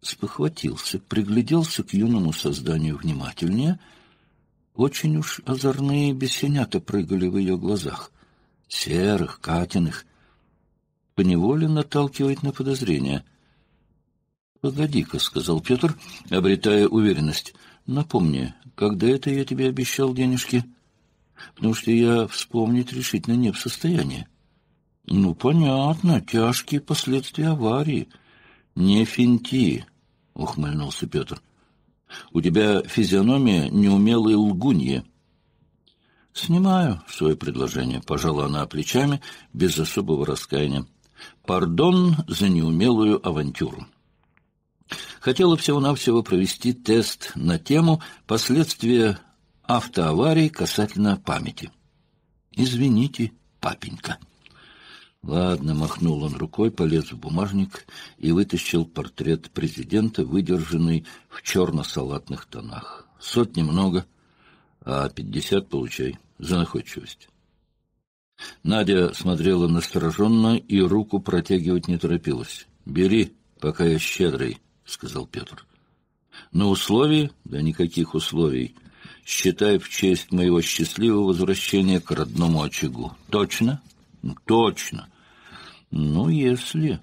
Спохватился, пригляделся к юному созданию внимательнее. Очень уж озорные бесенята прыгали в ее глазах. Серых, Катиных. Поневоле наталкивает на подозрения. «Погоди-ка», — сказал Петр, обретая уверенность. «Напомни, когда это я тебе обещал денежки?» — потому что я вспомнить решительно не в состоянии. Ну, понятно, тяжкие последствия аварии. Не финти, ухмыльнулся Петр. У тебя физиономия неумелой лгуньи. Снимаю свое предложение, пожала она плечами, без особого раскаяния. Пардон за неумелую авантюру. Хотела всего-навсего провести тест на тему «Последствия автоаварий касательно памяти. «Извините, папенька». «Ладно», — махнул он рукой, полез в бумажник и вытащил портрет президента, выдержанный в черно-салатных тонах. Сотни много, а пятьдесят получай за находчивость». Надя смотрела настороженно и руку протягивать не торопилась. «Бери, пока я щедрый», — сказал Петр. «На условии?» «Да никаких условий считай в честь моего счастливого возвращения к родному очагу. Точно? Ну, точно. Ну, если...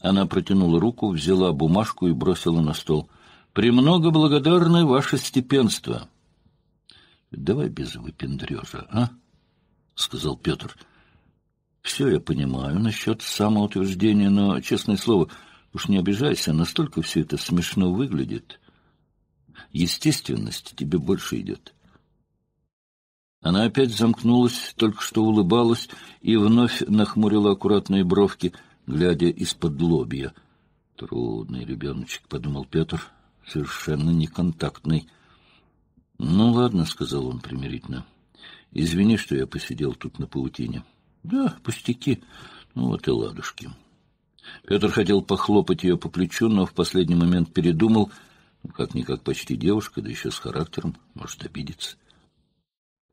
Она протянула руку, взяла бумажку и бросила на стол. «Премного благодарны ваше степенство». «Давай без выпендрежа, а?» — сказал Петр. «Все я понимаю насчет самоутверждения, но, честное слово, уж не обижайся, настолько все это смешно выглядит». Естественность тебе больше идет. Она опять замкнулась, только что улыбалась и вновь нахмурила аккуратные бровки, глядя из-под лобья. «Трудный ребеночек», — подумал Петр, — «совершенно неконтактный». «Ну ладно», — сказал он примирительно. «Извини, что я посидел тут на паутине». «Да, пустяки. Ну вот и ладушки». Петр хотел похлопать ее по плечу, но в последний момент передумал — как-никак почти девушка, да еще с характером, может обидеться.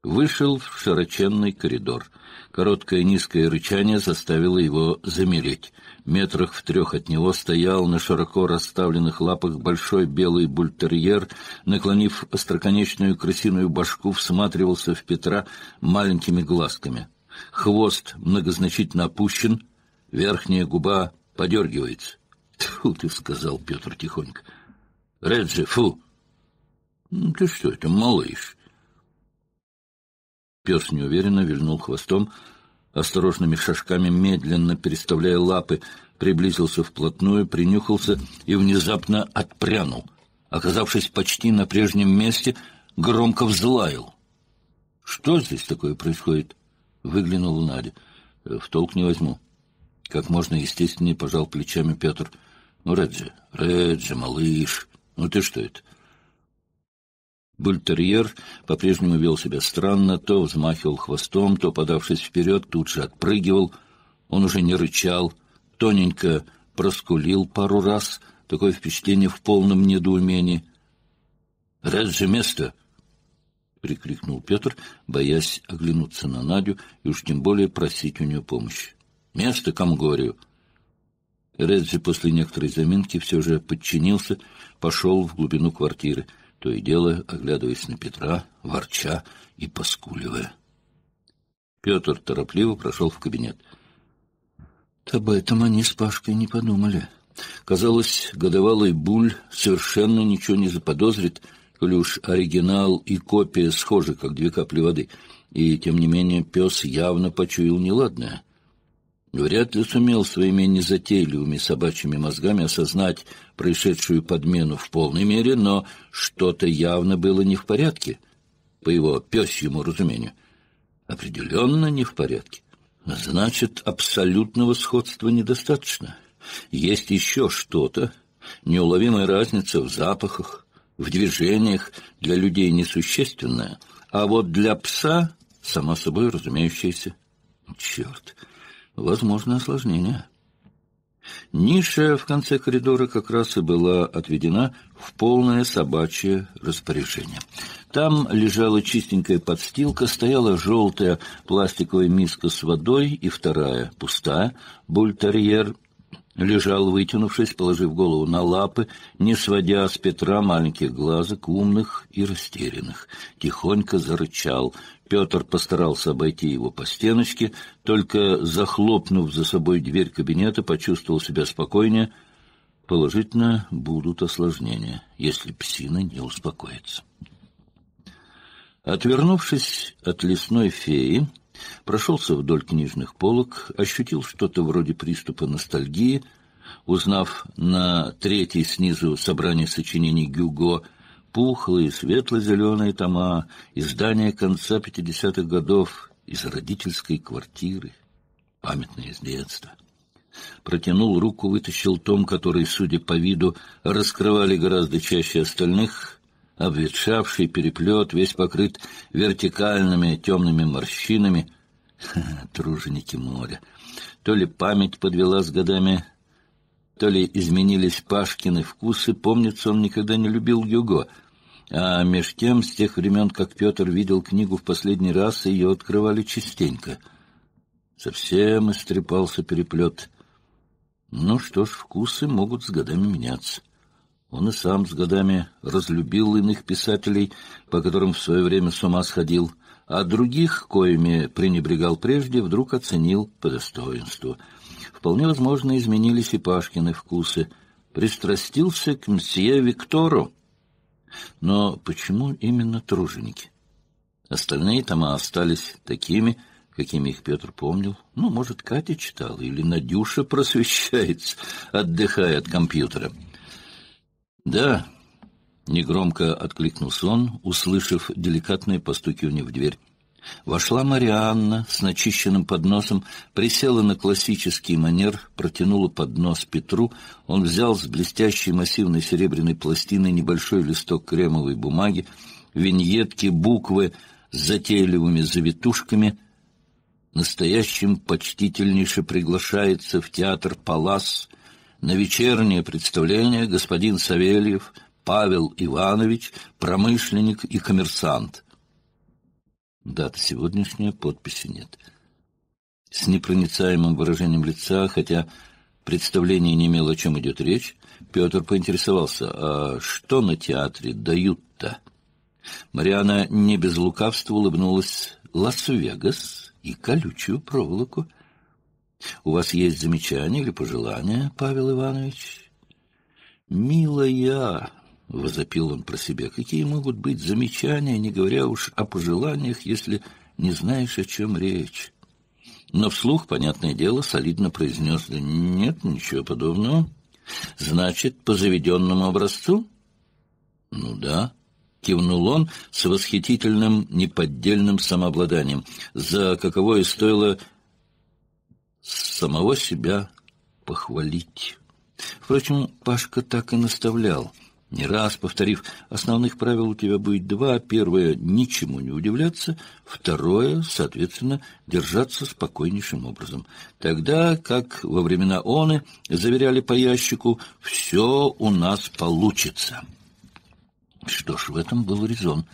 Вышел в широченный коридор. Короткое низкое рычание заставило его замереть. Метрах в трех от него стоял на широко расставленных лапах большой белый бультерьер. Наклонив остроконечную крысиную башку, всматривался в Петра маленькими глазками. Хвост многозначительно опущен, верхняя губа подергивается. — Тьфу ты, — сказал Петр тихонько, Реджи, фу! Ну, ты что это, малыш? Пес неуверенно вильнул хвостом, осторожными шажками, медленно переставляя лапы, приблизился вплотную, принюхался и внезапно отпрянул. Оказавшись почти на прежнем месте, громко взлаял. «Что здесь такое происходит?» — выглянула Надя. «Э, «В толк не возьму». Как можно естественнее пожал плечами Петр. «Ну, Реджи, Реджи, малыш!» Ну ты что это? Бультерьер по-прежнему вел себя странно, то взмахивал хвостом, то, подавшись вперед, тут же отпрыгивал. Он уже не рычал, тоненько проскулил пару раз, такое впечатление в полном недоумении. «Реджи место!» — прикрикнул Петр, боясь оглянуться на Надю и уж тем более просить у нее помощи. «Место, кому говорю!» Реджи после некоторой заминки все же подчинился, пошел в глубину квартиры, то и дело оглядываясь на Петра, ворча и поскуливая. Петр торопливо прошел в кабинет. Об этом они с Пашкой не подумали. Казалось, годовалый Буль совершенно ничего не заподозрит, коли уж оригинал и копия схожи, как две капли воды, и, тем не менее, пес явно почуял неладное — Вряд ли сумел своими незатейливыми собачьими мозгами осознать происшедшую подмену в полной мере, но что-то явно было не в порядке, по его пёсьему разумению. Определенно не в порядке. Значит, абсолютного сходства недостаточно. Есть еще что-то, неуловимая разница в запахах, в движениях для людей несущественная, а вот для пса, само собой разумеющееся. Черт! возможно осложнение. Ниша в конце коридора как раз и была отведена в полное собачье распоряжение. Там лежала чистенькая подстилка, стояла желтая пластиковая миска с водой и вторая, пустая, бультерьер лежал, вытянувшись, положив голову на лапы, не сводя с Петра маленьких глазок, умных и растерянных. Тихонько зарычал. Петр постарался обойти его по стеночке, только, захлопнув за собой дверь кабинета, почувствовал себя спокойнее. Положительно будут осложнения, если псина не успокоится. Отвернувшись от лесной феи, Прошелся вдоль книжных полок, ощутил что-то вроде приступа ностальгии, узнав на третьей снизу собрание сочинений Гюго пухлые светло-зеленые тома, издания конца 50-х годов из родительской квартиры, памятные из детства. Протянул руку, вытащил том, который, судя по виду, раскрывали гораздо чаще остальных, обветшавший переплет, весь покрыт вертикальными темными морщинами. Труженики моря. То ли память подвела с годами, то ли изменились Пашкины вкусы. Помнится, он никогда не любил Гюго. А меж тем, с тех времен, как Петр видел книгу в последний раз, ее открывали частенько. Совсем истрепался переплет. Ну что ж, вкусы могут с годами меняться. Он и сам с годами разлюбил иных писателей, по которым в свое время с ума сходил, а других, коими пренебрегал прежде, вдруг оценил по достоинству. Вполне возможно, изменились и Пашкины вкусы. Пристрастился к мсье Виктору. Но почему именно труженики? Остальные тома остались такими, какими их Петр помнил. Ну, может, Катя читала или Надюша просвещается, отдыхая от компьютера. «Да», — негромко откликнулся он, услышав деликатное постукивание в дверь. Вошла Марианна с начищенным подносом, присела на классический манер, протянула поднос Петру. Он взял с блестящей массивной серебряной пластины небольшой листок кремовой бумаги, виньетки, буквы с затейливыми завитушками. Настоящим почтительнейше приглашается в театр «Палас» На вечернее представление господин Савельев Павел Иванович, промышленник и коммерсант. Дата сегодняшняя, подписи нет. С непроницаемым выражением лица, хотя представление не имело, о чем идет речь, Петр поинтересовался, а что на театре дают-то? Мариана не без лукавства улыбнулась Лас-Вегас и колючую проволоку — у вас есть замечания или пожелания, Павел Иванович? Милая, — возопил он про себя, — какие могут быть замечания, не говоря уж о пожеланиях, если не знаешь, о чем речь? Но вслух, понятное дело, солидно произнес, да нет, ничего подобного. Значит, по заведенному образцу? Ну да, — кивнул он с восхитительным неподдельным самообладанием, за каковое стоило самого себя похвалить. Впрочем, Пашка так и наставлял, не раз повторив, основных правил у тебя будет два. Первое — ничему не удивляться. Второе — соответственно, держаться спокойнейшим образом. Тогда, как во времена оны заверяли по ящику, все у нас получится. Что ж, в этом был резон.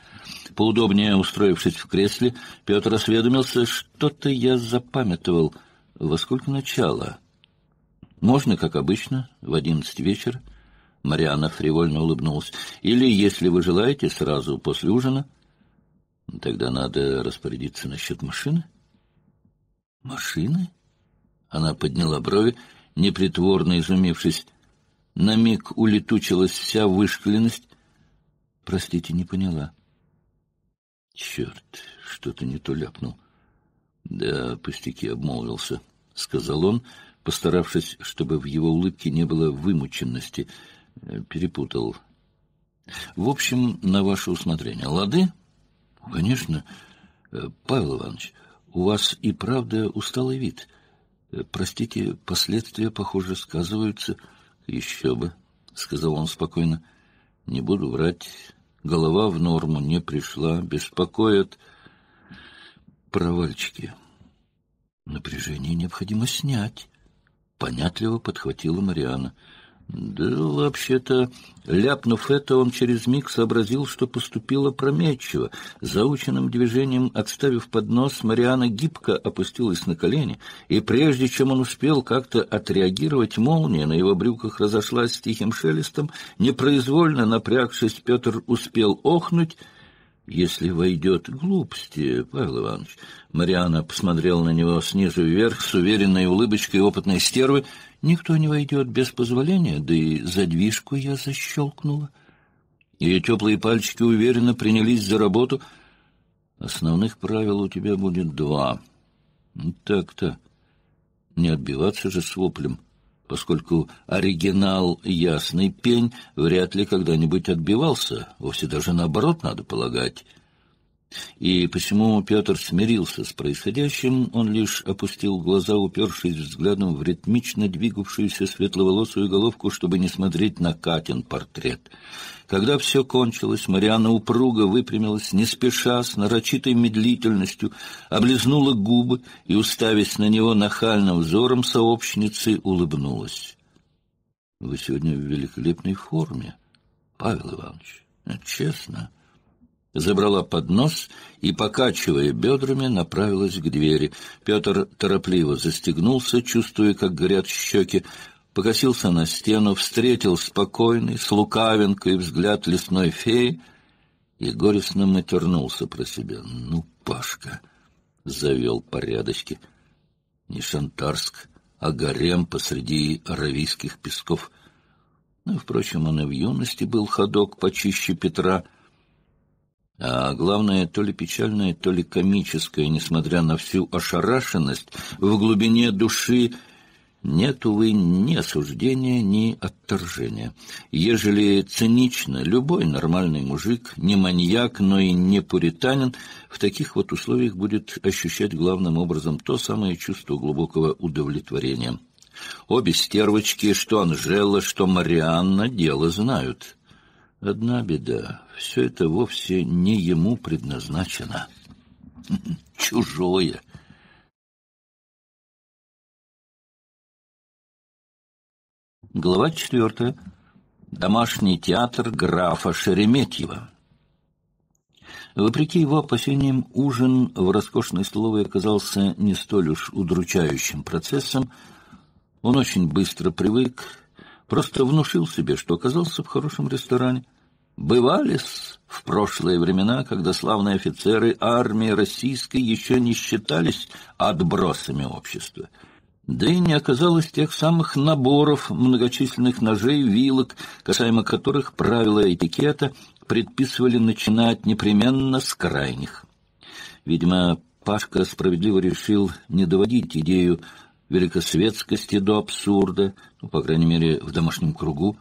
Поудобнее устроившись в кресле, Петр осведомился, что-то я запамятовал — во сколько начало? Можно, как обычно, в одиннадцать вечера. Марианна фривольно улыбнулась. Или, если вы желаете, сразу после ужина. Тогда надо распорядиться насчет машины. Машины? Она подняла брови, непритворно изумившись. На миг улетучилась вся вышкленность. Простите, не поняла. Черт, что-то не то ляпнул. Да, пустяки обмолвился, — сказал он, постаравшись, чтобы в его улыбке не было вымученности. Э, перепутал. В общем, на ваше усмотрение. Лады? Конечно. Э, Павел Иванович, у вас и правда усталый вид. Э, простите, последствия, похоже, сказываются. Еще бы, — сказал он спокойно. Не буду врать. Голова в норму не пришла, беспокоят провальчики. Напряжение необходимо снять. Понятливо подхватила Мариана. Да, вообще-то, ляпнув это, он через миг сообразил, что поступило прометчиво. Заученным движением, отставив поднос, Мариана гибко опустилась на колени, и прежде чем он успел как-то отреагировать, молния на его брюках разошлась с тихим шелестом. Непроизвольно напрягшись, Петр успел охнуть — если войдет глупости, Павел Иванович. Мариана посмотрела на него снизу вверх с уверенной улыбочкой опытной стервы. Никто не войдет без позволения, да и задвижку я защелкнула. Ее теплые пальчики уверенно принялись за работу. Основных правил у тебя будет два. Ну, так-то. Не отбиваться же с воплем поскольку оригинал «Ясный пень» вряд ли когда-нибудь отбивался, вовсе даже наоборот, надо полагать. И посему Петр смирился с происходящим, он лишь опустил глаза, упершись взглядом в ритмично двигавшуюся светловолосую головку, чтобы не смотреть на Катин портрет. Когда все кончилось, Мариана упруго выпрямилась, не спеша, с нарочитой медлительностью, облизнула губы и, уставясь на него нахальным взором сообщницы, улыбнулась. — Вы сегодня в великолепной форме, Павел Иванович, честно. — забрала поднос и, покачивая бедрами, направилась к двери. Петр торопливо застегнулся, чувствуя, как горят щеки, покосился на стену, встретил спокойный, с лукавинкой взгляд лесной феи и горестно матернулся про себя. «Ну, Пашка!» — завел порядочки. «Не Шантарск, а гарем посреди аравийских песков». Ну, впрочем, он и в юности был ходок почище Петра — а главное, то ли печальное, то ли комическое, несмотря на всю ошарашенность, в глубине души нет, увы, ни осуждения, ни отторжения. Ежели цинично, любой нормальный мужик, не маньяк, но и не пуританин, в таких вот условиях будет ощущать главным образом то самое чувство глубокого удовлетворения. Обе стервочки, что Анжела, что Марианна, дело знают. Одна беда — все это вовсе не ему предназначено. Чужое. Глава четвертая. Домашний театр графа Шереметьева. Вопреки его опасениям, ужин в роскошной столовой оказался не столь уж удручающим процессом. Он очень быстро привык Просто внушил себе, что оказался в хорошем ресторане. Бывались в прошлые времена, когда славные офицеры армии российской еще не считались отбросами общества. Да и не оказалось тех самых наборов многочисленных ножей, вилок, касаемо которых правила этикета предписывали начинать непременно с крайних. Видимо, Пашка справедливо решил не доводить идею великосветскости до абсурда, ну, по крайней мере, в домашнем кругу.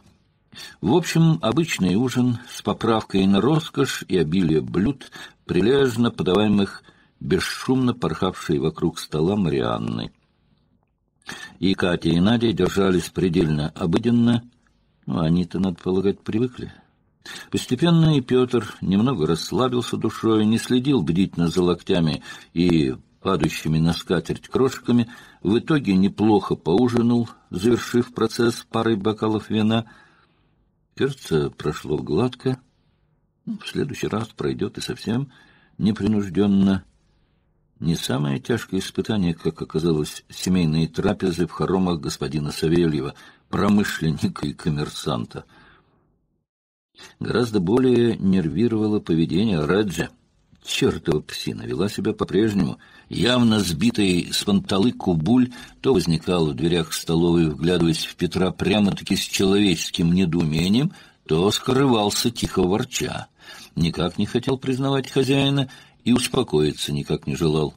В общем, обычный ужин с поправкой на роскошь и обилие блюд, прилежно подаваемых бесшумно порхавшей вокруг стола Марианной. И Катя, и Надя держались предельно обыденно, но ну, они-то, надо полагать, привыкли. Постепенно и Петр немного расслабился душой, не следил бдительно за локтями и падающими на скатерть крошками, в итоге неплохо поужинал, завершив процесс парой бокалов вина. Кажется, прошло гладко. Ну, в следующий раз пройдет и совсем непринужденно. Не самое тяжкое испытание, как оказалось, семейные трапезы в хоромах господина Савельева, промышленника и коммерсанта. Гораздо более нервировало поведение Раджа. Чертова псина вела себя по-прежнему — Явно сбитый с панталы кубуль то возникал в дверях столовой, вглядываясь в Петра прямо-таки с человеческим недоумением, то скрывался тихо ворча. Никак не хотел признавать хозяина и успокоиться никак не желал.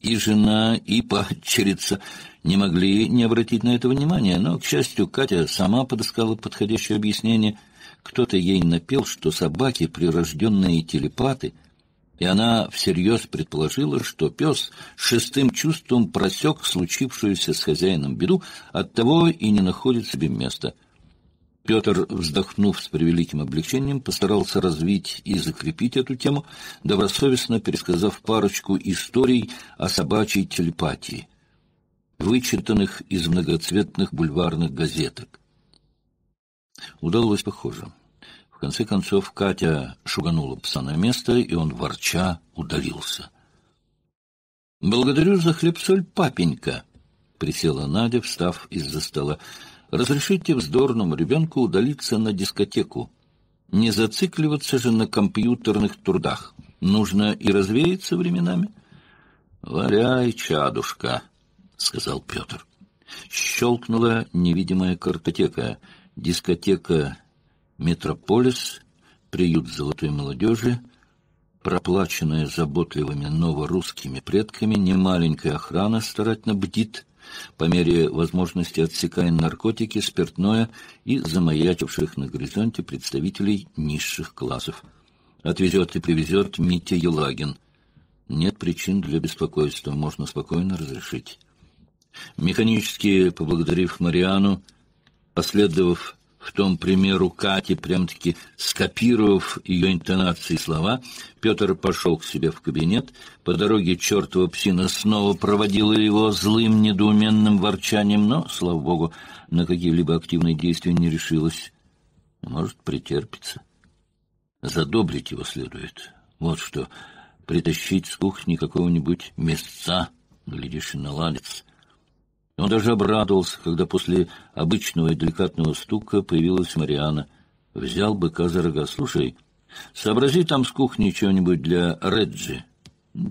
И жена, и падчерица не могли не обратить на это внимания, но, к счастью, Катя сама подыскала подходящее объяснение. Кто-то ей напел, что собаки, прирожденные телепаты — и она всерьез предположила, что пес шестым чувством просек случившуюся с хозяином беду, оттого и не находит себе места. Петр, вздохнув с превеликим облегчением, постарался развить и закрепить эту тему, добросовестно пересказав парочку историй о собачьей телепатии, вычитанных из многоцветных бульварных газеток. Удалось, похоже. В конце концов Катя шуганула пса на место, и он ворча удалился. — Благодарю за хлеб-соль, папенька! — присела Надя, встав из-за стола. — Разрешите вздорному ребенку удалиться на дискотеку. Не зацикливаться же на компьютерных трудах. Нужно и развеяться временами. — Валяй, чадушка! — сказал Петр. Щелкнула невидимая картотека. Дискотека Метрополис, приют золотой молодежи, проплаченная заботливыми новорусскими предками, немаленькая охрана старательно бдит, по мере возможности отсекая наркотики, спиртное и замаячивших на горизонте представителей низших классов. Отвезет и привезет Митя Елагин. Нет причин для беспокойства, можно спокойно разрешить. Механически поблагодарив Мариану, последовав в том примеру Кати, прям-таки скопировав ее интонации и слова, Петр пошел к себе в кабинет. По дороге чертова псина снова проводила его злым, недоуменным ворчанием, но, слава богу, на какие-либо активные действия не решилась. Может, претерпится. Задобрить его следует. Вот что, притащить с кухни какого-нибудь местца, глядишь, и наладится. Он даже обрадовался, когда после обычного и деликатного стука появилась Мариана. Взял быка за рога. «Слушай, сообрази там с кухни что-нибудь для Реджи,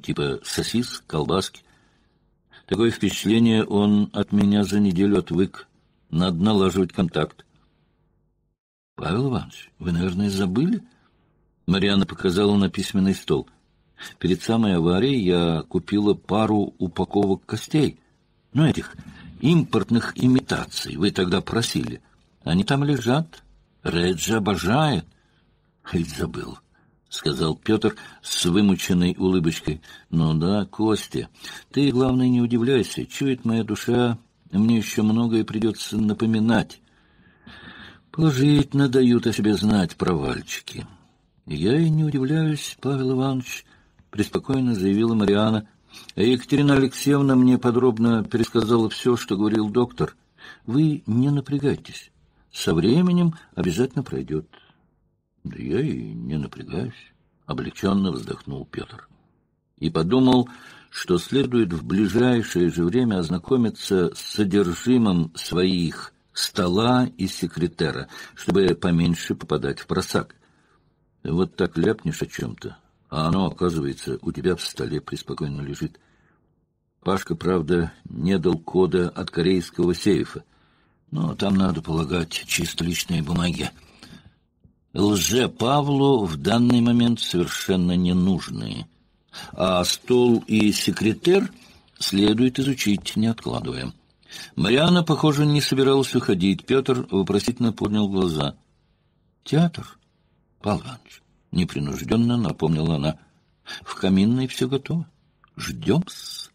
типа сосис, колбаски. Такое впечатление он от меня за неделю отвык. Надо налаживать контакт». «Павел Иванович, вы, наверное, забыли?» Мариана показала на письменный стол. «Перед самой аварией я купила пару упаковок костей». Ну, этих импортных имитаций вы тогда просили. Они там лежат. Реджи обожает. Ведь забыл, — сказал Петр с вымученной улыбочкой. Ну да, Костя, ты, главное, не удивляйся. Чует моя душа, мне еще многое придется напоминать. Положительно дают о себе знать провальчики. Я и не удивляюсь, Павел Иванович, — преспокойно заявила Мариана, — Екатерина Алексеевна мне подробно пересказала все, что говорил доктор. Вы не напрягайтесь. Со временем обязательно пройдет. Да я и не напрягаюсь, облегченно вздохнул Петр. И подумал, что следует в ближайшее же время ознакомиться с содержимым своих стола и секретера, чтобы поменьше попадать в просак. Вот так ляпнешь о чем-то, а оно, оказывается, у тебя в столе преспокойно лежит. Пашка, правда, не дал кода от корейского сейфа, но там, надо полагать, чисто личные бумаги. Лже Павлу в данный момент совершенно не нужны, а стол и секретер следует изучить, не откладывая. Мариана, похоже, не собиралась уходить. Петр вопросительно поднял глаза. — Театр, Павел Иванович? — непринужденно напомнила она. — В каминной все готово. Ждем-с.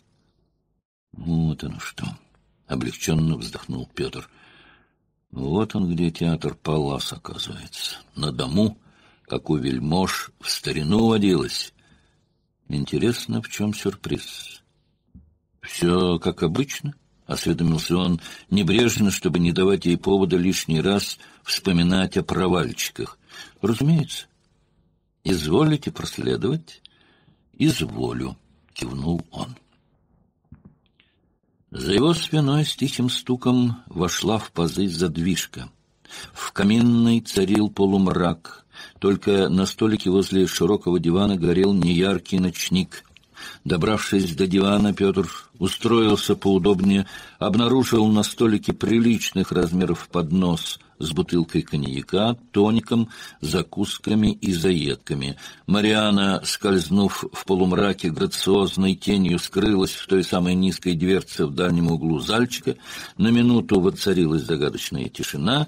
— Вот оно что! — облегченно вздохнул Петр. — Вот он где театр Палас, оказывается. На дому, как у вельмож, в старину водилось. Интересно, в чем сюрприз? — Все как обычно, — осведомился он небрежно, чтобы не давать ей повода лишний раз вспоминать о провальчиках. — Разумеется. «Изволите проследовать?» «Изволю», — кивнул он. За его спиной с тихим стуком вошла в пазы задвижка. В каминной царил полумрак, только на столике возле широкого дивана горел неяркий ночник. Добравшись до дивана, Петр устроился поудобнее, обнаружил на столике приличных размеров поднос с бутылкой коньяка, тоником, закусками и заедками. Мариана, скользнув в полумраке грациозной тенью, скрылась в той самой низкой дверце в дальнем углу зальчика. На минуту воцарилась загадочная тишина.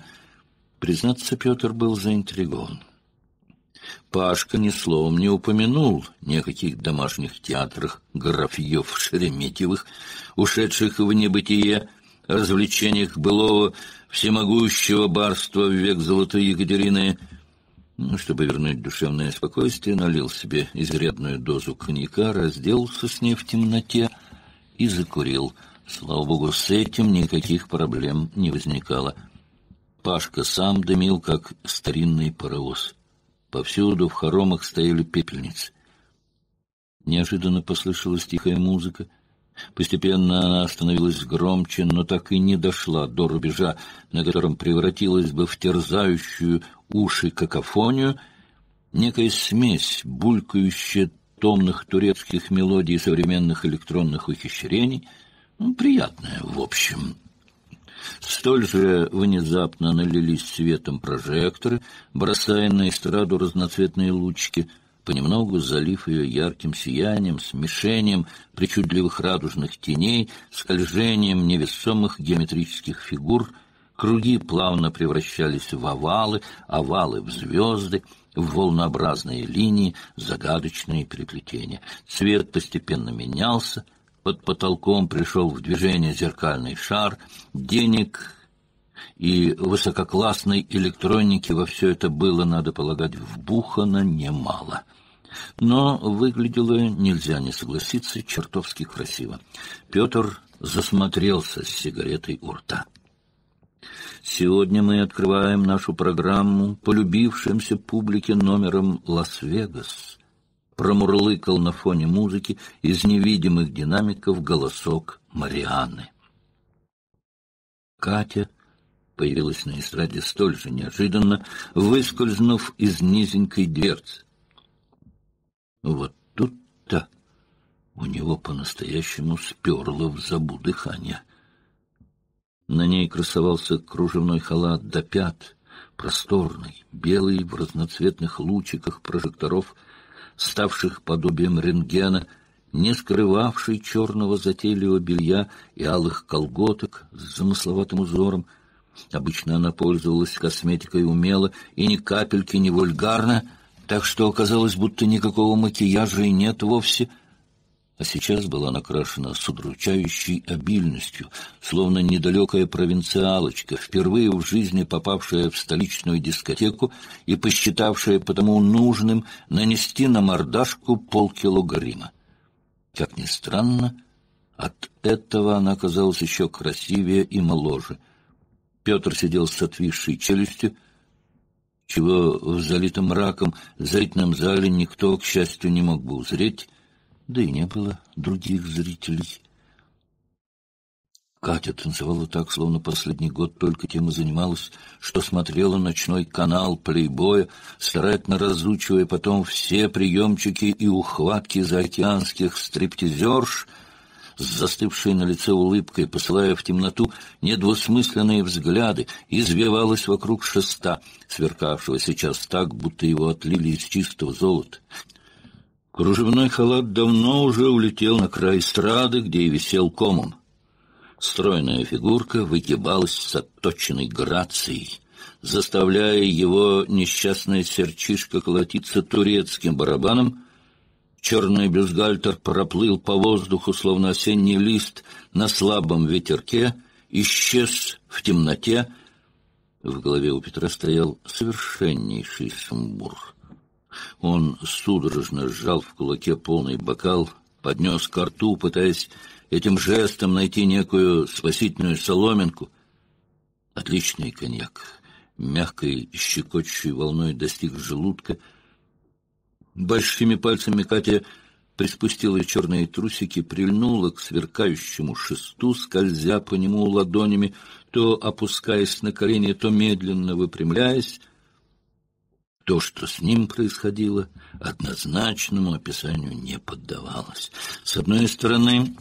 Признаться, Петр был заинтригован. Пашка ни словом не упомянул ни о каких домашних театрах графьев Шереметьевых, ушедших в небытие, развлечениях былого всемогущего барства в век золотой Екатерины. Ну, чтобы вернуть душевное спокойствие, налил себе изрядную дозу коньяка, разделся с ней в темноте и закурил. Слава богу, с этим никаких проблем не возникало. Пашка сам дымил, как старинный паровоз. Повсюду в хоромах стояли пепельницы. Неожиданно послышалась тихая музыка. Постепенно она становилась громче, но так и не дошла до рубежа, на котором превратилась бы в терзающую уши какофонию, некая смесь, булькающая томных турецких мелодий и современных электронных ухищрений, ну, приятная, в общем, — Столь же внезапно налились светом прожекторы, бросая на эстраду разноцветные лучки, понемногу залив ее ярким сиянием, смешением причудливых радужных теней, скольжением невесомых геометрических фигур. Круги плавно превращались в овалы, овалы в звезды, в волнообразные линии, загадочные переплетения. Цвет постепенно менялся — под потолком пришел в движение зеркальный шар, денег и высококлассной электроники во все это было, надо полагать, вбухано немало. Но выглядело, нельзя не согласиться, чертовски красиво. Петр засмотрелся с сигаретой у рта. Сегодня мы открываем нашу программу полюбившимся публике номером «Лас-Вегас» промурлыкал на фоне музыки из невидимых динамиков голосок Марианны. Катя появилась на эстраде столь же неожиданно, выскользнув из низенькой дверцы. Вот тут-то у него по-настоящему сперло в забу дыхание. На ней красовался кружевной халат до пят, просторный, белый в разноцветных лучиках прожекторов — ставших подобием рентгена, не скрывавший черного затейливого белья и алых колготок с замысловатым узором. Обычно она пользовалась косметикой умело и ни капельки не вульгарно, так что оказалось, будто никакого макияжа и нет вовсе — а сейчас была накрашена с удручающей обильностью, словно недалекая провинциалочка, впервые в жизни попавшая в столичную дискотеку и посчитавшая потому нужным нанести на мордашку полкило грима. Как ни странно, от этого она казалась еще красивее и моложе. Петр сидел с отвисшей челюстью, чего в залитом раком зрительном зале никто, к счастью, не мог бы узреть, да и не было других зрителей. Катя танцевала так, словно последний год только тем и занималась, что смотрела ночной канал плейбоя, старательно разучивая потом все приемчики и ухватки заокеанских стриптизерш, с застывшей на лице улыбкой, посылая в темноту недвусмысленные взгляды, извивалась вокруг шеста, сверкавшего сейчас так, будто его отлили из чистого золота. Кружевной халат давно уже улетел на край эстрады, где и висел комом. Стройная фигурка выгибалась с отточенной грацией, заставляя его несчастное серчишко колотиться турецким барабаном. Черный бюстгальтер проплыл по воздуху, словно осенний лист, на слабом ветерке, исчез в темноте. В голове у Петра стоял совершеннейший сумбур — он судорожно сжал в кулаке полный бокал, поднес ко рту, пытаясь этим жестом найти некую спасительную соломинку. Отличный коньяк, мягкой щекочущей волной достиг желудка. Большими пальцами Катя приспустила черные трусики, прильнула к сверкающему шесту, скользя по нему ладонями, то опускаясь на колени, то медленно выпрямляясь, то, что с ним происходило, однозначному описанию не поддавалось. С одной стороны,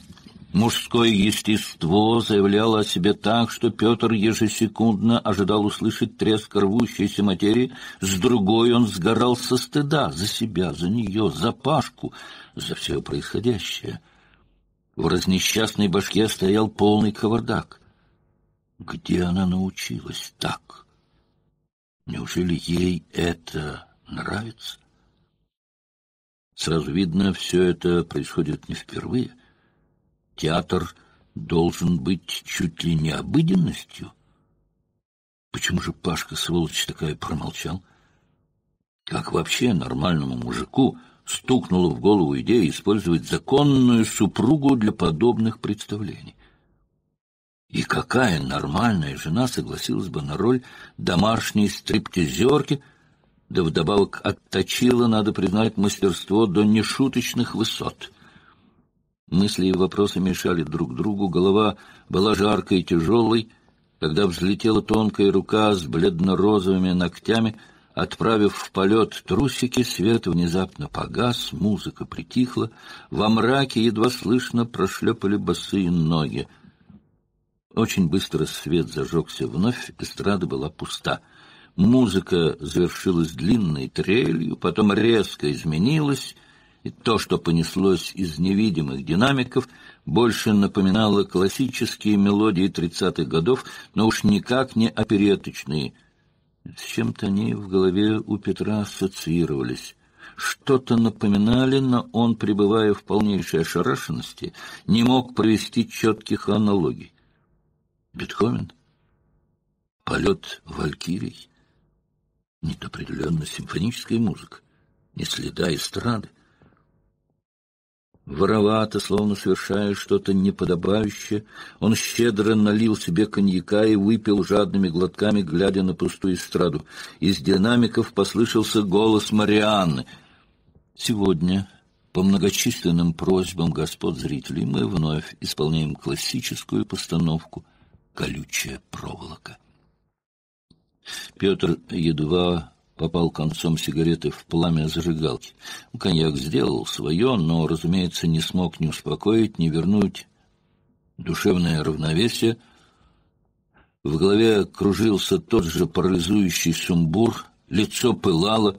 мужское естество заявляло о себе так, что Петр ежесекундно ожидал услышать треск рвущейся материи, с другой он сгорал со стыда за себя, за нее, за Пашку, за все происходящее. В разнесчастной башке стоял полный кавардак. Где она научилась так? — Неужели ей это нравится? Сразу видно, все это происходит не впервые. Театр должен быть чуть ли не обыденностью. Почему же Пашка, сволочь такая, промолчал? Как вообще нормальному мужику стукнула в голову идея использовать законную супругу для подобных представлений? И какая нормальная жена согласилась бы на роль домашней стриптизерки, да вдобавок отточила, надо признать, мастерство до нешуточных высот. Мысли и вопросы мешали друг другу, голова была жаркой и тяжелой, когда взлетела тонкая рука с бледно-розовыми ногтями, отправив в полет трусики, свет внезапно погас, музыка притихла, во мраке едва слышно прошлепали босые ноги — очень быстро свет зажегся вновь, эстрада была пуста. Музыка завершилась длинной трелью, потом резко изменилась, и то, что понеслось из невидимых динамиков, больше напоминало классические мелодии тридцатых годов, но уж никак не опереточные. С чем-то они в голове у Петра ассоциировались что-то напоминали, но он, пребывая в полнейшей ошарашенности, не мог провести четких аналогий. Бетховен? Полет валькирий? Нет, определенно, симфоническая музыка, не следа эстрады. Воровато, словно совершая что-то неподобающее, он щедро налил себе коньяка и выпил жадными глотками, глядя на пустую эстраду. Из динамиков послышался голос Марианны. «Сегодня, по многочисленным просьбам господ зрителей, мы вновь исполняем классическую постановку — колючая проволока. Петр едва попал концом сигареты в пламя зажигалки. Коньяк сделал свое, но, разумеется, не смог ни успокоить, ни вернуть душевное равновесие. В голове кружился тот же парализующий сумбур, лицо пылало.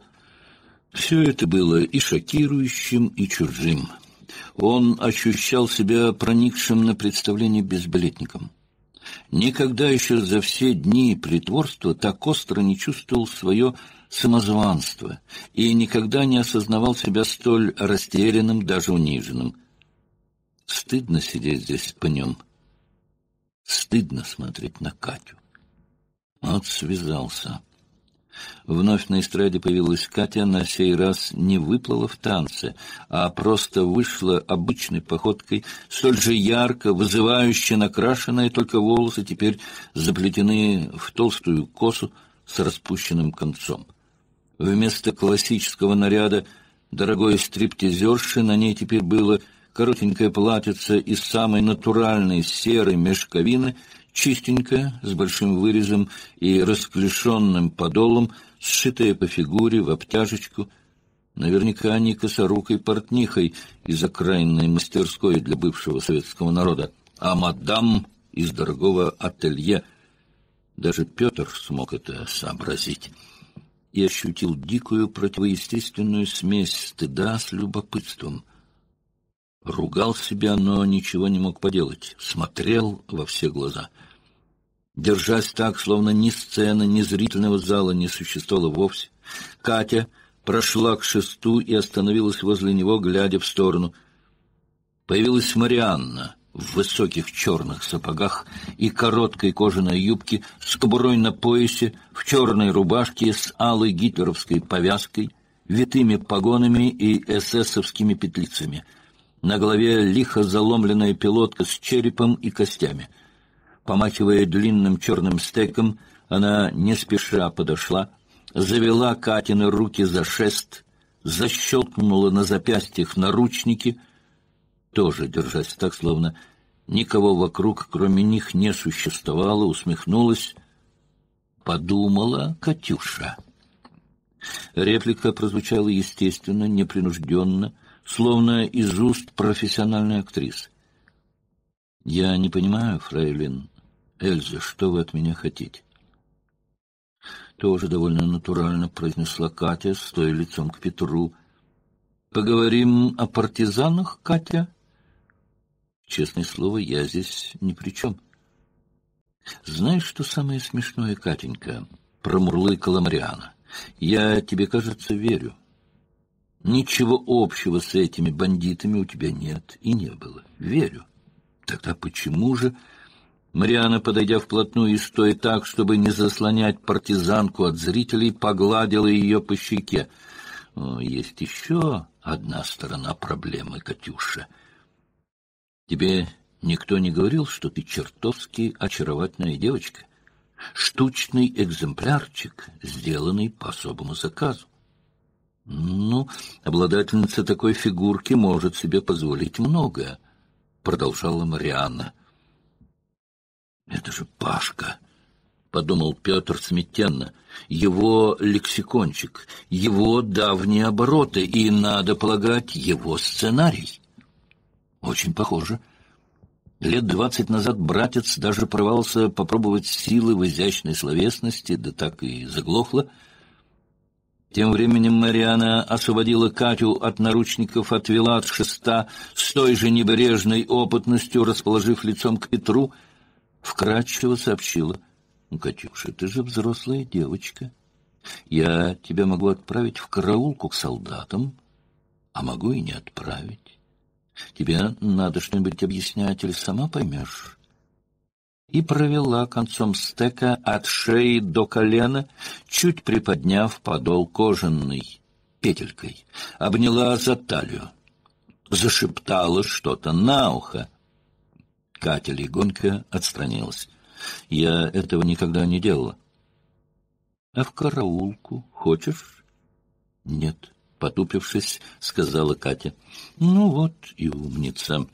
Все это было и шокирующим, и чужим. Он ощущал себя проникшим на представление безбилетником. Никогда еще за все дни притворства так остро не чувствовал свое самозванство и никогда не осознавал себя столь растерянным, даже униженным. Стыдно сидеть здесь по нем. Стыдно смотреть на Катю. Вот связался. Вновь на эстраде появилась Катя, на сей раз не выплыла в танце, а просто вышла обычной походкой, столь же ярко, вызывающе накрашенная, только волосы теперь заплетены в толстую косу с распущенным концом. Вместо классического наряда дорогой стриптизерши на ней теперь было коротенькое платьице из самой натуральной серой мешковины — чистенькая, с большим вырезом и расклешенным подолом, сшитая по фигуре, в обтяжечку, наверняка не косорукой портнихой из окраинной мастерской для бывшего советского народа, а мадам из дорогого ателье. Даже Петр смог это сообразить и ощутил дикую противоестественную смесь стыда с любопытством. Ругал себя, но ничего не мог поделать, смотрел во все глаза — Держась так, словно ни сцены, ни зрительного зала не существовало вовсе, Катя прошла к шесту и остановилась возле него, глядя в сторону. Появилась Марианна в высоких черных сапогах и короткой кожаной юбке, с кобурой на поясе, в черной рубашке с алой гитлеровской повязкой, витыми погонами и эсэсовскими петлицами. На голове лихо заломленная пилотка с черепом и костями — Помахивая длинным черным стеком, она не спеша подошла, завела Катины руки за шест, защелкнула на запястьях наручники, тоже держась так, словно никого вокруг, кроме них, не существовало, усмехнулась. «Подумала Катюша». Реплика прозвучала естественно, непринужденно, словно из уст профессиональной актрисы. «Я не понимаю, фрейлин», Эльза, что вы от меня хотите? Тоже довольно натурально произнесла Катя, стоя лицом к Петру. Поговорим о партизанах, Катя? Честное слово, я здесь ни при чем. Знаешь, что самое смешное, Катенька? Промурлыкала Мариана. Я тебе, кажется, верю. Ничего общего с этими бандитами у тебя нет и не было. Верю. Тогда почему же... Мариана, подойдя вплотную и стоя так, чтобы не заслонять партизанку от зрителей, погладила ее по щеке. «Есть еще одна сторона проблемы, Катюша. Тебе никто не говорил, что ты чертовски очаровательная девочка, штучный экземплярчик, сделанный по особому заказу. Ну, обладательница такой фигурки может себе позволить многое», — продолжала Марианна. «Это же Пашка!» — подумал Петр смятенно. «Его лексикончик, его давние обороты и, надо полагать, его сценарий». «Очень похоже». Лет двадцать назад братец даже порывался попробовать силы в изящной словесности, да так и заглохло. Тем временем Мариана освободила Катю от наручников, отвела от шеста, с той же небрежной опытностью расположив лицом к Петру — вкратчиво сообщила. «Ну, Катюша, ты же взрослая девочка. Я тебя могу отправить в караулку к солдатам, а могу и не отправить. Тебе надо что-нибудь объяснять или сама поймешь» и провела концом стека от шеи до колена, чуть приподняв подол кожаный петелькой, обняла за талию, зашептала что-то на ухо. Катя легонько отстранилась. Я этого никогда не делала. — А в караулку хочешь? — Нет, — потупившись, сказала Катя. — Ну вот и умница.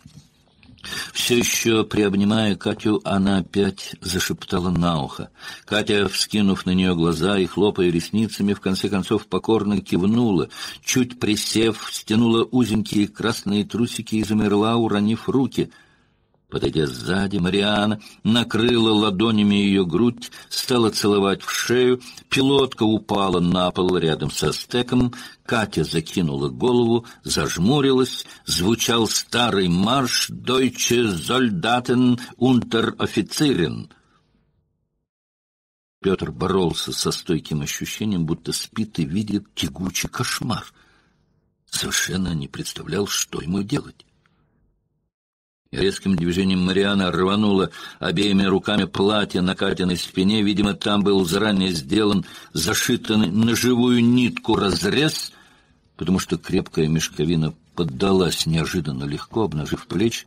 Все еще приобнимая Катю, она опять зашептала на ухо. Катя, вскинув на нее глаза и хлопая ресницами, в конце концов покорно кивнула, чуть присев, стянула узенькие красные трусики и замерла, уронив руки — Подойдя сзади, Мариана накрыла ладонями ее грудь, стала целовать в шею. Пилотка упала на пол рядом со стеком. Катя закинула голову, зажмурилась. Звучал старый марш «Дойче Зольдатен унтер-офицерин». Петр боролся со стойким ощущением, будто спит и видит тягучий кошмар. Совершенно не представлял, что ему делать. Резким движением Мариана рванула обеими руками платье на Катиной спине. Видимо, там был заранее сделан, зашитанный на живую нитку разрез, потому что крепкая мешковина поддалась неожиданно легко, обнажив плечи.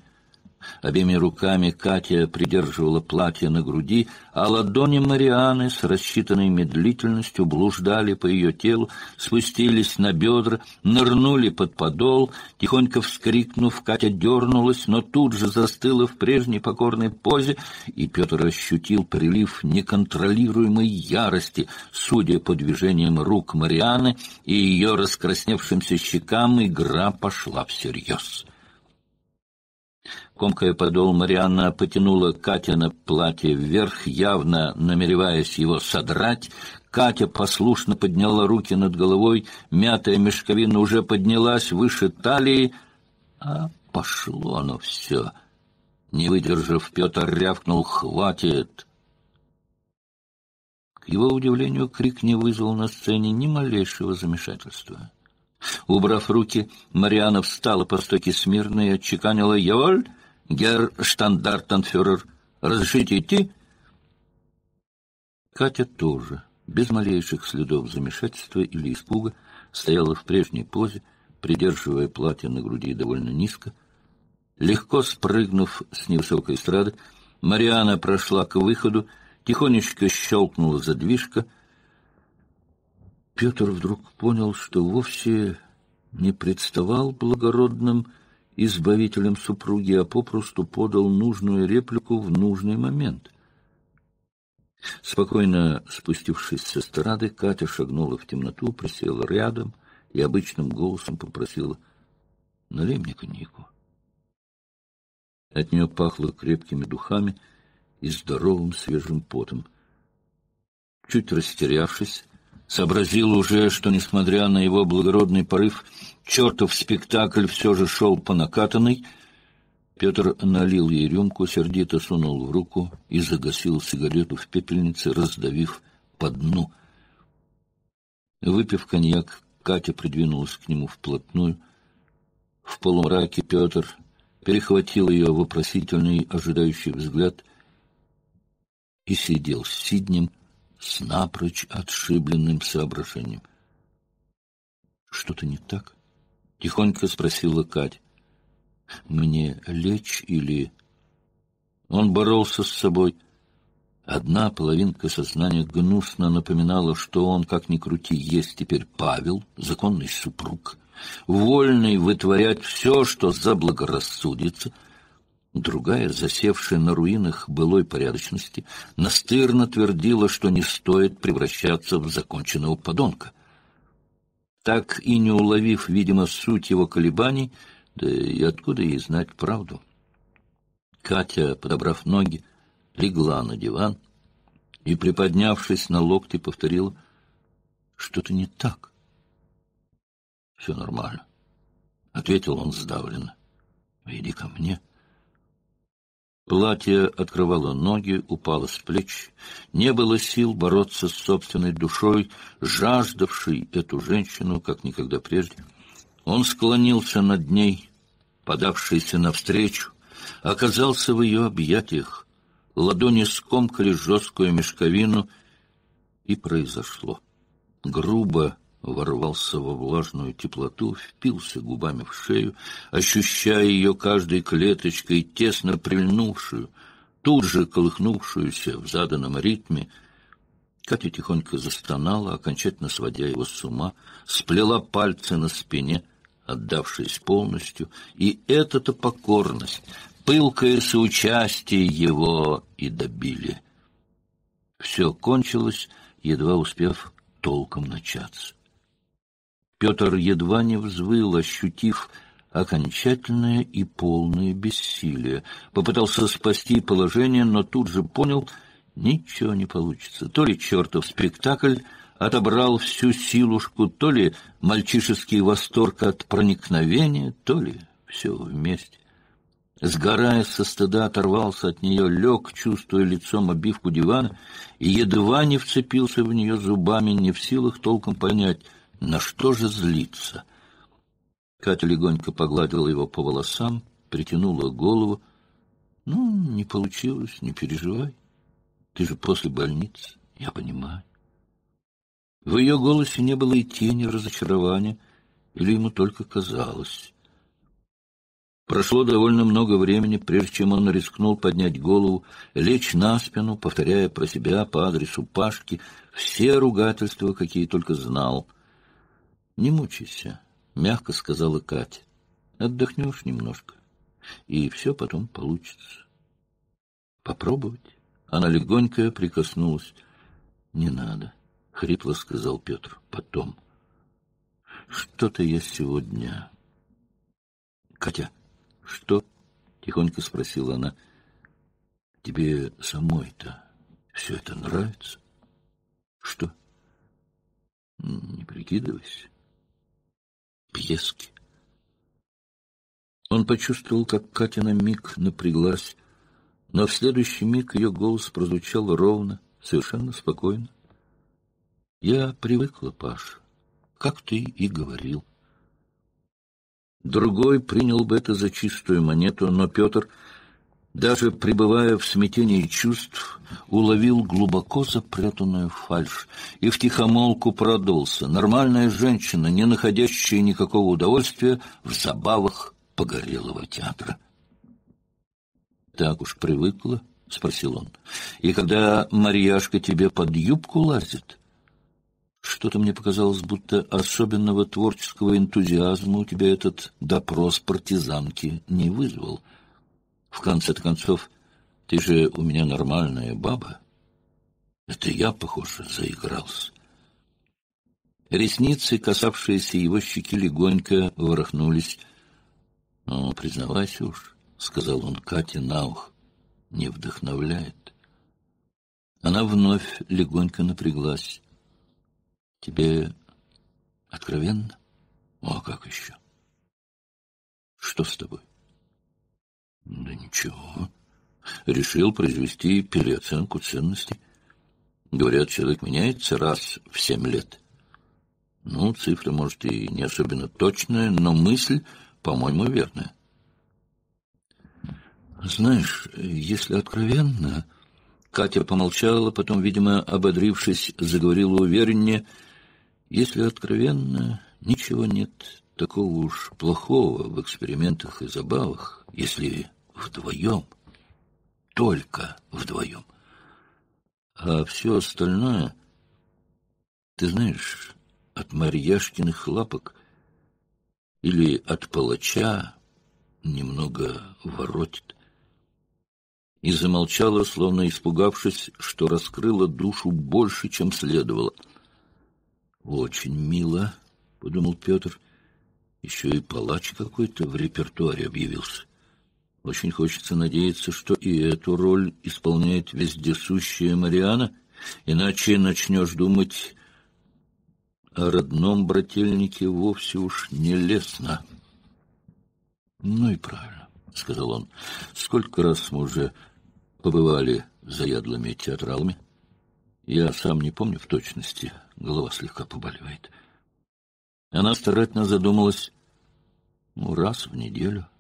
Обеими руками Катя придерживала платье на груди, а ладони Марианы с рассчитанной медлительностью блуждали по ее телу, спустились на бедра, нырнули под подол. Тихонько вскрикнув, Катя дернулась, но тут же застыла в прежней покорной позе, и Петр ощутил прилив неконтролируемой ярости, судя по движениям рук Марианы и ее раскрасневшимся щекам, игра пошла всерьез. Комкая подол, Марианна потянула Катя на платье вверх, явно намереваясь его содрать. Катя послушно подняла руки над головой, мятая мешковина уже поднялась выше талии. А пошло оно все. Не выдержав, Петр рявкнул «Хватит!». К его удивлению, крик не вызвал на сцене ни малейшего замешательства. Убрав руки, Марианна встала по стойке смирно и отчеканила «Яволь!» Герр штандартенфюрер, разрешите идти?» Катя тоже, без малейших следов замешательства или испуга, стояла в прежней позе, придерживая платье на груди довольно низко. Легко спрыгнув с невысокой эстрады, Мариана прошла к выходу, тихонечко щелкнула задвижка. Петр вдруг понял, что вовсе не представал благородным избавителем супруги, а попросту подал нужную реплику в нужный момент. Спокойно спустившись с эстрады, Катя шагнула в темноту, присела рядом и обычным голосом попросила «Налей мне коньяку». От нее пахло крепкими духами и здоровым свежим потом. Чуть растерявшись, сообразил уже, что, несмотря на его благородный порыв, чертов спектакль все же шел по накатанной. Петр налил ей рюмку, сердито сунул в руку и загасил сигарету в пепельнице, раздавив по дну. Выпив коньяк, Катя придвинулась к нему вплотную. В полумраке Петр перехватил ее вопросительный, ожидающий взгляд и сидел с Сиднем с напрочь отшибленным соображением. Что-то не так? Тихонько спросила Кать. «Мне лечь или...» Он боролся с собой. Одна половинка сознания гнусно напоминала, что он, как ни крути, есть теперь Павел, законный супруг, вольный вытворять все, что заблагорассудится. Другая, засевшая на руинах былой порядочности, настырно твердила, что не стоит превращаться в законченного подонка — так и не уловив, видимо, суть его колебаний, да и откуда ей знать правду. Катя, подобрав ноги, легла на диван и, приподнявшись на локти, повторила «Что-то не так». «Все нормально», — ответил он сдавленно. «Иди ко мне». Платье открывало ноги, упало с плеч. Не было сил бороться с собственной душой, жаждавшей эту женщину, как никогда прежде. Он склонился над ней, подавшийся навстречу, оказался в ее объятиях. Ладони скомкали жесткую мешковину, и произошло. Грубо, ворвался во влажную теплоту, впился губами в шею, ощущая ее каждой клеточкой, тесно прильнувшую, тут же колыхнувшуюся в заданном ритме. Катя тихонько застонала, окончательно сводя его с ума, сплела пальцы на спине, отдавшись полностью, и эта-то покорность, пылкое соучастие его и добили. Все кончилось, едва успев толком начаться. Петр едва не взвыл, ощутив окончательное и полное бессилие. Попытался спасти положение, но тут же понял — ничего не получится. То ли чертов спектакль отобрал всю силушку, то ли мальчишеский восторг от проникновения, то ли все вместе. Сгорая со стыда, оторвался от нее, лег, чувствуя лицом обивку дивана, и едва не вцепился в нее зубами, не в силах толком понять — на что же злиться? Катя легонько погладила его по волосам, притянула голову. Ну, не получилось, не переживай. Ты же после больницы, я понимаю. В ее голосе не было и тени разочарования, или ему только казалось. Прошло довольно много времени, прежде чем он рискнул поднять голову, лечь на спину, повторяя про себя по адресу Пашки все ругательства, какие только знал. Не мучайся, — мягко сказала Катя. — Отдохнешь немножко, и все потом получится. — Попробовать? Она легонько прикоснулась. — Не надо, — хрипло сказал Петр. — Потом. — Что-то я сегодня... — Катя, что? — тихонько спросила она. — Тебе самой-то все это нравится? — Что? — Не прикидывайся пьески. Он почувствовал, как Катя на миг напряглась, но в следующий миг ее голос прозвучал ровно, совершенно спокойно. — Я привыкла, Паша, как ты и говорил. Другой принял бы это за чистую монету, но Петр даже пребывая в смятении чувств, уловил глубоко запрятанную фальшь и втихомолку продулся. Нормальная женщина, не находящая никакого удовольствия, в забавах погорелого театра. «Так уж привыкла?» — спросил он. «И когда Марьяшка тебе под юбку лазит?» Что-то мне показалось, будто особенного творческого энтузиазма у тебя этот допрос партизанки не вызвал. — в конце-то концов, ты же у меня нормальная баба. Это я, похоже, заигрался. Ресницы, касавшиеся его щеки, легонько ворохнулись. — Ну, признавайся уж, — сказал он Кате на ух, — не вдохновляет. Она вновь легонько напряглась. — Тебе откровенно? — О, как еще? — Что с тобой? — да ничего. Решил произвести переоценку ценностей. Говорят, человек меняется раз в семь лет. Ну, цифра, может, и не особенно точная, но мысль, по-моему, верная. Знаешь, если откровенно... Катя помолчала, потом, видимо, ободрившись, заговорила увереннее. Если откровенно, ничего нет такого уж плохого в экспериментах и забавах, если вдвоем. Только вдвоем. А все остальное, ты знаешь, от Марьяшкиных лапок или от палача немного воротит. И замолчала, словно испугавшись, что раскрыла душу больше, чем следовало. «Очень мило», — подумал Петр, — «еще и палач какой-то в репертуаре объявился». Очень хочется надеяться, что и эту роль исполняет вездесущая Мариана, иначе начнешь думать о родном брательнике вовсе уж нелестно. — Ну и правильно, — сказал он. — Сколько раз мы уже побывали заядлыми театралами? Я сам не помню в точности. Голова слегка побаливает. Она старательно задумалась. Ну, раз в неделю —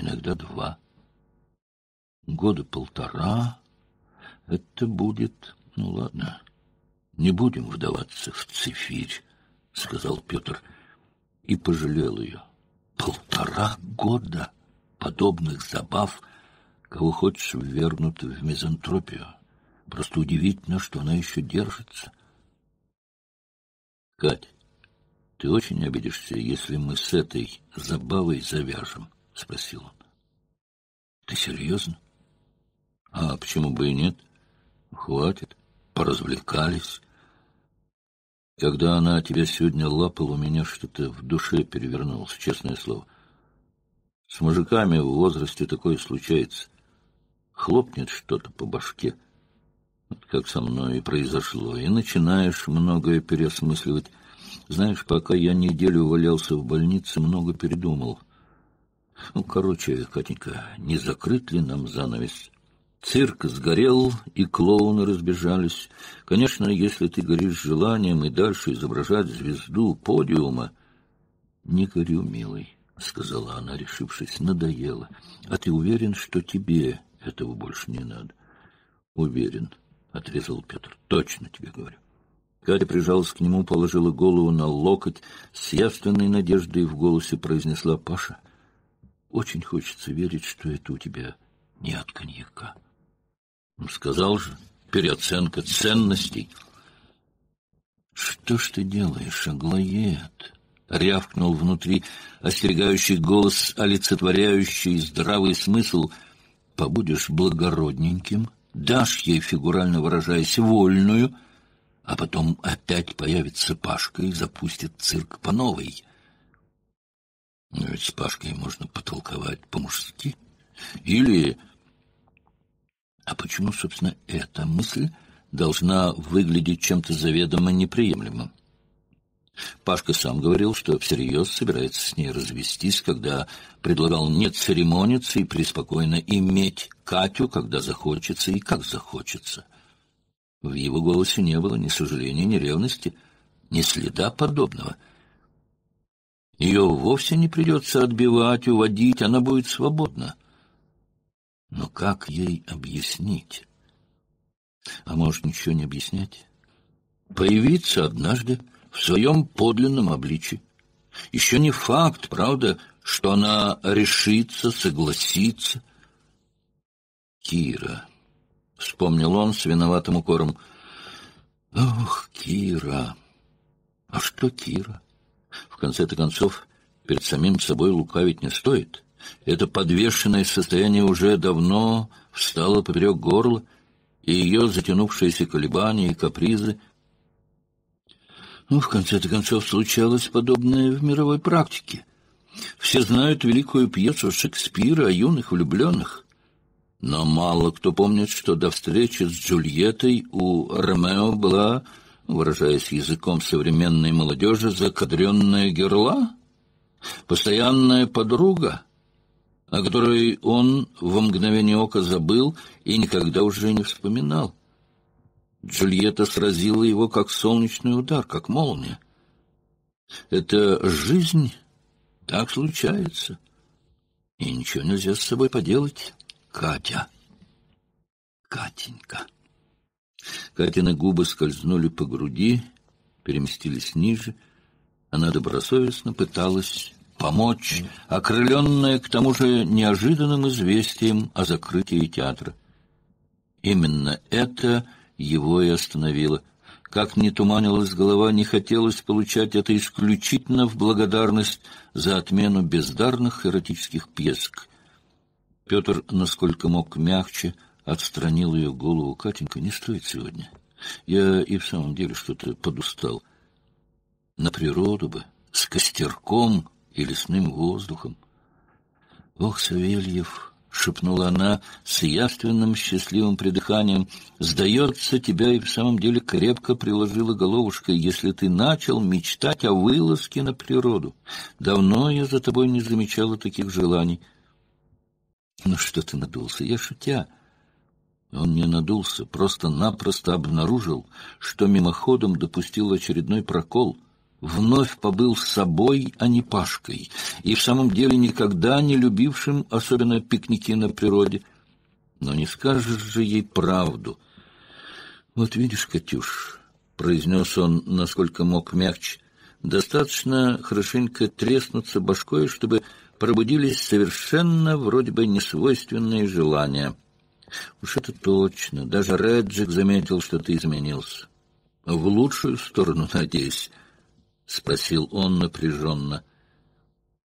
иногда два. Года полтора это будет... Ну, ладно, не будем вдаваться в цифирь, — сказал Петр и пожалел ее. Полтора года подобных забав, кого хочешь, вернут в мизантропию. Просто удивительно, что она еще держится. — Кать, ты очень обидишься, если мы с этой забавой завяжем, —— спросил он. — Ты серьезно? — А почему бы и нет? Хватит, поразвлекались. Когда она тебя сегодня лапала, у меня что-то в душе перевернулось, честное слово. С мужиками в возрасте такое случается. Хлопнет что-то по башке, вот как со мной и произошло, и начинаешь многое переосмысливать. Знаешь, пока я неделю валялся в больнице, много передумал — ну, короче, Катенька, не закрыт ли нам занавес? Цирк сгорел, и клоуны разбежались. Конечно, если ты горишь желанием и дальше изображать звезду подиума... — Не горю, милый, — сказала она, решившись, — надоело. А ты уверен, что тебе этого больше не надо? — Уверен, — отрезал Петр. — Точно тебе говорю. Катя прижалась к нему, положила голову на локоть, с явственной надеждой в голосе произнесла Паша — очень хочется верить, что это у тебя не от коньяка. Сказал же, переоценка ценностей. Что ж ты делаешь, аглоед? Рявкнул внутри остерегающий голос, олицетворяющий здравый смысл. Побудешь благородненьким, дашь ей, фигурально выражаясь, вольную, а потом опять появится Пашка и запустит цирк по новой. Но ведь с Пашкой можно потолковать по-мужски. Или... А почему, собственно, эта мысль должна выглядеть чем-то заведомо неприемлемым? Пашка сам говорил, что всерьез собирается с ней развестись, когда предлагал не церемониться и преспокойно иметь Катю, когда захочется и как захочется. В его голосе не было ни сожаления, ни ревности, ни следа подобного — ее вовсе не придется отбивать, уводить, она будет свободна. Но как ей объяснить? А может, ничего не объяснять? Появиться однажды в своем подлинном обличье. Еще не факт, правда, что она решится, согласится. Кира, — вспомнил он с виноватым укором, — ох, Кира, а что Кира? — в конце-то концов, перед самим собой лукавить не стоит. Это подвешенное состояние уже давно встало поперек горла, и ее затянувшиеся колебания и капризы — ну, в конце-то концов, случалось подобное в мировой практике. Все знают великую пьесу Шекспира о юных влюбленных. Но мало кто помнит, что до встречи с Джульеттой у Ромео была выражаясь языком современной молодежи, закадренная герла, постоянная подруга, о которой он во мгновение ока забыл и никогда уже не вспоминал. Джульетта сразила его как солнечный удар, как молния. Это жизнь, так случается. И ничего нельзя с собой поделать, Катя. Катенька. Катины губы скользнули по груди, переместились ниже. Она добросовестно пыталась помочь, окрыленная к тому же неожиданным известием о закрытии театра. Именно это его и остановило. Как ни туманилась голова, не хотелось получать это исключительно в благодарность за отмену бездарных эротических пьесок. Петр, насколько мог мягче, — Отстранил ее голову Катенька. Не стоит сегодня. Я и в самом деле что-то подустал. На природу бы, с костерком и лесным воздухом. Ох, Савельев, — шепнула она с яственным счастливым придыханием. — Сдается, тебя и в самом деле крепко приложила головушка, если ты начал мечтать о вылазке на природу. Давно я за тобой не замечала таких желаний. — Ну что ты надулся? Я шутя. Он не надулся, просто-напросто обнаружил, что мимоходом допустил очередной прокол — вновь побыл с собой, а не Пашкой, и в самом деле никогда не любившим, особенно пикники на природе. Но не скажешь же ей правду. «Вот видишь, Катюш», — произнес он, насколько мог мягче, — «достаточно хорошенько треснуться башкой, чтобы пробудились совершенно вроде бы несвойственные желания». Уж это точно. Даже Реджик заметил, что ты изменился. А — В лучшую сторону, надеюсь? — спросил он напряженно.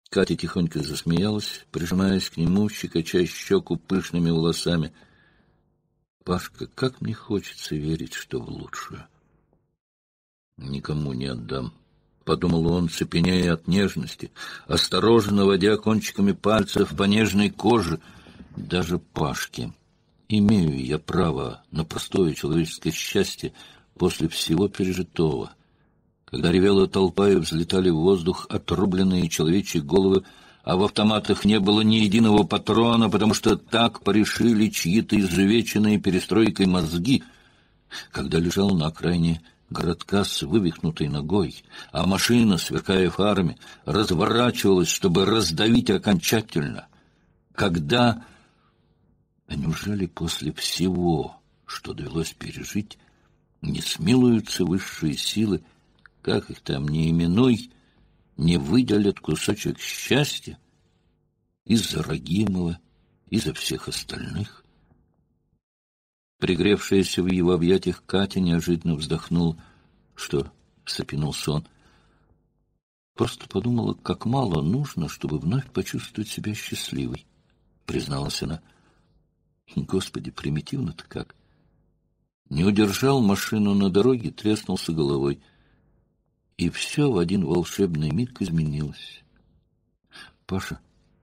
Катя тихонько засмеялась, прижимаясь к нему, щекоча щеку пышными волосами. — Пашка, как мне хочется верить, что в лучшую. — Никому не отдам, — подумал он, цепенея от нежности, осторожно водя кончиками пальцев по нежной коже, даже Пашке. — имею я право на простое человеческое счастье после всего пережитого. Когда ревела толпа и взлетали в воздух отрубленные человечьи головы, а в автоматах не было ни единого патрона, потому что так порешили чьи-то изувеченные перестройкой мозги, когда лежал на окраине городка с вывихнутой ногой, а машина, сверкая фарами, разворачивалась, чтобы раздавить окончательно, когда а неужели после всего, что довелось пережить, не смилуются высшие силы, как их там не именуй, не выделят кусочек счастья из-за Рагимова, из-за всех остальных? Пригревшаяся в его объятиях Катя неожиданно вздохнула. «Что?» — встрепенулся сон. «Просто подумала, как мало нужно, чтобы вновь почувствовать себя счастливой», — призналась она. — Господи, примитивно-то как. Не удержал машину на дороге, треснулся головой. И все в один волшебный миг изменилось. Паша,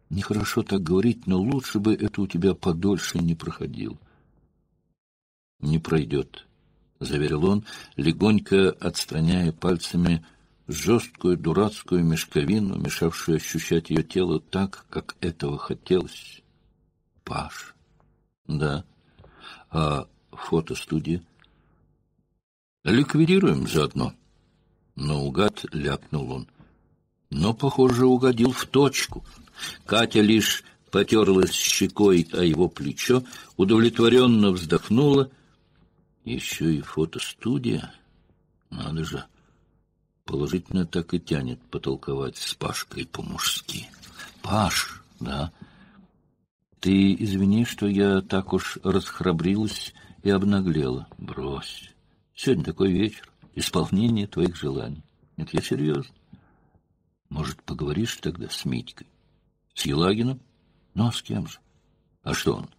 нехорошо так говорить, но лучше бы это у тебя подольше не проходило. Не пройдет, — заверил он, легонько отстраняя пальцами жесткую дурацкую мешковину, мешавшую ощущать ее тело так, как этого хотелось. Паша. Да. А фотостудия? Ликвидируем заодно. Наугад ляпнул он. Но, похоже, угодил в точку. Катя лишь потерлась щекой о его плечо, удовлетворенно вздохнула. Еще и фотостудия. Надо же. Положительно так и тянет потолковать с Пашкой по-мужски. Паш, да, — ты извини, что я так уж расхрабрилась и обнаглела. Брось. Сегодня такой вечер. Исполнение твоих желаний. Нет, я серьезно. Может, поговоришь тогда с Митькой? С Елагином? Ну, а с кем же? А что он?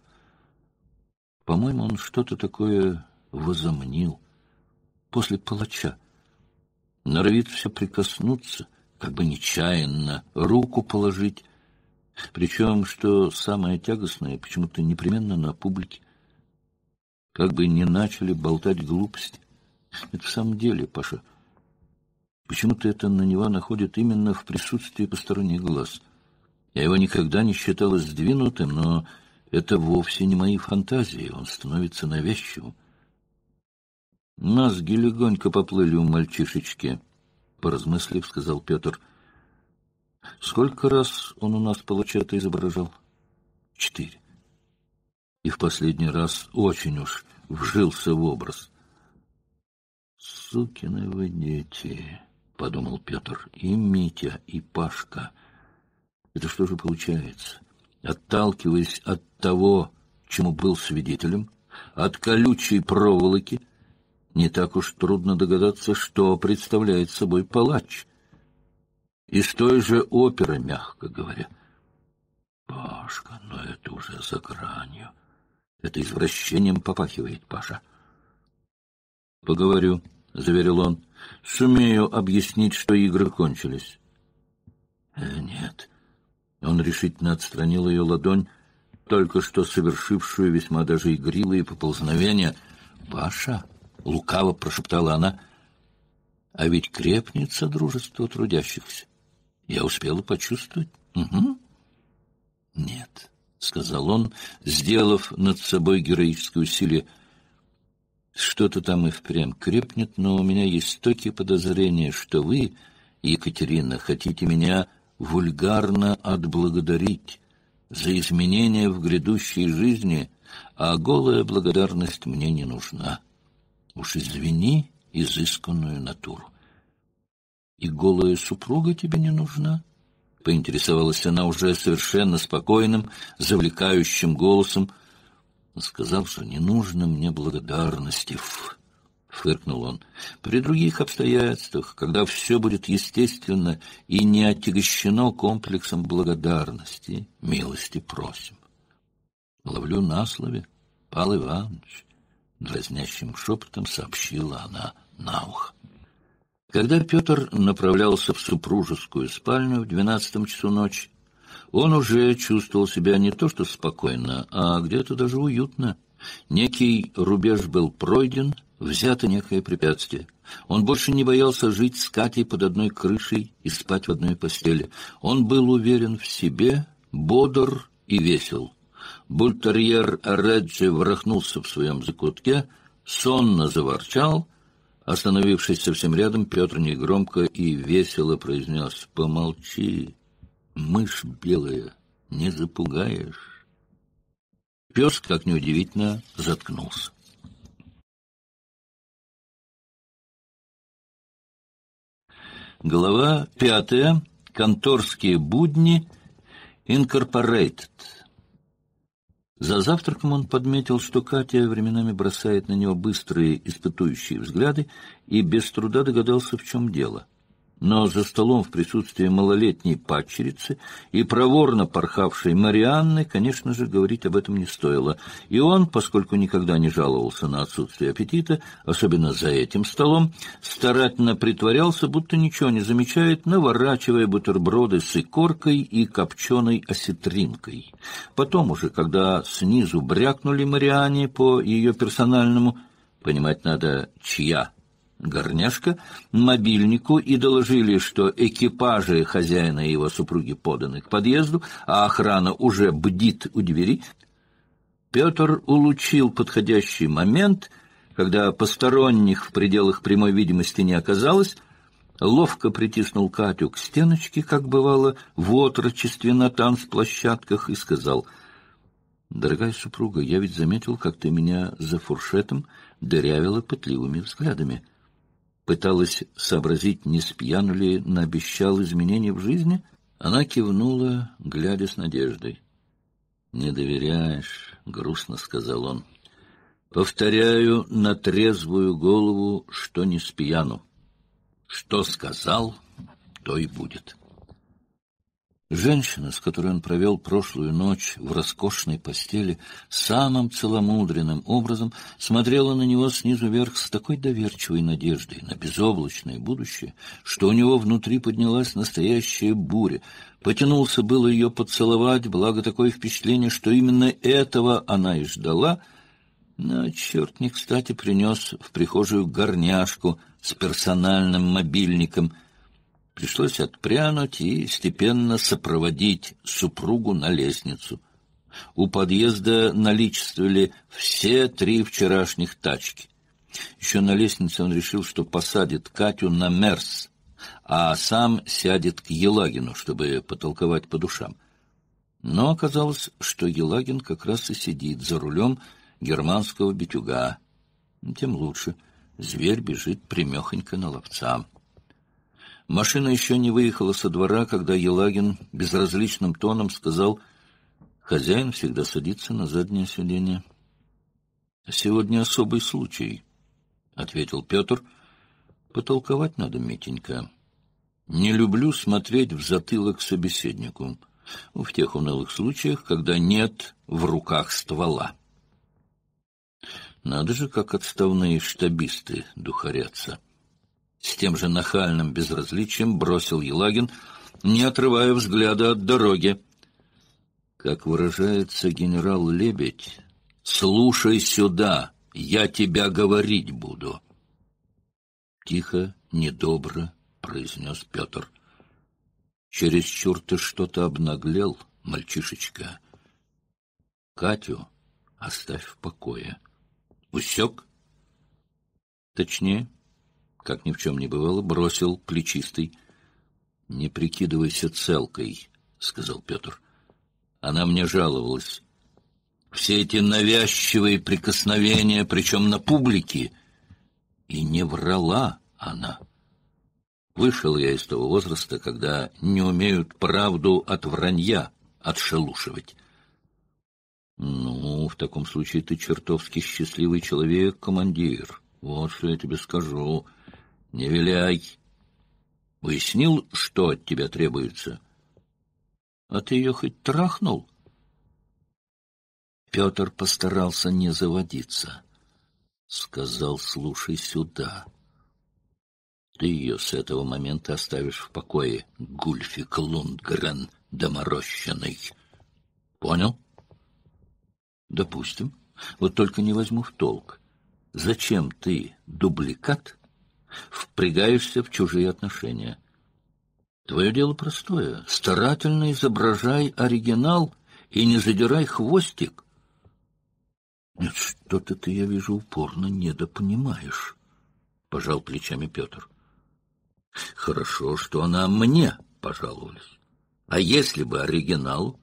По-моему, он что-то такое возомнил. После палача. Норовит все прикоснуться, как бы нечаянно, руку положить, причем, что самое тягостное, почему-то непременно на публике. Как бы не начали болтать глупости. Это в самом деле, Паша. Почему-то это на него находит именно в присутствии посторонних глаз. Я его никогда не считала сдвинутым, но это вовсе не мои фантазии. Он становится навязчивым. Мозги легонько поплыли у мальчишечки, — поразмыслив, сказал Петр. — Сколько раз он у нас получета изображал? Четыре. И в последний раз очень уж вжился в образ. «Сукины вы дети», — подумал Петр, — «и Митя, и Пашка. Это что же получается? Отталкиваясь от того, чему был свидетелем, от колючей проволоки, не так уж трудно догадаться, что представляет собой палач». Из той же оперы, мягко говоря. Пашка, но это уже за гранью. Это извращением попахивает, Паша. Поговорю, — заверил он. Сумею объяснить, что игры кончились. Э, нет. Он решительно отстранил ее ладонь, только что совершившую весьма даже игривые поползновения. «Паша!» — лукаво прошептала она. «А ведь крепнется дружество трудящихся. Я успела почувствовать. Угу. Нет, сказал он, сделав над собой героическое усилие. Что-то там и впрямь крепнет, но у меня есть стойкие подозрения, что вы, Екатерина, хотите меня вульгарно отблагодарить за изменения в грядущей жизни, а голая благодарность мне не нужна. Уж извини изысканную натуру. И голая супруга тебе не нужна? — поинтересовалась она уже совершенно спокойным, завлекающим голосом. — Сказал, что не нужно мне благодарности, — фыркнул он. — При других обстоятельствах, когда все будет естественно и не отягощено комплексом благодарности, милости просим. — Ловлю на слове, Павел Иванович, — дразнящим шепотом сообщила она на ухо. Когда Петр направлялся в супружескую спальню в двенадцатом часу ночи, он уже чувствовал себя не то что спокойно, а где-то даже уютно. Некий рубеж был пройден, взято некое препятствие. Он больше не боялся жить с Катей под одной крышей и спать в одной постели. Он был уверен в себе, бодр и весел. Бультерьер Реджи ворохнулся в своем закутке, сонно заворчал — Остановившись совсем рядом, Петр негромко и весело произнес «Помолчи, мышь белая, не запугаешь». Пес, как неудивительно, заткнулся. Глава пятая. Конторские будни. Инкорпорейтед. За завтраком он подметил, что Катя временами бросает на него быстрые испытующие взгляды и без труда догадался, в чем дело — но за столом в присутствии малолетней падчерицы и проворно порхавшей Марианны, конечно же, говорить об этом не стоило. И он, поскольку никогда не жаловался на отсутствие аппетита, особенно за этим столом, старательно притворялся, будто ничего не замечает, наворачивая бутерброды с икоркой и копченой осетринкой. Потом уже, когда снизу брякнули Мариане по ее персональному, понимать надо, чья – Горняшка мобильнику и доложили, что экипажи хозяина и его супруги поданы к подъезду, а охрана уже бдит у двери. Петр улучил подходящий момент, когда посторонних в пределах прямой видимости не оказалось, ловко притиснул Катю к стеночке, как бывало в отрочестве на танцплощадках, и сказал, «Дорогая супруга, я ведь заметил, как ты меня за фуршетом дырявила пытливыми взглядами» пыталась сообразить, не спьяну ли наобещал изменений в жизни. Она кивнула, глядя с надеждой. — Не доверяешь, — грустно сказал он. — Повторяю на трезвую голову, что не спьяну. Что сказал, то и будет. — Женщина, с которой он провел прошлую ночь в роскошной постели, самым целомудренным образом смотрела на него снизу вверх с такой доверчивой надеждой на безоблачное будущее, что у него внутри поднялась настоящая буря. Потянулся было ее поцеловать, благо такое впечатление, что именно этого она и ждала, но черт не кстати принес в прихожую горняшку с персональным мобильником — Пришлось отпрянуть и степенно сопроводить супругу на лестницу. У подъезда наличествовали все три вчерашних тачки. Еще на лестнице он решил, что посадит Катю на Мерс, а сам сядет к Елагину, чтобы потолковать по душам. Но оказалось, что Елагин как раз и сидит за рулем германского битюга. Тем лучше. Зверь бежит примехонько на ловца. Машина еще не выехала со двора, когда Елагин безразличным тоном сказал «Хозяин всегда садится на заднее сиденье». «Сегодня особый случай», — ответил Петр. «Потолковать надо, Митенька. Не люблю смотреть в затылок собеседнику» в тех унылых случаях, когда нет в руках ствола. Надо же, как отставные штабисты духарятся. — с тем же нахальным безразличием бросил Елагин, не отрывая взгляда от дороги. Как выражается генерал Лебедь, «Слушай сюда, я тебя говорить буду». Тихо, недобро произнес Петр. «Чересчур ты что-то обнаглел, мальчишечка. Катю оставь в покое. Усек?» «Точнее, как ни в чем не бывало, бросил плечистый. — Не прикидывайся целкой, — сказал Петр. Она мне жаловалась. Все эти навязчивые прикосновения, причем на публике, и не врала она. Вышел я из того возраста, когда не умеют правду от вранья отшелушивать. Ну, в таком случае ты чертовски счастливый человек, командир. Вот что я тебе скажу. Не виляй. Выяснил, что от тебя требуется? А ты ее хоть трахнул? Петр постарался не заводиться. Сказал, слушай сюда. Ты ее с этого момента оставишь в покое, Гульфик Лундгрен доморощенный. Понял? Допустим. Вот только не возьму в толк. Зачем ты дубликат впрягаешься в чужие отношения. Твое дело простое. Старательно изображай оригинал и не задирай хвостик. Нет, что-то ты, я вижу, упорно недопонимаешь, — пожал плечами Петр. Хорошо, что она мне пожаловалась. А если бы оригинал?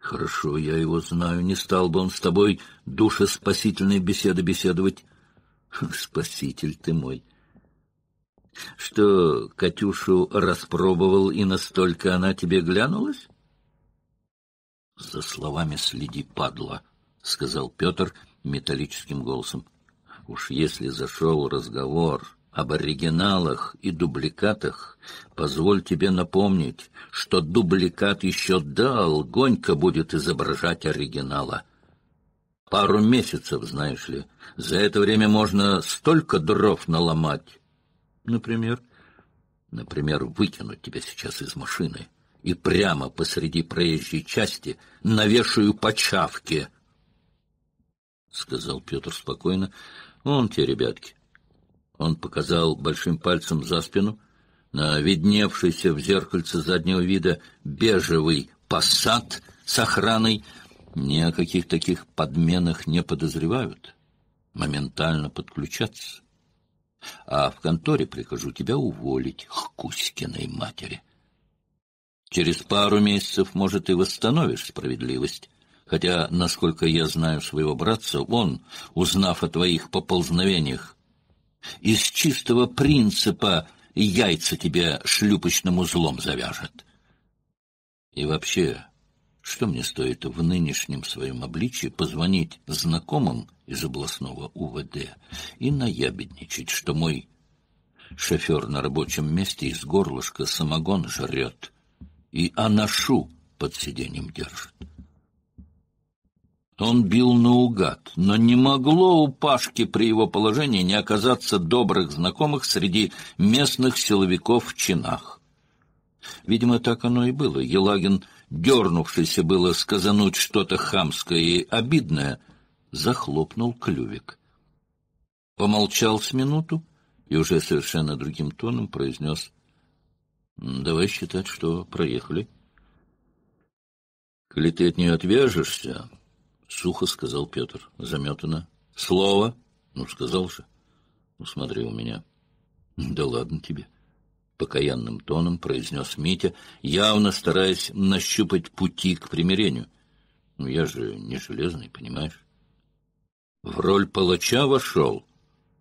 Хорошо, я его знаю, не стал бы он с тобой душеспасительной беседы беседовать. Спаситель ты мой! Что, Катюшу распробовал, и настолько она тебе глянулась? — За словами следи, падла, — сказал Петр металлическим голосом. — Уж если зашел разговор об оригиналах и дубликатах, позволь тебе напомнить, что дубликат еще долгонько будет изображать оригинала. Пару месяцев, знаешь ли. За это время можно столько дров наломать. Например? Например, выкинуть тебя сейчас из машины и прямо посреди проезжей части навешаю почавки, Сказал Петр спокойно. Вон те ребятки. Он показал большим пальцем за спину на видневшийся в зеркальце заднего вида бежевый посад с охраной — ни о каких таких подменах не подозревают. Моментально подключаться. А в конторе прикажу тебя уволить к Кузькиной матери. Через пару месяцев, может, и восстановишь справедливость. Хотя, насколько я знаю своего братца, он, узнав о твоих поползновениях, из чистого принципа яйца тебе шлюпочным узлом завяжет. И вообще, что мне стоит в нынешнем своем обличии позвонить знакомым из областного УВД и наябедничать, что мой шофер на рабочем месте из горлышка самогон жрет и анашу под сиденьем держит? Он бил наугад, но не могло у Пашки при его положении не оказаться добрых знакомых среди местных силовиков в чинах. Видимо, так оно и было. Елагин дернувшийся было сказануть что-то хамское и обидное, захлопнул клювик. Помолчал с минуту и уже совершенно другим тоном произнес «Давай считать, что проехали». «Коли ты от нее отвяжешься, — сухо сказал Петр, заметано, — слово, ну, сказал же, ну, смотри у меня, да ладно тебе» покаянным тоном произнес Митя, явно стараясь нащупать пути к примирению. «Ну, — Я же не железный, понимаешь? — В роль палача вошел.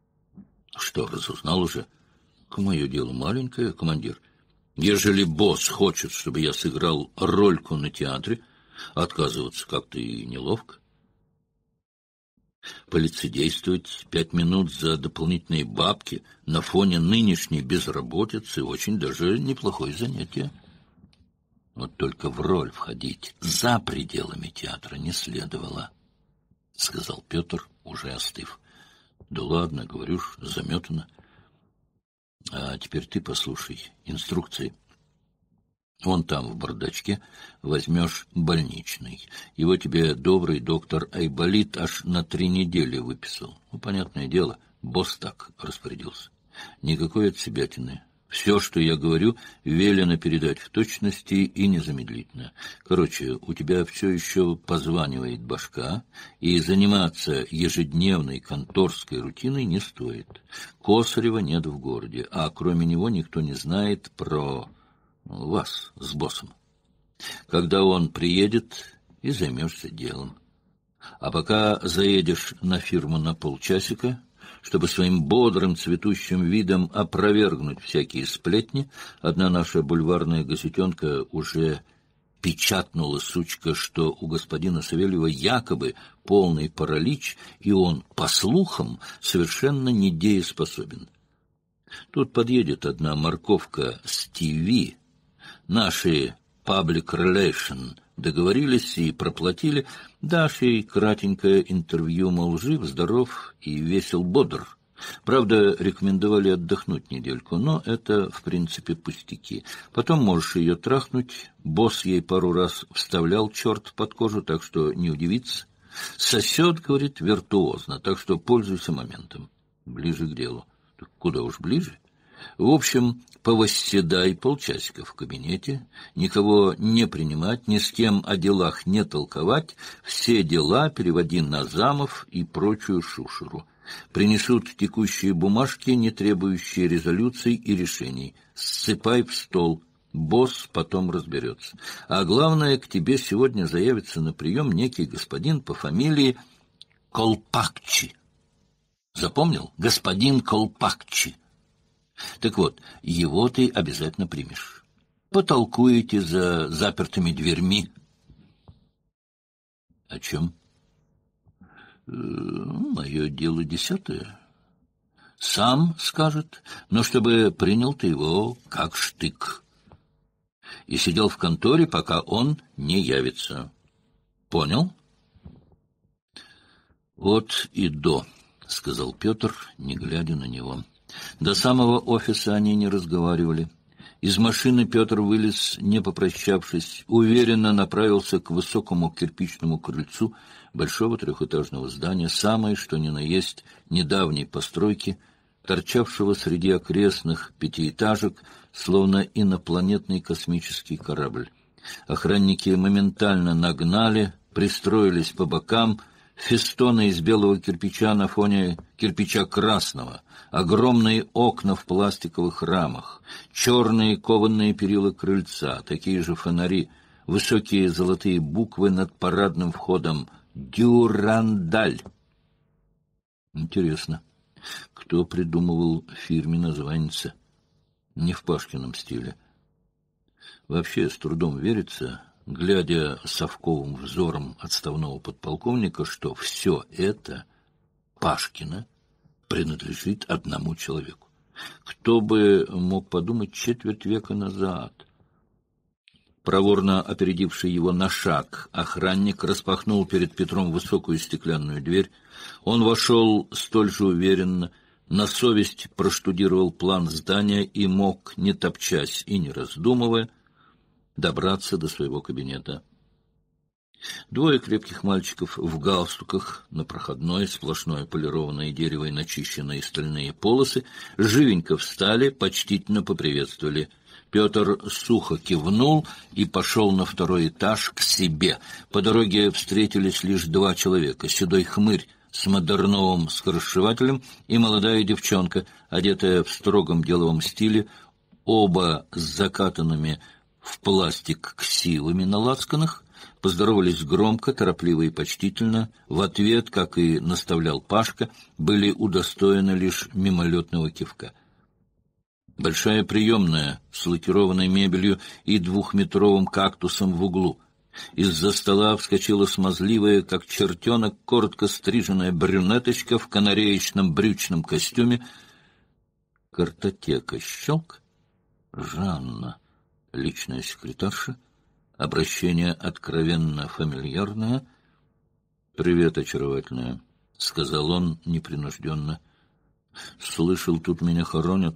— Что, разузнал уже? — К мое делу маленькое, командир. Ежели босс хочет, чтобы я сыграл рольку на театре, отказываться как-то и неловко. Полицедействовать пять минут за дополнительные бабки на фоне нынешней безработицы очень даже неплохое занятие. Вот только в роль входить за пределами театра не следовало, — сказал Петр, уже остыв. — Да ладно, говорю ж, заметано. — А теперь ты послушай инструкции. — он там, в бардачке, возьмешь больничный. Его тебе добрый доктор Айболит аж на три недели выписал. Ну, понятное дело, босс так распорядился. Никакой от отсебятины. Все, что я говорю, велено передать в точности и незамедлительно. Короче, у тебя все еще позванивает башка, и заниматься ежедневной конторской рутиной не стоит. Косарева нет в городе, а кроме него никто не знает про вас с боссом. Когда он приедет, и займешься делом. А пока заедешь на фирму на полчасика, чтобы своим бодрым цветущим видом опровергнуть всякие сплетни, одна наша бульварная газетенка уже печатнула сучка, что у господина Савельева якобы полный паралич, и он, по слухам, совершенно недееспособен. Тут подъедет одна морковка с ТВ Наши Public Relation договорились и проплатили, дашь ей кратенькое интервью, мол, жив, здоров и весел бодр. Правда, рекомендовали отдохнуть недельку, но это, в принципе, пустяки. Потом можешь ее трахнуть. Босс ей пару раз вставлял черт под кожу, так что не удивиться. Сосет, говорит, виртуозно, так что пользуйся моментом. Ближе к делу. Так куда уж ближе. В общем, повосседай полчасика в кабинете, никого не принимать, ни с кем о делах не толковать, все дела переводи на замов и прочую шушеру. Принесут текущие бумажки, не требующие резолюций и решений. Ссыпай в стол, босс потом разберется. А главное, к тебе сегодня заявится на прием некий господин по фамилии Колпакчи. Запомнил? Господин Колпакчи. Так вот, его ты обязательно примешь. Потолкуете за запертыми дверьми. — О чем? Э, — Мое дело десятое. Сам скажет, но чтобы принял ты его как штык. И сидел в конторе, пока он не явится. Понял? — От и до, — сказал Петр, не глядя на него. — до самого офиса они не разговаривали. Из машины Петр вылез, не попрощавшись, уверенно направился к высокому кирпичному крыльцу большого трехэтажного здания, самой, что ни на есть, недавней постройки, торчавшего среди окрестных пятиэтажек, словно инопланетный космический корабль. Охранники моментально нагнали, пристроились по бокам — Фестоны из белого кирпича на фоне кирпича красного, огромные окна в пластиковых рамах, черные кованные перила крыльца, такие же фонари, высокие золотые буквы над парадным входом «Дюрандаль». Интересно, кто придумывал фирме название, Не в Пашкином стиле. Вообще с трудом верится, глядя совковым взором отставного подполковника, что все это Пашкина принадлежит одному человеку. Кто бы мог подумать четверть века назад? Проворно опередивший его на шаг, охранник распахнул перед Петром высокую стеклянную дверь. Он вошел столь же уверенно, на совесть проштудировал план здания и мог, не топчась и не раздумывая, добраться до своего кабинета. Двое крепких мальчиков в галстуках на проходной, сплошное полированное дерево и начищенные стальные полосы, живенько встали, почтительно поприветствовали. Петр сухо кивнул и пошел на второй этаж к себе. По дороге встретились лишь два человека — седой хмырь с модерновым скоросшивателем и молодая девчонка, одетая в строгом деловом стиле, оба с закатанными в пластик ксивами на лацканах, поздоровались громко, торопливо и почтительно. В ответ, как и наставлял Пашка, были удостоены лишь мимолетного кивка. Большая приемная с лакированной мебелью и двухметровым кактусом в углу. Из-за стола вскочила смазливая, как чертенок, коротко стриженная брюнеточка в канареечном брючном костюме. Картотека щелк. Жанна личная секретарша, обращение откровенно фамильярное. «Привет, очаровательная», — сказал он непринужденно. «Слышал, тут меня хоронят?»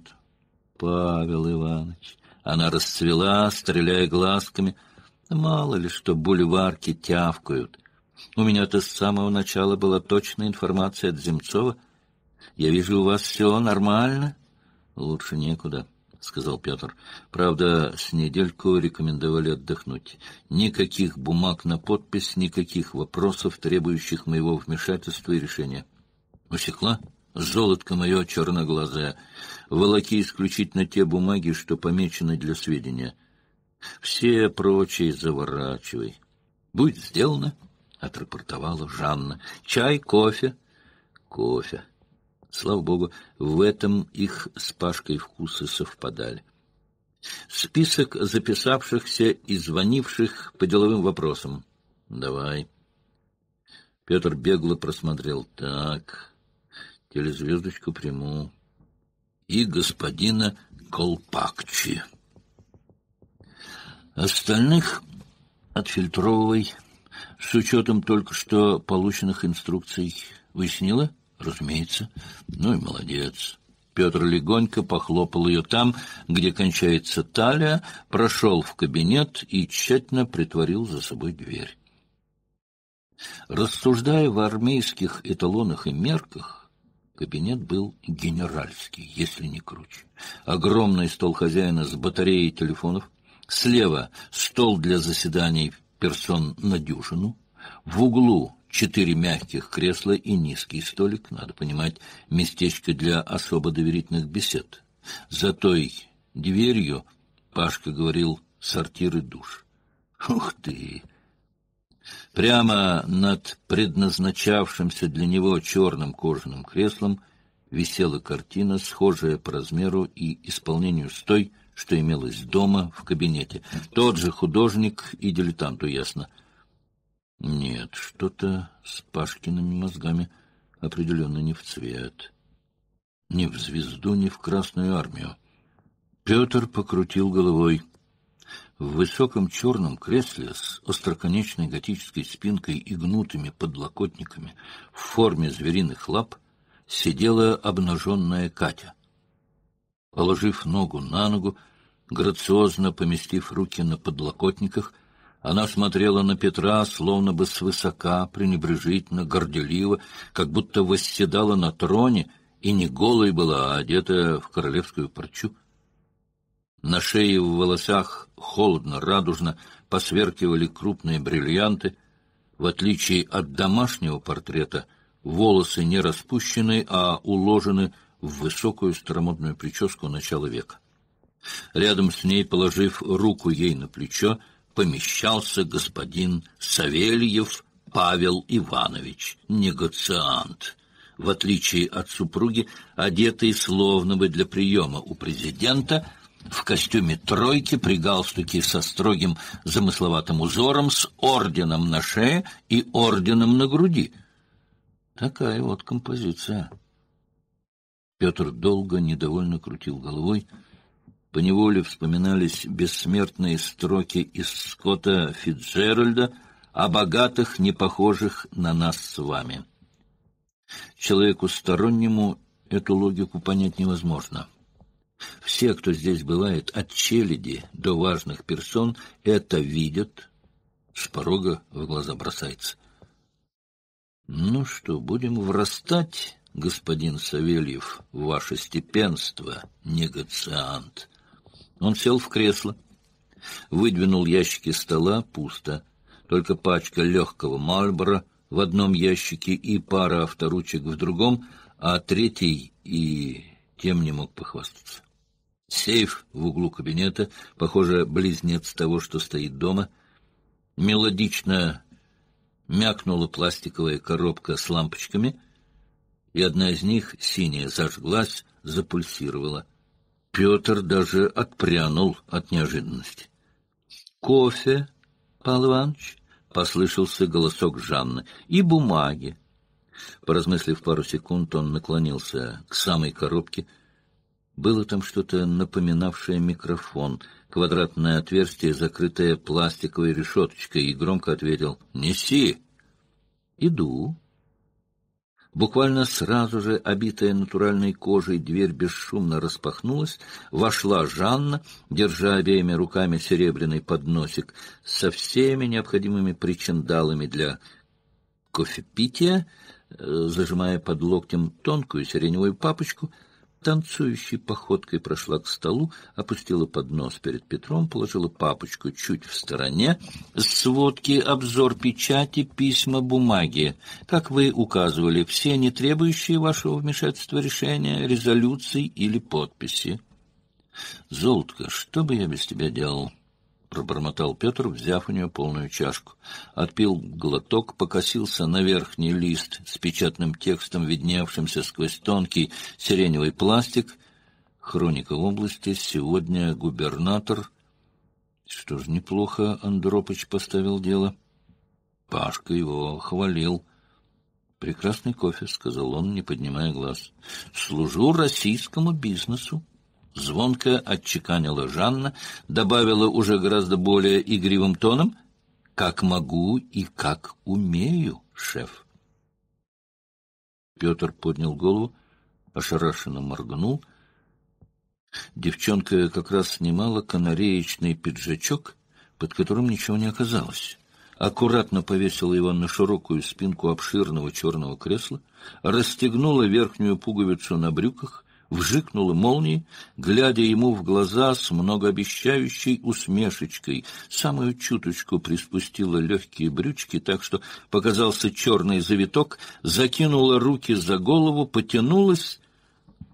«Павел Иванович». Она расцвела, стреляя глазками. «Мало ли, что бульварки тявкают. У меня-то с самого начала была точная информация от Земцова. Я вижу, у вас все нормально. Лучше некуда» сказал Петр. «Правда, с недельку рекомендовали отдохнуть. Никаких бумаг на подпись, никаких вопросов, требующих моего вмешательства и решения». «Усекла?» Золотко мое черноглазое. Волоки исключительно те бумаги, что помечены для сведения. Все прочие заворачивай. Будет сделано, — отрапортовала Жанна. Чай, кофе? Кофе. Слава богу, в этом их с Пашкой вкусы совпадали. Список записавшихся и звонивших по деловым вопросам. Давай. Петр бегло просмотрел. Так, телезвездочку приму. И господина Колпакчи. Остальных отфильтровывай с учетом только что полученных инструкций. Выяснила? — Разумеется. Ну и молодец. Петр легонько похлопал ее там, где кончается талия, прошел в кабинет и тщательно притворил за собой дверь. Рассуждая в армейских эталонах и мерках, кабинет был генеральский, если не круче. Огромный стол хозяина с батареей телефонов, слева стол для заседаний персон на дюжину, в углу четыре мягких кресла и низкий столик, надо понимать, местечко для особо доверительных бесед. За той дверью, Пашка говорил, сортир и душ. Ух ты! Прямо над предназначавшимся для него черным кожаным креслом висела картина, схожая по размеру и исполнению с той, что имелось дома в кабинете. Тот же художник и дилетанту ясно — нет, что-то с Пашкиными мозгами определенно не в цвет. Ни в звезду, ни в Красную армию. Петр покрутил головой. В высоком черном кресле с остроконечной готической спинкой и гнутыми подлокотниками в форме звериных лап сидела обнаженная Катя. Положив ногу на ногу, грациозно поместив руки на подлокотниках, она смотрела на Петра, словно бы свысока, пренебрежительно, горделиво, как будто восседала на троне и не голой была, а одета в королевскую парчу. На шее и в волосах холодно, радужно посверкивали крупные бриллианты. В отличие от домашнего портрета, волосы не распущены, а уложены в высокую старомодную прическу начала века. Рядом с ней, положив руку ей на плечо, — помещался господин Савельев Павел Иванович, негациант, в отличие от супруги, одетый словно бы для приема у президента – в костюме тройки при галстуке со строгим замысловатым узором, с орденом на шее и орденом на груди. Такая вот композиция. Петр долго недовольно крутил головой поневоле вспоминались бессмертные строки из Скотта Фитджеральда о богатых, не похожих на нас с вами. Человеку стороннему эту логику понять невозможно. Все, кто здесь бывает, от челяди до важных персон, это видят, с порога в глаза бросается. Ну что, будем врастать, господин Савельев, ваше степенство, негациант. Он сел в кресло, выдвинул ящики стола, пусто. Только пачка легкого Мальбора в одном ящике и пара авторучек в другом, а третий и тем не мог похвастаться. Сейф в углу кабинета, похоже, близнец того, что стоит дома. Мелодично мякнула пластиковая коробка с лампочками, и одна из них, синяя, зажглась, запульсировала. Петр даже отпрянул от неожиданности. «Кофе, Павел Иванович?» — послышался голосок Жанны. «И бумаги». Поразмыслив пару секунд, он наклонился к самой коробке. Было там что-то напоминавшее микрофон, квадратное отверстие, закрытое пластиковой решеточкой, и громко ответил «Неси!» «Иду». Буквально сразу же, обитая натуральной кожей, дверь бесшумно распахнулась. Вошла Жанна, держа обеими руками серебряный подносик со всеми необходимыми причиндалами для кофепития, э, зажимая под локтем тонкую сиреневую папочку — танцующей походкой прошла к столу, опустила поднос перед Петром, положила папочку чуть в стороне. «Сводки, обзор печати, письма, бумаги. Как вы указывали, все не требующие вашего вмешательства решения, резолюций или подписи». «Золотко, что бы я без тебя делал?» пробормотал Петр, взяв у нее полную чашку. Отпил глоток, покосился на верхний лист с печатным текстом, видневшимся сквозь тонкий сиреневый пластик. Хроника области. Сегодня губернатор... Что ж, неплохо Андропыч поставил дело. Пашка его хвалил. «Прекрасный кофе», — сказал он, не поднимая глаз. «Служу российскому бизнесу». — звонко отчеканила Жанна, добавила уже гораздо более игривым тоном, «как могу и как умею, шеф». Петр поднял голову, ошарашенно моргнул. Девчонка как раз снимала канареечный пиджачок, под которым ничего не оказалось аккуратно повесила его на широкую спинку обширного черного кресла, расстегнула верхнюю пуговицу на брюках, вжикнула молнией, глядя ему в глаза с многообещающей усмешечкой, самую чуточку приспустила легкие брючки, так что показался черный завиток, закинула руки за голову, потянулась.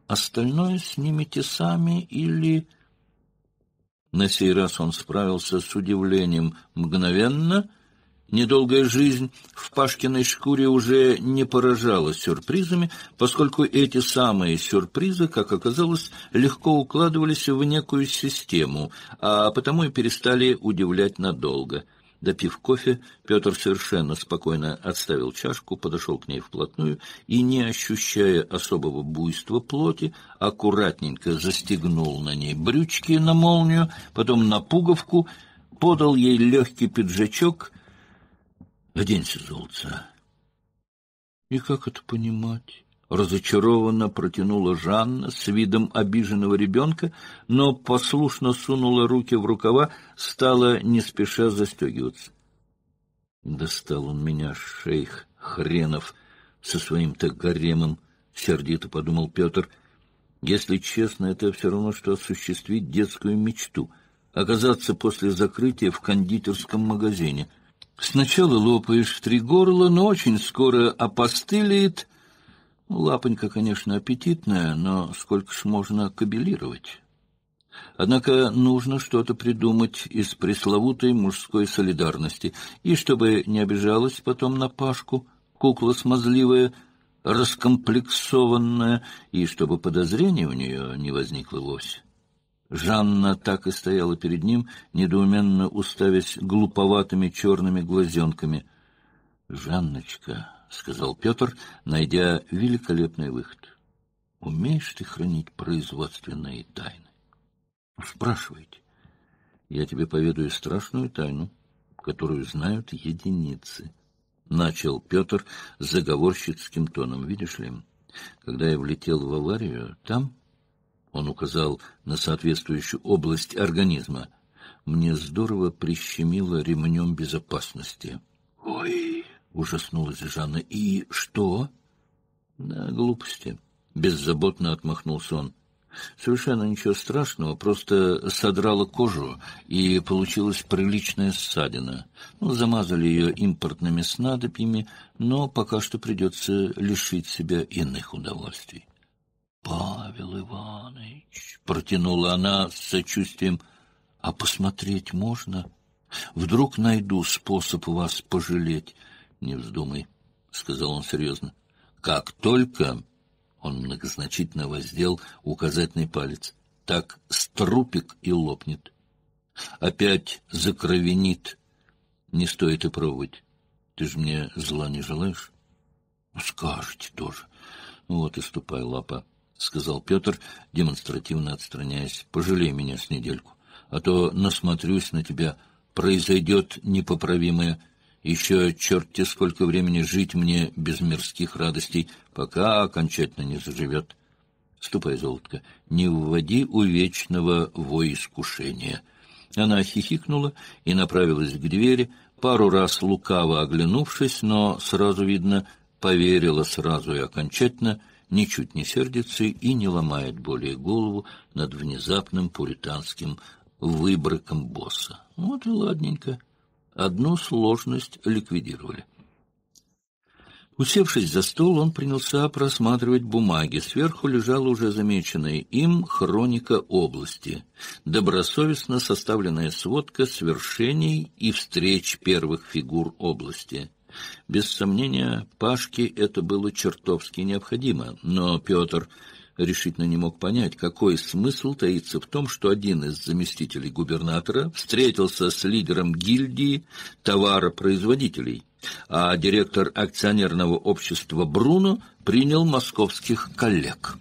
Остальное снимите сами или... На сей раз он справился с удивлением мгновенно — Недолгая жизнь в Пашкиной шкуре уже не поражала сюрпризами, поскольку эти самые сюрпризы, как оказалось, легко укладывались в некую систему, а потому и перестали удивлять надолго. Допив кофе, Петр совершенно спокойно отставил чашку, подошел к ней вплотную и, не ощущая особого буйства плоти, аккуратненько застегнул на ней брючки на молнию, потом на пуговку, подал ей легкий пиджачок — Оденься, золотца. И как это понимать? Разочарованно протянула Жанна с видом обиженного ребенка, но послушно сунула руки в рукава, стала не спеша застегиваться. Достал он меня, шейх хренов, со своим-то гаремом, — сердито подумал Петр. Если честно, это все равно, что осуществить детскую мечту — оказаться после закрытия в кондитерском магазине — Сначала лопаешь в три горла, но очень скоро опостылит. Ну, лапонька, конечно, аппетитная, но сколько ж можно кабелировать? Однако нужно что-то придумать из пресловутой мужской солидарности. И чтобы не обижалась потом на Пашку, кукла смазливая, раскомплексованная, и чтобы подозрений у нее не возникло вовсе. Жанна так и стояла перед ним, недоуменно уставясь глуповатыми черными глазенками. — Жанночка, — сказал Петр, найдя великолепный выход, — умеешь ты хранить производственные тайны? — Спрашивайте. Я тебе поведаю страшную тайну, которую знают единицы. Начал Петр заговорщицким тоном. Видишь ли, когда я влетел в аварию, там он указал на соответствующую область организма. Мне здорово прищемило ремнем безопасности. «Ой!» — ужаснулась Жанна. «И что?» На глупости». Беззаботно отмахнулся он. «Совершенно ничего страшного, просто содрала кожу, и получилась приличная ссадина. Ну, замазали ее импортными снадобьями, но пока что придется лишить себя иных удовольствий». Павел Иванович, протянула она с сочувствием, а посмотреть можно? Вдруг найду способ вас пожалеть. Не вздумай, сказал он серьезно. Как только он многозначительно воздел указательный палец, так струпик и лопнет. Опять закровенит. Не стоит и пробовать. Ты же мне зла не желаешь? Скажете тоже. Вот и ступай, лапа. — сказал Петр, демонстративно отстраняясь. — Пожалей меня с недельку, а то насмотрюсь на тебя. Произойдет непоправимое. Еще черти сколько времени жить мне без мирских радостей, пока окончательно не заживет. Ступай, золотка, не вводи увечного во искушение. Она хихикнула и направилась к двери, пару раз лукаво оглянувшись, но сразу видно, поверила сразу и окончательно — ничуть не сердится и не ломает более голову над внезапным пуританским выбраком босса. Вот и ладненько. Одну сложность ликвидировали. Усевшись за стол, он принялся просматривать бумаги. Сверху лежала уже замеченная им хроника области, добросовестно составленная сводка свершений и встреч первых фигур области. Без сомнения, Пашке это было чертовски необходимо, но Петр решительно не мог понять, какой смысл таится в том, что один из заместителей губернатора встретился с лидером гильдии товаропроизводителей, а директор акционерного общества Бруно принял московских коллег.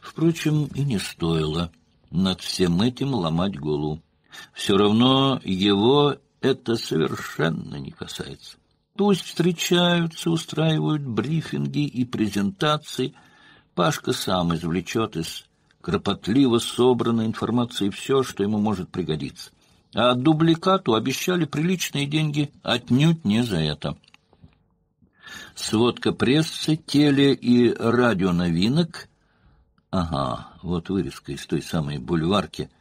Впрочем, и не стоило над всем этим ломать голову. Все равно его это совершенно не касается. Пусть встречаются, устраивают брифинги и презентации. Пашка сам извлечет из кропотливо собранной информации все, что ему может пригодиться. А дубликату обещали приличные деньги отнюдь не за это. Сводка прессы, теле- и радионовинок. Ага, вот вырезка из той самой бульварки —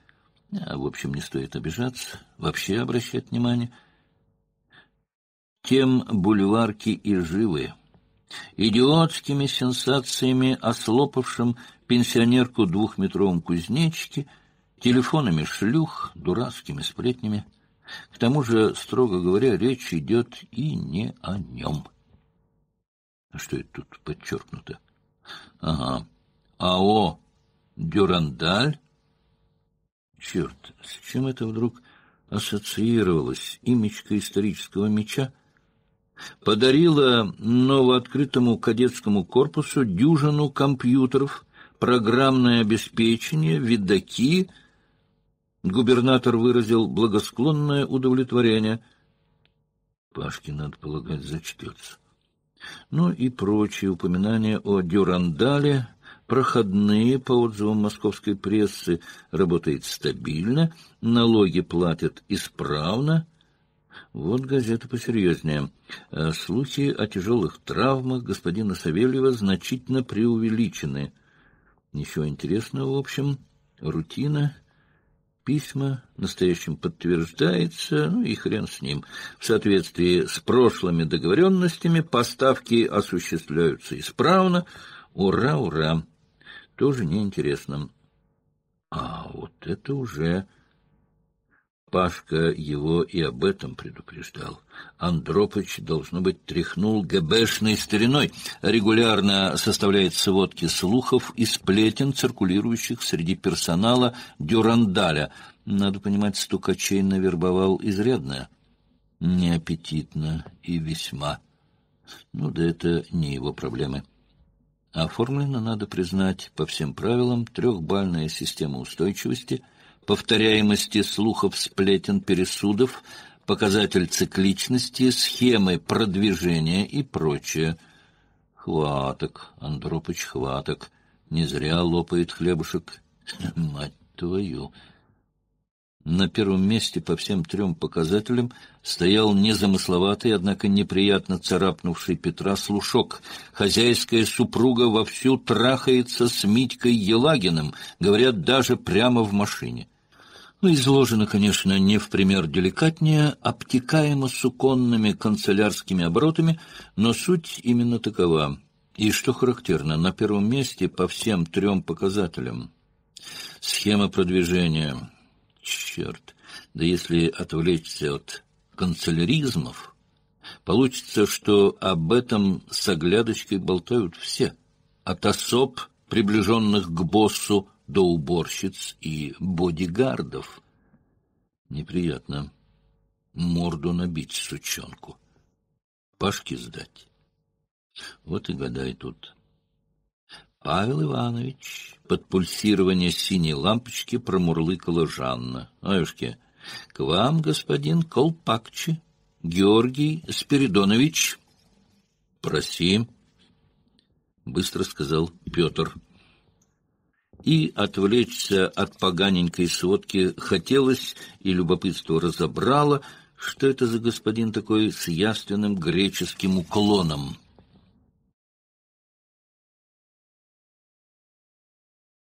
а, в общем, не стоит обижаться, вообще обращать внимание. Тем бульварки и живы. Идиотскими сенсациями ослопавшим пенсионерку двухметровом кузнечке, телефонами шлюх, дурацкими сплетнями. К тому же, строго говоря, речь идет и не о нем. А что это тут подчеркнуто? Ага. АО «Дюрандаль» Черт, с чем это вдруг ассоциировалось? Имечко исторического меча подарила новооткрытому кадетскому корпусу дюжину компьютеров, программное обеспечение, видаки. Губернатор выразил благосклонное удовлетворение. Пашке, надо полагать, зачтется. Ну и прочие упоминания о Дюрандале, проходные, по отзывам московской прессы, работает стабильно, налоги платят исправно. Вот газета посерьезнее. Э, слухи о тяжелых травмах господина Савельева значительно преувеличены. Ничего интересного, в общем, рутина письма настоящим подтверждается, ну и хрен с ним. В соответствии с прошлыми договоренностями поставки осуществляются исправно. Ура, ура! тоже неинтересно. А вот это уже... Пашка его и об этом предупреждал. Андропович должно быть, тряхнул ГБшной стариной, регулярно составляет сводки слухов и сплетен, циркулирующих среди персонала Дюрандаля. Надо понимать, стукачей навербовал изрядно. Неаппетитно и весьма. Ну да это не его проблемы. Оформлена, надо признать, по всем правилам, трехбальная система устойчивости, повторяемости слухов, сплетен, пересудов, показатель цикличности, схемы продвижения и прочее. Хваток, Андропыч, хваток. Не зря лопает хлебушек. Мать твою! На первом месте по всем трем показателям стоял незамысловатый, однако неприятно царапнувший Петра слушок. Хозяйская супруга вовсю трахается с Митькой Елагиным, говорят, даже прямо в машине. Ну, изложено, конечно, не в пример деликатнее, обтекаемо суконными канцелярскими оборотами, но суть именно такова. И что характерно, на первом месте по всем трем показателям. Схема продвижения — Черт! Да если отвлечься от канцеляризмов, получится, что об этом с оглядочкой болтают все. От особ, приближенных к боссу, до уборщиц и бодигардов. Неприятно морду набить сучонку, пашки сдать. Вот и гадай тут. Павел Иванович, под пульсирование синей лампочки промурлыкала Жанна. Аюшки, к вам, господин Колпакчи, Георгий Спиридонович. Проси, быстро сказал Петр. И отвлечься от поганенькой сводки хотелось, и любопытство разобрало, что это за господин такой с яственным греческим уклоном.